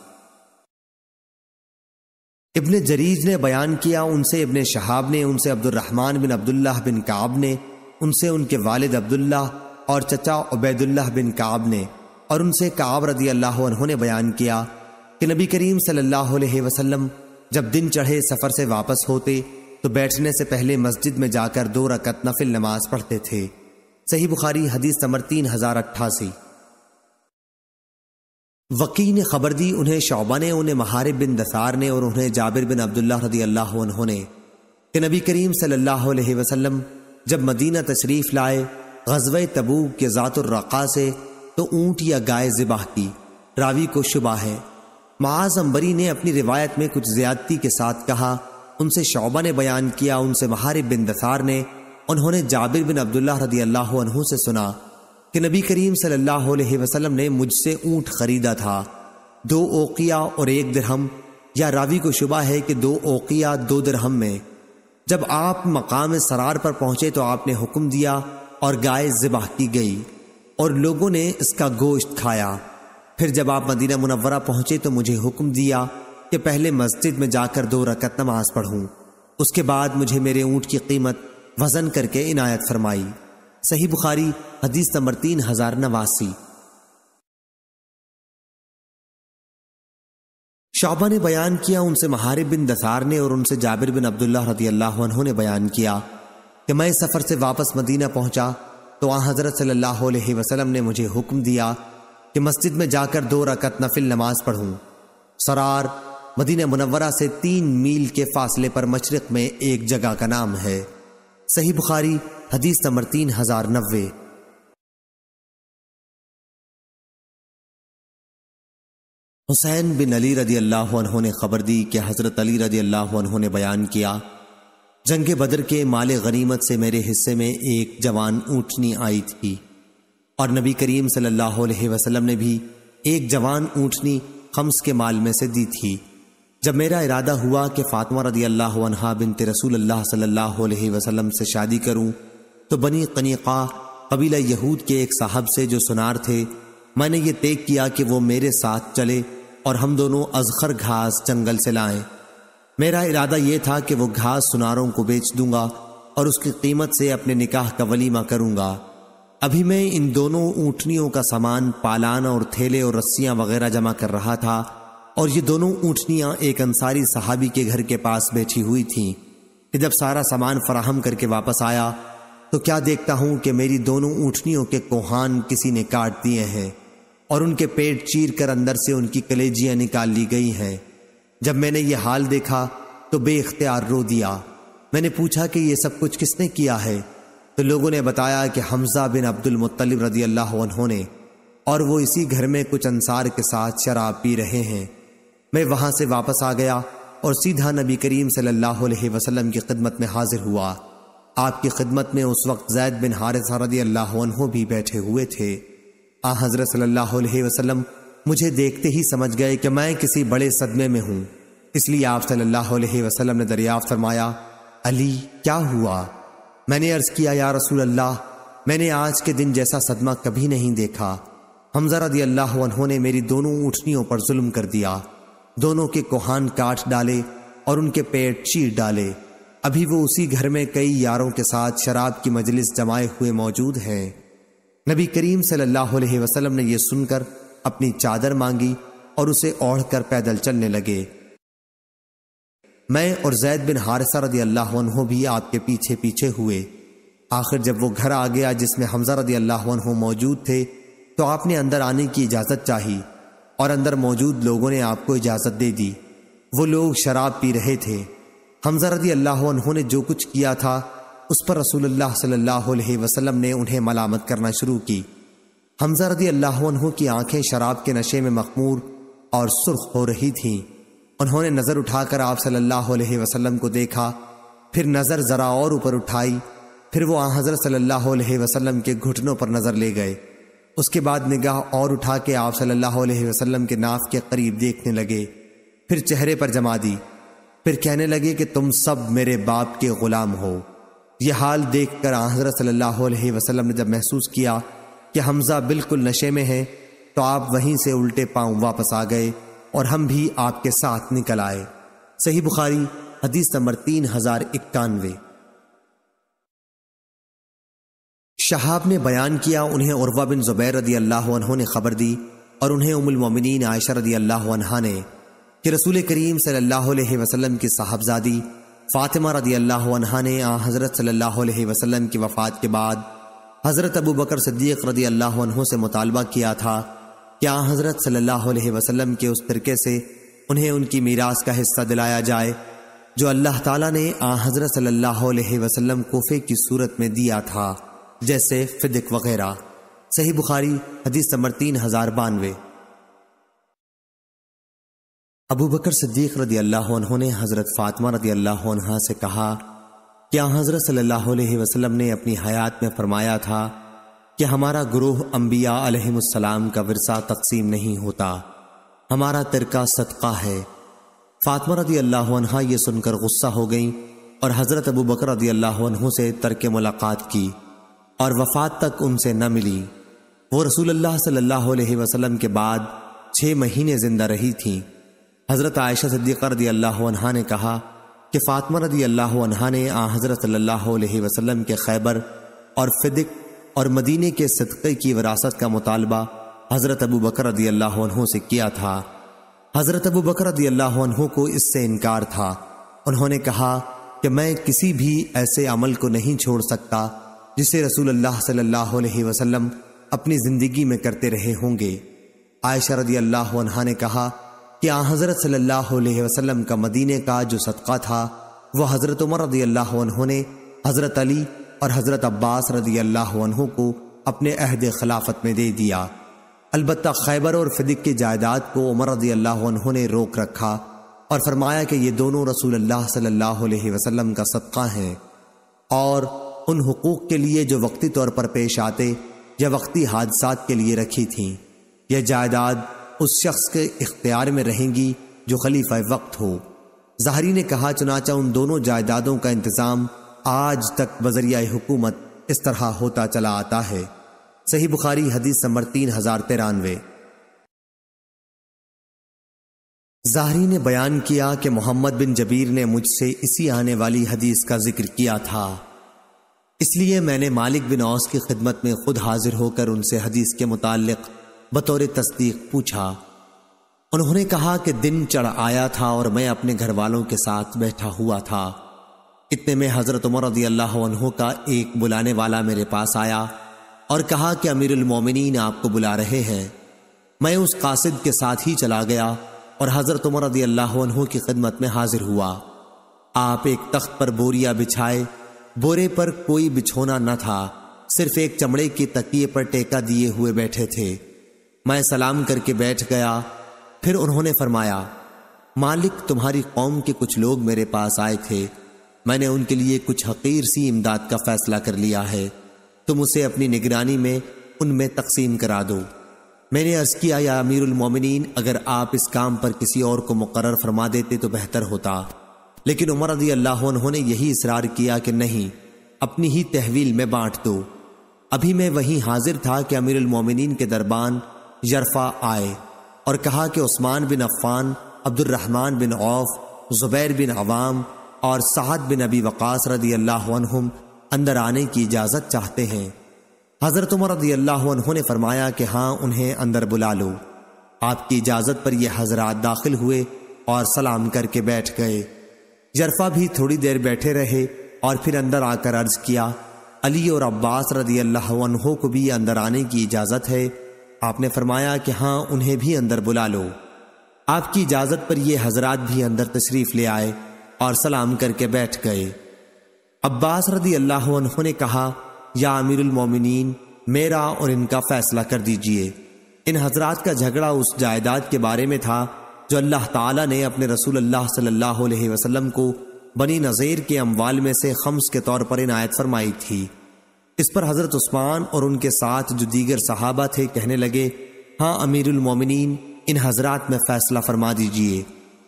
इब्ने जरीज ने बयान किया उनसे इब्ने शहाब ने उनसे अब्दुलरहमान बिन अब्दुल्लाह बिन काब ने उनसे उनके वालिद अब्दुल्ला और चचा उबैदुल्लाह बिन काब ने और उनसे काब रदी अल्लाह ने बयान किया कि नबी करीम सल्लल्लाहु अलैहि वसल्लम जब दिन चढ़े सफ़र से वापस होते तो बैठने से पहले मस्जिद में जाकर दो रकत नफिल नमाज पढ़ते थे सही बुखारी हदीस नंबर तीन हजार अट्ठासी वकी ने खबर दी उन्हें शौबा ने उन्हें महारिब बिन दसार ने और उन्हें जाबिर बिन अब्दुल्ला रदी अल्लाह ने कि नबी करीम सल्लल्लाहु अलैहि वसल्लम जब मदीना तशरीफ लाए गजब तबूक के ज़ातुर्रक़ा से तो ऊंट या गाय ज़िबाह की रावी को शुबा है महाज अम्बरी ने अपनी रिवायत में कुछ ज्यादती के साथ कहा उनसे शोबा ने बयान किया उनसे महारे बिन दसार ने उन्होंने जाबिर बिन अब्दुल्ला रदी अल्लाह से सुना कि नबी करीम सल्लल्लाहु अलैहि वसल्लम ने मुझसे ऊँट खरीदा था दो ओकिया और एक दरहम या रावी को शुबा है कि दो ओकिया दो दरहम में जब आप मकाम सरार पर पहुंचे तो आपने हुक्म दिया और गाय ज़िबाह की गई और लोगों ने इसका गोश्त खाया फिर जब आप मदीना मुनवरा पहुंचे तो मुझे हुक्म दिया कि पहले मस्जिद में जाकर दो रकत नमाज पढ़ूं उसके बाद मुझे मेरे ऊँट की कीमत वजन करके इनायत फरमाई सही बुखारी हदीस नंबर तीन हजार नवासी शाबा ने बयान किया उनसे महारिब बिन दसार ने और उनसे जाबिर बिन अब्दुल्ला रदी अल्लाह ने बयान किया कि मैं सफ़र से वापस मदीना पहुंचा तो वहाँ हज़रत सल्लल्लाहु अलैहि वसल्लम ने मुझे हुक्म दिया कि मस्जिद में जाकर दो रकत नफिल नमाज पढ़ूँ सरार मदीना मुनवरा से तीन मील के फासले पर मशरक़ में एक जगह का नाम है सही बुखारी हदीस नंबर तीन हज़ार नब्बे हुसैन बिन अली रदी अल्लाह ने खबर दी कि हज़रत अली रदी अल्लाह ने बयान किया जंग बदर के माल गनीमत से मेरे हिस्से में एक जवान ऊँटनी आई थी और नबी करीम सल्लल्लाहु अलैहि वसल्लम ने भी एक जवान ऊँटनी खम्स के माल में से दी थी जब मेरा इरादा हुआ कि फ़ातिमा रदी अल्लाह बिन बिन रसूल अल्लाह सल्लल्लाहु अलैहि वसल्लम से शादी करूं तो बनी कनीक़ा कबीला यहूद के एक साहब से जो सुनार थे मैंने ये तय किया कि वो मेरे साथ चले और हम दोनों अजखर घास जंगल से लाए मेरा इरादा यह था कि वो घास सुनारों को बेच दूंगा और उसकी कीमत से अपने निकाह का वलीमा करूंगा अभी मैं इन दोनों ऊंटनियों का सामान पालान और थैले और रस्सियां वगैरह जमा कर रहा था और ये दोनों ऊंटनियां एक अंसारी सहाबी के घर के पास बैठी हुई थीं कि जब सारा सामान फराहम करके वापस आया तो क्या देखता हूं कि मेरी दोनों ऊँटनियों के कोहान किसी ने काट दिए हैं और उनके पेट चीर कर अंदर से उनकी कलेजियां निकाल ली गई हैं जब मैंने ये हाल देखा तो बेख्तियार रो दिया मैंने पूछा कि यह सब कुछ किसने किया है तो लोगों ने बताया कि हमजा बिन अब्दुल मुत्तलिब रदी अल्लाह ने और वो इसी घर में कुछ अंसार के साथ शराब पी रहे हैं मैं वहां से वापस आ गया और सीधा नबी करीम सल्लल्लाहु अलैहि वसल्लम की खिदमत में हाजिर हुआ आपकी खिदमत में उस वक्त जैद बिन हारिस रदी अल्लाह भी बैठे हुए थे आ हजरत सल्लल्लाहु अलैहि वसल्लम मुझे देखते ही समझ गए कि मैं किसी बड़े सदमे में हूँ इसलिए आप सल्लल्लाहु अलैहि वसल्लम ने दरिया फरमाया अली क्या हुआ मैंने अर्ज किया या रसूल अल्लाह मैंने आज के दिन जैसा सदमा कभी नहीं देखा हमजा रदी अल्लाह ने मेरी दोनों उठनियों पर जुल्म कर दिया दोनों के कोहान काट डाले और उनके पेट चीर डाले अभी वो उसी घर में कई यारों के साथ शराब की मजलिस जमाए हुए मौजूद हैं नबी करीम सल्लल्लाहु अलैहि वसल्लम ने यह सुनकर अपनी चादर मांगी और उसे ओढ़ कर पैदल चलने लगे मैं और जैद बिन हारसा रदी अल्लाह भी आपके पीछे पीछे हुए आखिर जब वो घर आ गया जिसमें हमजा रदी अल्लाह मौजूद थे तो आपने अंदर आने की इजाज़त चाही और अंदर मौजूद लोगों ने आपको इजाज़त दे दी वो लोग शराब पी रहे थे हमजा रदी अल्लाह ने जो कुछ किया था उस पर रसूलुल्लाह सल्लल्लाहु अलैहि वसल्लम ने उन्हें मलामत करना शुरू की हमजा रदी अल्लाह की आंखें शराब के नशे में मखमूर और सुर्ख हो रही थीं उन्होंने नज़र उठाकर आप सल्लल्लाहु अलैहि वसल्लम को देखा फिर नज़र ज़रा और ऊपर उठाई फिर वो आ हज़रत सल्लल्लाहु के घुटनों पर नज़र ले गए उसके बाद निगाह और उठा के आप सल्लाह वसलम के नाक के करीब देखने लगे फिर चेहरे पर जमा दी फिर कहने लगे कि तुम सब मेरे बाप के ग़ुलाम हो यह हाल देख कर हजरत सल्लल्लाहु ने जब महसूस किया कि हमज़ा बिल्कुल नशे में है तो आप वहीं से उल्टे पांव वापस आ गए और हम भी आपके साथ निकल आए सही बुखारी हदीस नंबर तीन हजार इक्यानवे शहाब ने बयान किया उन्हें उर्वा बिन जुबैर रदी अल्लाह ने खबर दी और उन्हें उमुल मोमिनीन आयशा रदी अल्लाह ने कि रसूल करीम सल्लल्लाहु की साहबजादी फ़ातिमा रदी अल्लाह ने आ हज़रत अलैहि वसल्लम की वफ़ात के बाद हज़रत अबू बकर सद्दीक रदी अल्लाह से मुतालबा किया था कि आ हज़रत अलैहि वसल्लम के उस फ़िरके से उन्हें उनकी मीरास का हिस्सा दिलाया जाए जो अल्लाह ताला ने आ हज़रत अलैहि वसल्लम कोफ़े की सूरत में दिया था जैसे फिदिक वगैरह सही बुखारी हदीस समर तीन हज़ार बानवे अबू बकर सिद्दीक रदी अल्लाह ने हज़रत फातमा रदी अल्लाह से कहा क्या हज़रत सल्लल्लाहु अलैहि वसल्लम ने अपनी हयात में फरमाया था कि हमारा ग्रोह अम्बिया अलैहिस्सलाम का वरसा तकसीम नहीं होता हमारा तिरका सदका है फ़ातिमा रदी अल्लाह ये सुनकर गुस्सा हो गई और हज़रत अबू बकर रदी अल्लाह से तर्क मुलाकात की और वफात तक उनसे न मिली वो रसूल अल्लाह वसलम के बाद छः महीने ज़िंदा रही थी हज़रत आयशा सद्दीक़ा रदी अल्लाह ने कहा कि फातमा रदी अल्लाह ने आ हज़रत सल्लल्लाहु वसल्लम के खैबर और फिदिक और मदीने के सदक़े की विरासत का मुतालबा हज़रत अबू बकर रदी अल्लाह से किया था हज़रत अबू बकर रदी अल्लाह को इससे इनकार था उन्होंने कहा कि मैं किसी भी ऐसे अमल को नहीं छोड़ सकता जिसे रसूल अल्लाह सल्लल्लाहु अलैहि वसल्लम अपनी ज़िंदगी में करते रहे होंगे आयशा रदी अल्लाह ने कहा कि आ हज़रत वसल्लम का मदीने का जो सदका था वह हज़रत उमर रदी अल्लाह ने हज़रत अली और हज़रत अब्बास रदी अल्लाह को अपने अहद खिलाफत में दे दिया अलबत् खैबर और फिदिक की जायदाद को उमर रदी अल्लाह ने रोक रखा और फरमाया कि ये दोनों रसूल अल्लाह सल्लल्लाहु अलैहि वसल्लम का सदका हैं और उन हकूक़ के लिए जो वक्ती तौर पर पेश आते या वक्ती हादसा के लिए रखी थी यह जायदाद उस शख्स के इख्तियार में रहेंगी जो खलीफा वक्त हो जहरी ने कहा चुनाचा उन दोनों जायदादों का इंतज़ाम आज तक बजरिया हुकूमत इस तरह होता चला आता है सही बुखारी हदीस नंबर तीन हजार तिरानवे जहरी ने बयान किया कि मोहम्मद बिन जबीर ने मुझसे इसी आने वाली हदीस का जिक्र किया था इसलिए मैंने मालिक बिन औस की खिदमत में खुद हाजिर होकर उनसे हदीस के मुतालिक बतौर तस्दीक पूछा उन्होंने कहा कि दिन चढ़ आया था और मैं अपने घर वालों के साथ बैठा हुआ था इतने में हज़रत उमर रदी अल्लाह का एक बुलाने वाला मेरे पास आया और कहा कि मोमिनीन आपको बुला रहे हैं मैं उस कासिद के साथ ही चला गया और हज़रत उमर रदी अल्लाह की खिदमत में हाजिर हुआ आप एक तख्त पर बोरिया बिछाए बोरे पर कोई बिछोना न था सिर्फ एक चमड़े के तकिए पर टेका दिए हुए बैठे थे मैं सलाम करके बैठ गया फिर उन्होंने फरमाया मालिक तुम्हारी कौम के कुछ लोग मेरे पास आए थे मैंने उनके लिए कुछ हकीर सी इमदाद का फैसला कर लिया है तुम उसे अपनी निगरानी में उनमें तकसीम करा दो मैंने अर्ज किया या अमीरमिन अगर आप इस काम पर किसी और को मुकर फरमा देते तो बेहतर होता लेकिन उमर अदी अल्लाह उन्होंने यही इसरार किया कि नहीं अपनी ही तहवील में बांट दो अभी मैं वहीं हाजिर था कि अमीरमिन के दरबान यरफा आए और कहा कि Usman bin Affan Abdulrahman bin Auf Zubair bin Awam और साहद बिन अबी वक़ास रदी अल्लाह अंदर आने की इजाज़त चाहते हैं हज़रत उमर रदी अल्लाह ने फरमाया कि हाँ उन्हें अंदर बुला लो आपकी इजाज़त पर यह हजरात दाखिल हुए और सलाम करके बैठ गए जरफा भी थोड़ी देर बैठे रहे और फिर अंदर आकर अर्ज किया अली और अब्बास रदी अल्लाह को भी अंदर आने की इजाज़त है आपने फरमाया कि हाँ उन्हें भी अंदर बुला लो आपकी इजाजत पर ये हजरात भी अंदर तशरीफ ले आए और सलाम करके बैठ गए अब्बास रदी अल्लाह ने कहा या आमिर मोमिनीन मेरा और इनका फैसला कर दीजिए इन हजरात का झगड़ा उस जायदाद के बारे में था जो अल्लाह ताला ने अपने रसूल अल्लाह सल्लल्लाहु अलैहि वसल्लम को बनी नज़ीर के अमवाल में से खम्स के तौर पर इनायत फरमाई थी इस पर हजरत उस्मान और उनके साथ जो दीगर सहाबा थे कहने लगे हाँ अमीरमिन इन हजरात में फैसला फरमा दीजिए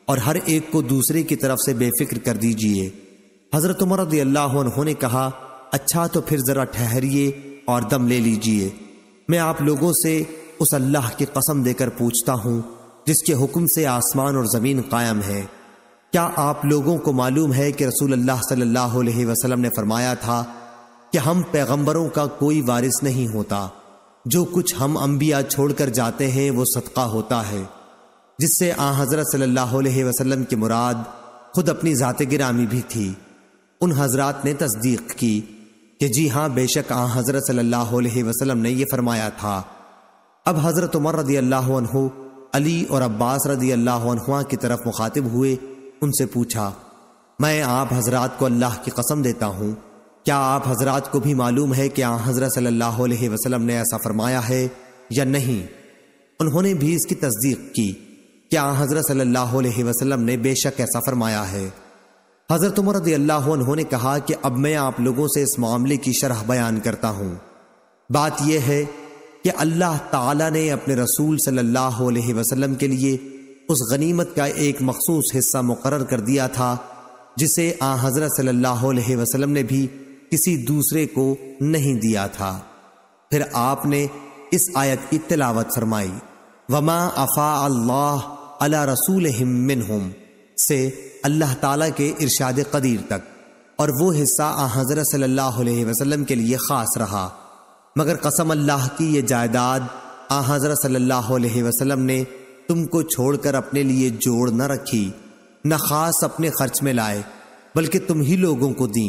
और हर एक को दूसरे की तरफ से बेफिक्र कर दीजिए हजरत उमर ने कहा अच्छा तो फिर ज़रा ठहरिए और दम ले लीजिए मैं आप लोगों से उस अल्लाह की कसम देकर पूछता हूँ जिसके हुक्म से आसमान और ज़मीन कायम है क्या आप लोगों को मालूम है कि रसूल अल्लाह सल्लाह वसलम ने फरमाया था कि हम पैगंबरों का कोई वारिस नहीं होता जो कुछ हम अंबिया छोड़कर जाते हैं वो सदका होता है जिससे आ हजरत सल्लल्लाहु अलैहि वसल्लम की मुराद खुद अपनी ज़ात गिरामी भी थी उन हजरात ने तस्दीक की कि जी हाँ बेशक आ हजरत सल्लल्लाहु अलैहि वसल्लम ने यह फरमाया था अब हजरत उमर रदी अल्लाह अली और अब्बास रदी अल्लाह की तरफ मुखातिब हुए उनसे पूछा मैं आप हजरात को अल्लाह की कसम देता हूँ क्या आप हजरात को भी मालूम है कि आ हजरत सल्लल्लाहु अलैहि वसल्लम ने ऐसा फरमाया है या नहीं उन्होंने भी इसकी तस्दीक की क्या हजरत सल्लल्लाहु अलैहि वसल्लम ने बेशक ऐसा फरमाया है हजरत उमर अल्लाह ने कहा कि अब मैं आप लोगों से इस मामले की शरह बयान करता हूं बात यह है कि अल्लाह ताला ने अपने रसूल सल्लल्लाहु अलैहि वसल्लम के लिए उस गनीमत का एक मखसूस हिस्सा मुकर कर दिया था जिसे आ हजरत सल्लल्लाहु अलैहि वसल्लम ने भी किसी दूसरे को नहीं दिया था फिर आपने इस आयत की तिलावत फरमाई वमा अफा अल्लाह अला रसूल हिमिन हम से अल्लाह ताला के इरशाद कदीर तक और वो हिस्सा आ हज़रत सल्लल्लाहु अलैहि वसल्लम के लिए ख़ास रहा मगर कसम अल्लाह की ये जायदाद हज़रत सल्लल्लाहु अलैहि वसल्लम ने तुमको छोड़कर अपने लिए जोड़ न रखी न ख़ास अपने खर्च में लाए बल्कि तुम ही लोगों को दी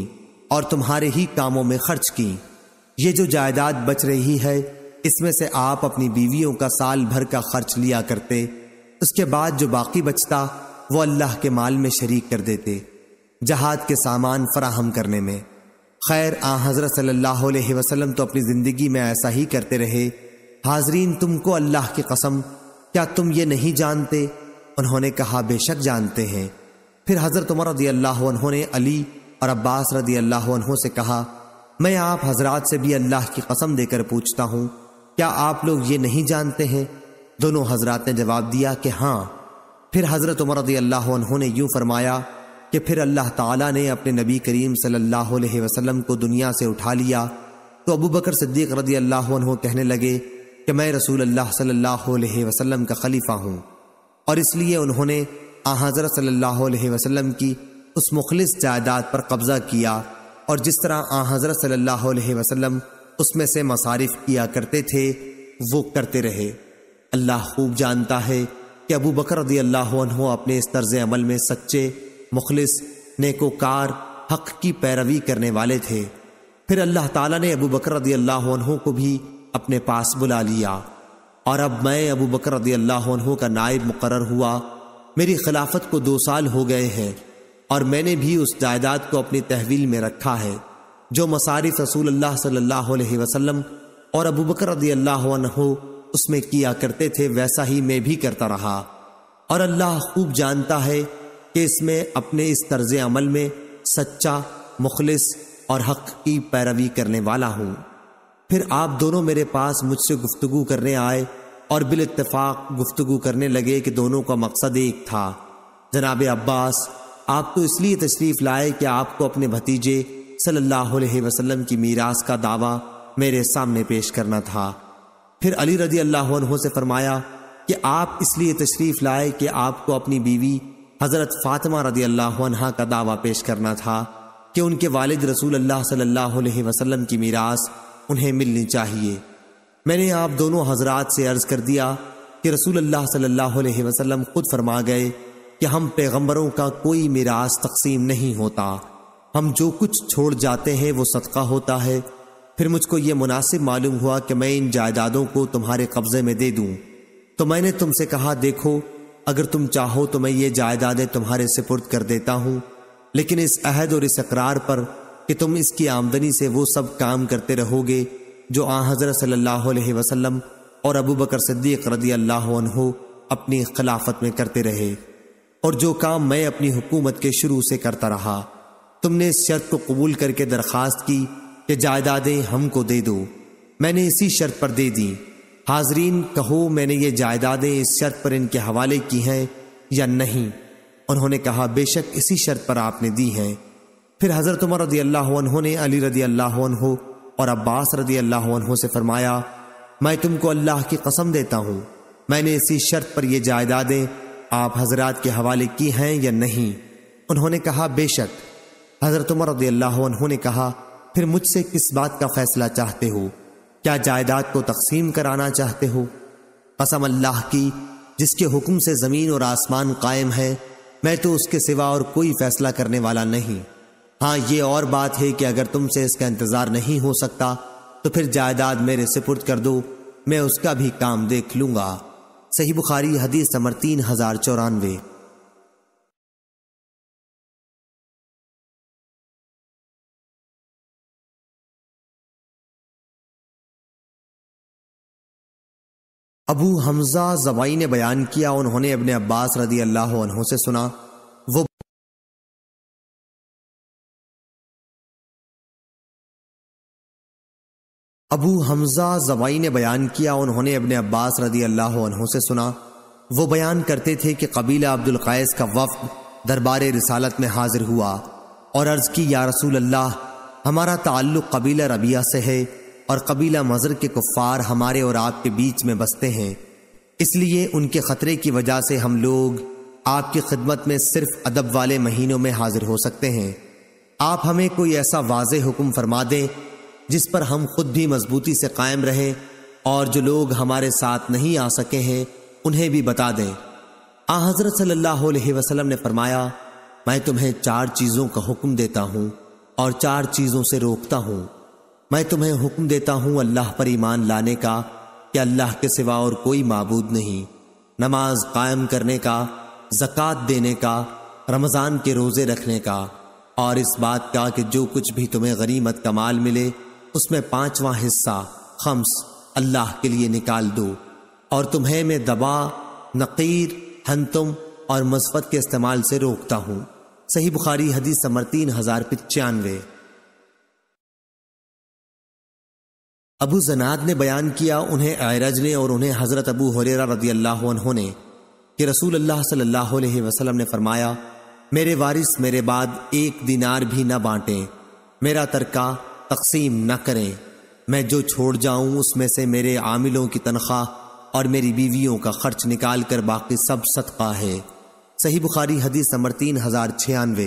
और तुम्हारे ही कामों में खर्च की ये जो जायदाद बच रही है इसमें से आप अपनी बीवियों का साल भर का खर्च लिया करते उसके बाद जो बाकी बचता वो अल्लाह के माल में शरीक कर देते जहाद के सामान फराहम करने में खैर आ हजरत सल्लल्लाहु अलैहि वसल्लम तो अपनी ज़िंदगी में ऐसा ही करते रहे हाजरीन तुमको अल्लाह की कसम क्या तुम ये नहीं जानते उन्होंने कहा बेशक जानते हैं फिर हजरत उमर रदी अल्लाह ने अली और अब्बास रदी अल्लाह से कहा मैं आप हजरात से भी अल्लाह की कसम देकर पूछता हूँ क्या आप लोग ये नहीं जानते हैं दोनों हजरात ने जवाब दिया कि हाँ फिर हज़रत उमर रदी अल्लाह ने यूँ फरमाया कि फिर अल्लाह ताला ने अपने नबी करीम सल्लल्लाहु अलैहि वसल्लम को दुनिया से उठा लिया तो अबू बकर सिद्दीक रदी अल्लाह कहने लगे कि मैं रसूल अल्लाह सल्लल्लाहु अलैहि वसल्लम का खलीफा हूँ और इसलिए उन्होंने आ हज़रत सल्लल्लाहु अलैहि वसल्लम की उस मुखलिस जायदाद पर कब्जा किया और जिस तरह आ हजरत सल्लल्लाहु अलैहि वसल्लम उसमें से मसारिफ किया करते थे वो करते रहे अल्लाह खूब जानता है कि अबू बकर अपने इस तर्ज अमल में सच्चे मुखलिस नेकोकार हक की पैरवी करने वाले थे फिर अल्लाह ताला ने अबू बकर को भी अपने पास बुला लिया और अब मैं अबू बकर का नायब मुकर हुआ मेरी खिलाफत को दो साल हो गए हैं और मैंने भी उस जायदाद को अपनी तहवील में रखा है जो मसारिफ रसूल अल्लाह सल्लल्लाहु अलैहि वसल्लम और अबू बकर अल्लाह उसमें किया करते थे वैसा ही मैं भी करता रहा और अल्लाह खूब जानता है कि इसमें अपने इस तर्ज अमल में सच्चा मुखलिस और हक की पैरवी करने वाला हूँ फिर आप दोनों मेरे पास मुझसे गुफ्तगु करने आए और बिल इतफाक गुफ्तु करने लगे कि दोनों का मकसद एक था जनाब अब्बास आप तो इसलिए तशरीफ लाए कि आपको अपने भतीजे सल्लल्लाहु अलैहि वसल्लम की मीरास का दावा मेरे सामने पेश करना था फिर अली रजी अल्लाह से फरमाया कि आप इसलिए तशरीफ लाए कि आपको अपनी बीवी हजरत फातिमा रदी अल्लाह का दावा पेश करना था कि उनके वालिद रसूल अल्लाह सल्लल्लाहु अलैहि वसल्लम की मीरास उन्हें मिलनी चाहिए मैंने आप दोनों हजरात से अर्ज कर दिया कि रसूल अल्लाह सल्लाह वसलम खुद फरमा गए कि हम पैगंबरों का कोई मिराज तकसीम नहीं होता हम जो कुछ छोड़ जाते हैं वो सदका होता है फिर मुझको ये मुनासिब मालूम हुआ कि मैं इन जायदादों को तुम्हारे कब्जे में दे दूं तो मैंने तुमसे कहा देखो अगर तुम चाहो तो मैं ये जायदादें तुम्हारे सिपुर्द कर देता हूं लेकिन इस अहद और इस अकरार पर कि तुम इसकी आमदनी से वो सब काम करते रहोगे जो आ हजरत सल्लल्लाहु अलैहि वसल्लम और अबू बकर सिद्दीक रदी अल्लाह अपनी खिलाफत में करते रहे और जो काम मैं अपनी हुकूमत के शुरू से करता रहा तुमने इस शर्त को कबूल करके दरख्वास्त की कि जायदादें हमको दे दो मैंने इसी शर्त पर दे दी हाजरीन कहो मैंने ये जायदादें इस शर्त पर इनके हवाले की हैं या नहीं उन्होंने कहा बेशक इसी शर्त पर आपने दी हैं फिर हज़रत उमर रदी अल्लाह ने अली रदी अल्लाह और अब्बास रदी अल्लाह से फरमाया मैं तुमको अल्लाह की कसम देता हूँ मैंने इसी शर्त पर यह जायदादें आप हजरात के हवाले की हैं या नहीं उन्होंने कहा बेशक हजरत उमर रदील्ला ने कहा फिर मुझसे किस बात का फैसला चाहते हो क्या जायदाद को तकसीम कराना चाहते हो कसम अल्लाह की जिसके हुक्म से ज़मीन और आसमान कायम है मैं तो उसके सिवा और कोई फैसला करने वाला नहीं हाँ ये और बात है कि अगर तुमसे इसका इंतज़ार नहीं हो सकता तो फिर जायदाद मेरे सिपुर्द कर दो मैं उसका भी काम देख लूंगा सही बुखारी हदीस नंबर तीन हजार चौरानवे अबू हमजा जबाई ने बयान किया उन्होंने अपने अब्बास रदी अल्लाह से सुना वो अबू हमजा जवाई ने बयान किया उन्होंने अपने अब्बास रदी अल्लाह से सुना वो बयान करते थे कि कबीला अब्दुल कैस का वफ्द दरबार रिसालत में हाजिर हुआ और अर्ज की या रसूल अल्लाह हमारा ताल्लुक कबीला रबिया से है और कबीला मज़र के कुफ़ार हमारे और आपके बीच में बसते हैं इसलिए उनके ख़तरे की वजह से हम लोग आपकी खिदमत में सिर्फ अदब वाले महीनों में हाजिर हो सकते हैं आप हमें कोई ऐसा वाज हुक्म फरमा दें जिस पर हम खुद भी मजबूती से कायम रहें और जो लोग हमारे साथ नहीं आ सके हैं उन्हें भी बता दें आ हजरत सल्लल्लाहु अलैहि वसल्लम ने फरमाया मैं तुम्हें चार चीज़ों का हुक्म देता हूँ और चार चीज़ों से रोकता हूँ मैं तुम्हें हुक्म देता हूँ अल्लाह पर ईमान लाने का कि अल्लाह के सिवा और कोई मबूद नहीं नमाज कायम करने का जक़ात देने का रमज़ान के रोज़े रखने का और इस बात का कि जो कुछ भी तुम्हें गनीमत का माल मिले उसमें पांचवा हिस्सा खम्स अल्लाह के लिए निकाल दो और तुम्हें मैं दबा नकीर हंतुम और मस्बत के इस्तेमाल से रोकता हूं सही बुखारी हदीस समर तीन हजार पचानवे अबू जनाद ने बयान किया उन्हें आयरज ने और उन्हें हज़रत अबू हरेरा रदी अल्लाह ने कि रसूल अल्लाह सल्लल्लाहु अलैहि वसल्लम ने फरमाया मेरे वारिस मेरे बाद एक दिनार भी न बांटें मेरा तरका तकसीम न करें मैं जो छोड़ जाऊं उसमें से मेरे आमिलों की तनख्वाह और मेरी बीवियों का खर्च निकाल कर बाकी सब सदका है सही बुखारी हदीस नंबर तीन हजार छियानवे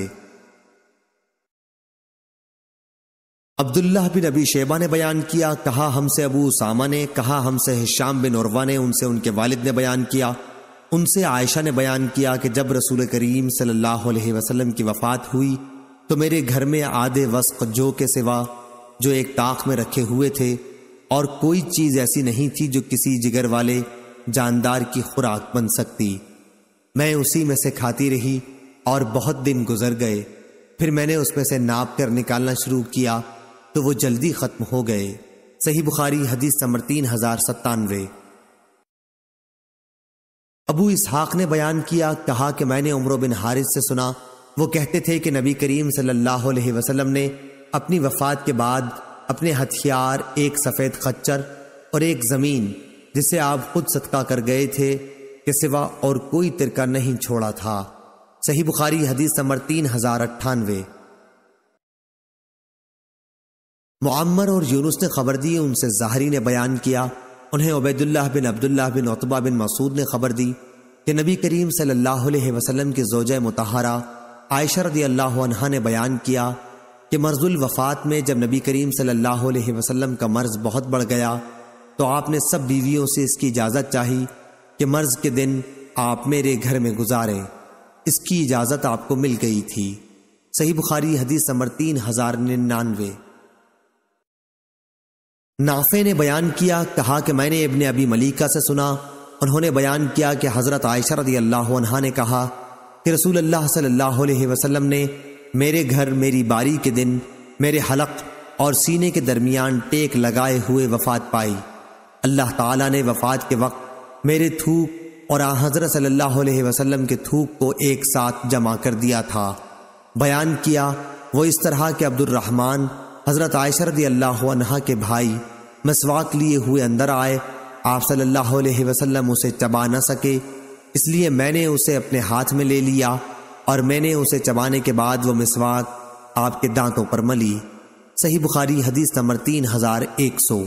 अब्दुल्लाह बिन अबी शेबा ने बयान किया कहा हमसे अबू उसामा ने कहा हमसे हिशाम बिन उर्वा ने उनसे उनके वालिद ने बयान किया उनसे आयशा ने बयान किया कि जब रसूल करीम सल्लल्लाहु अलैहि वसल्लम की वफ़ात हुई तो मेरे घर में आधे वस्क जो के सिवा जो एक ताक में रखे हुए थे और कोई चीज ऐसी नहीं थी जो किसी जिगर वाले जानदार की खुराक बन सकती मैं उसी में से खाती रही और बहुत दिन गुजर गए फिर मैंने उसमें से नाप कर निकालना शुरू किया तो वो जल्दी खत्म हो गए सही बुखारी हदीस नंबर तीन हजार सत्तानवे अबू इसहाक ने बयान किया कहा कि मैंने उम्र बिन हारिस से सुना वो कहते थे कि नबी करीम सल्लल्लाहु अलैहि वसल्लम ने अपनी वफात के बाद अपने हथियार एक सफ़ेद खच्चर और एक ज़मीन जिसे आप खुद सदका कर गए थे के सिवा और कोई तिरका नहीं छोड़ा था सही बुखारी हदीस नंबर तीन हजार अट्ठानवे मुआमर और यूनुस ने खबर दी उनसे जहरी ने बयान किया उन्हें उबैदुल्लाह बिन अब्दुल्लाह बिन उतबा बिन मसूद ने खबर दी कि नबी करीम सल्लल्लाहु अलैहि वसल्लम की जोज मतहरा आयशा रदी अल्लाह ने बयान किया कि मर्जुल वफ़ात में जब नबी करीम सल्लल्लाहु अलैहि वसल्लम का मर्ज़ बहुत बढ़ गया तो आपने सब बीवियों से इसकी इजाज़त चाही कि मर्ज़ के दिन आप मेरे घर में गुजारें इसकी इजाज़त आपको मिल गई थी सही बुखारी हदीस नंबर तीन हजार निन्यानवे नाफे ने बयान किया कहा कि मैंने इबन अबी मलिका से सुना उन्होंने बयान किया कि हज़रत आयशा रदी अल्लाह ने कहा कि रसूल अल्लाह सल्लल्लाहु अलैहि वसल्लम ने मेरे घर मेरी बारी के दिन मेरे हलक और सीने के दरमियान टेक लगाए हुए वफात पाई अल्लाह ताला ने वफात के वक्त मेरे थूक और हजरत सल्लल्लाहु अलैहि वसल्लम के थूक को एक साथ जमा कर दिया था बयान किया वो इस तरह के अब्दुलरहमान हज़रत आयशरदी रदी अल्लाह के भाई मसवाक लिए हुए अंदर आए आप सल्लल्लाहु अलैहि वसल्लम उसे चबा न सके इसलिए मैंने उसे अपने हाथ में ले लिया और मैंने उसे चबाने के बाद वो मिसवाक आपके दांतों पर मली सही बुखारी हदीस नंबर तीन हजार एक सौ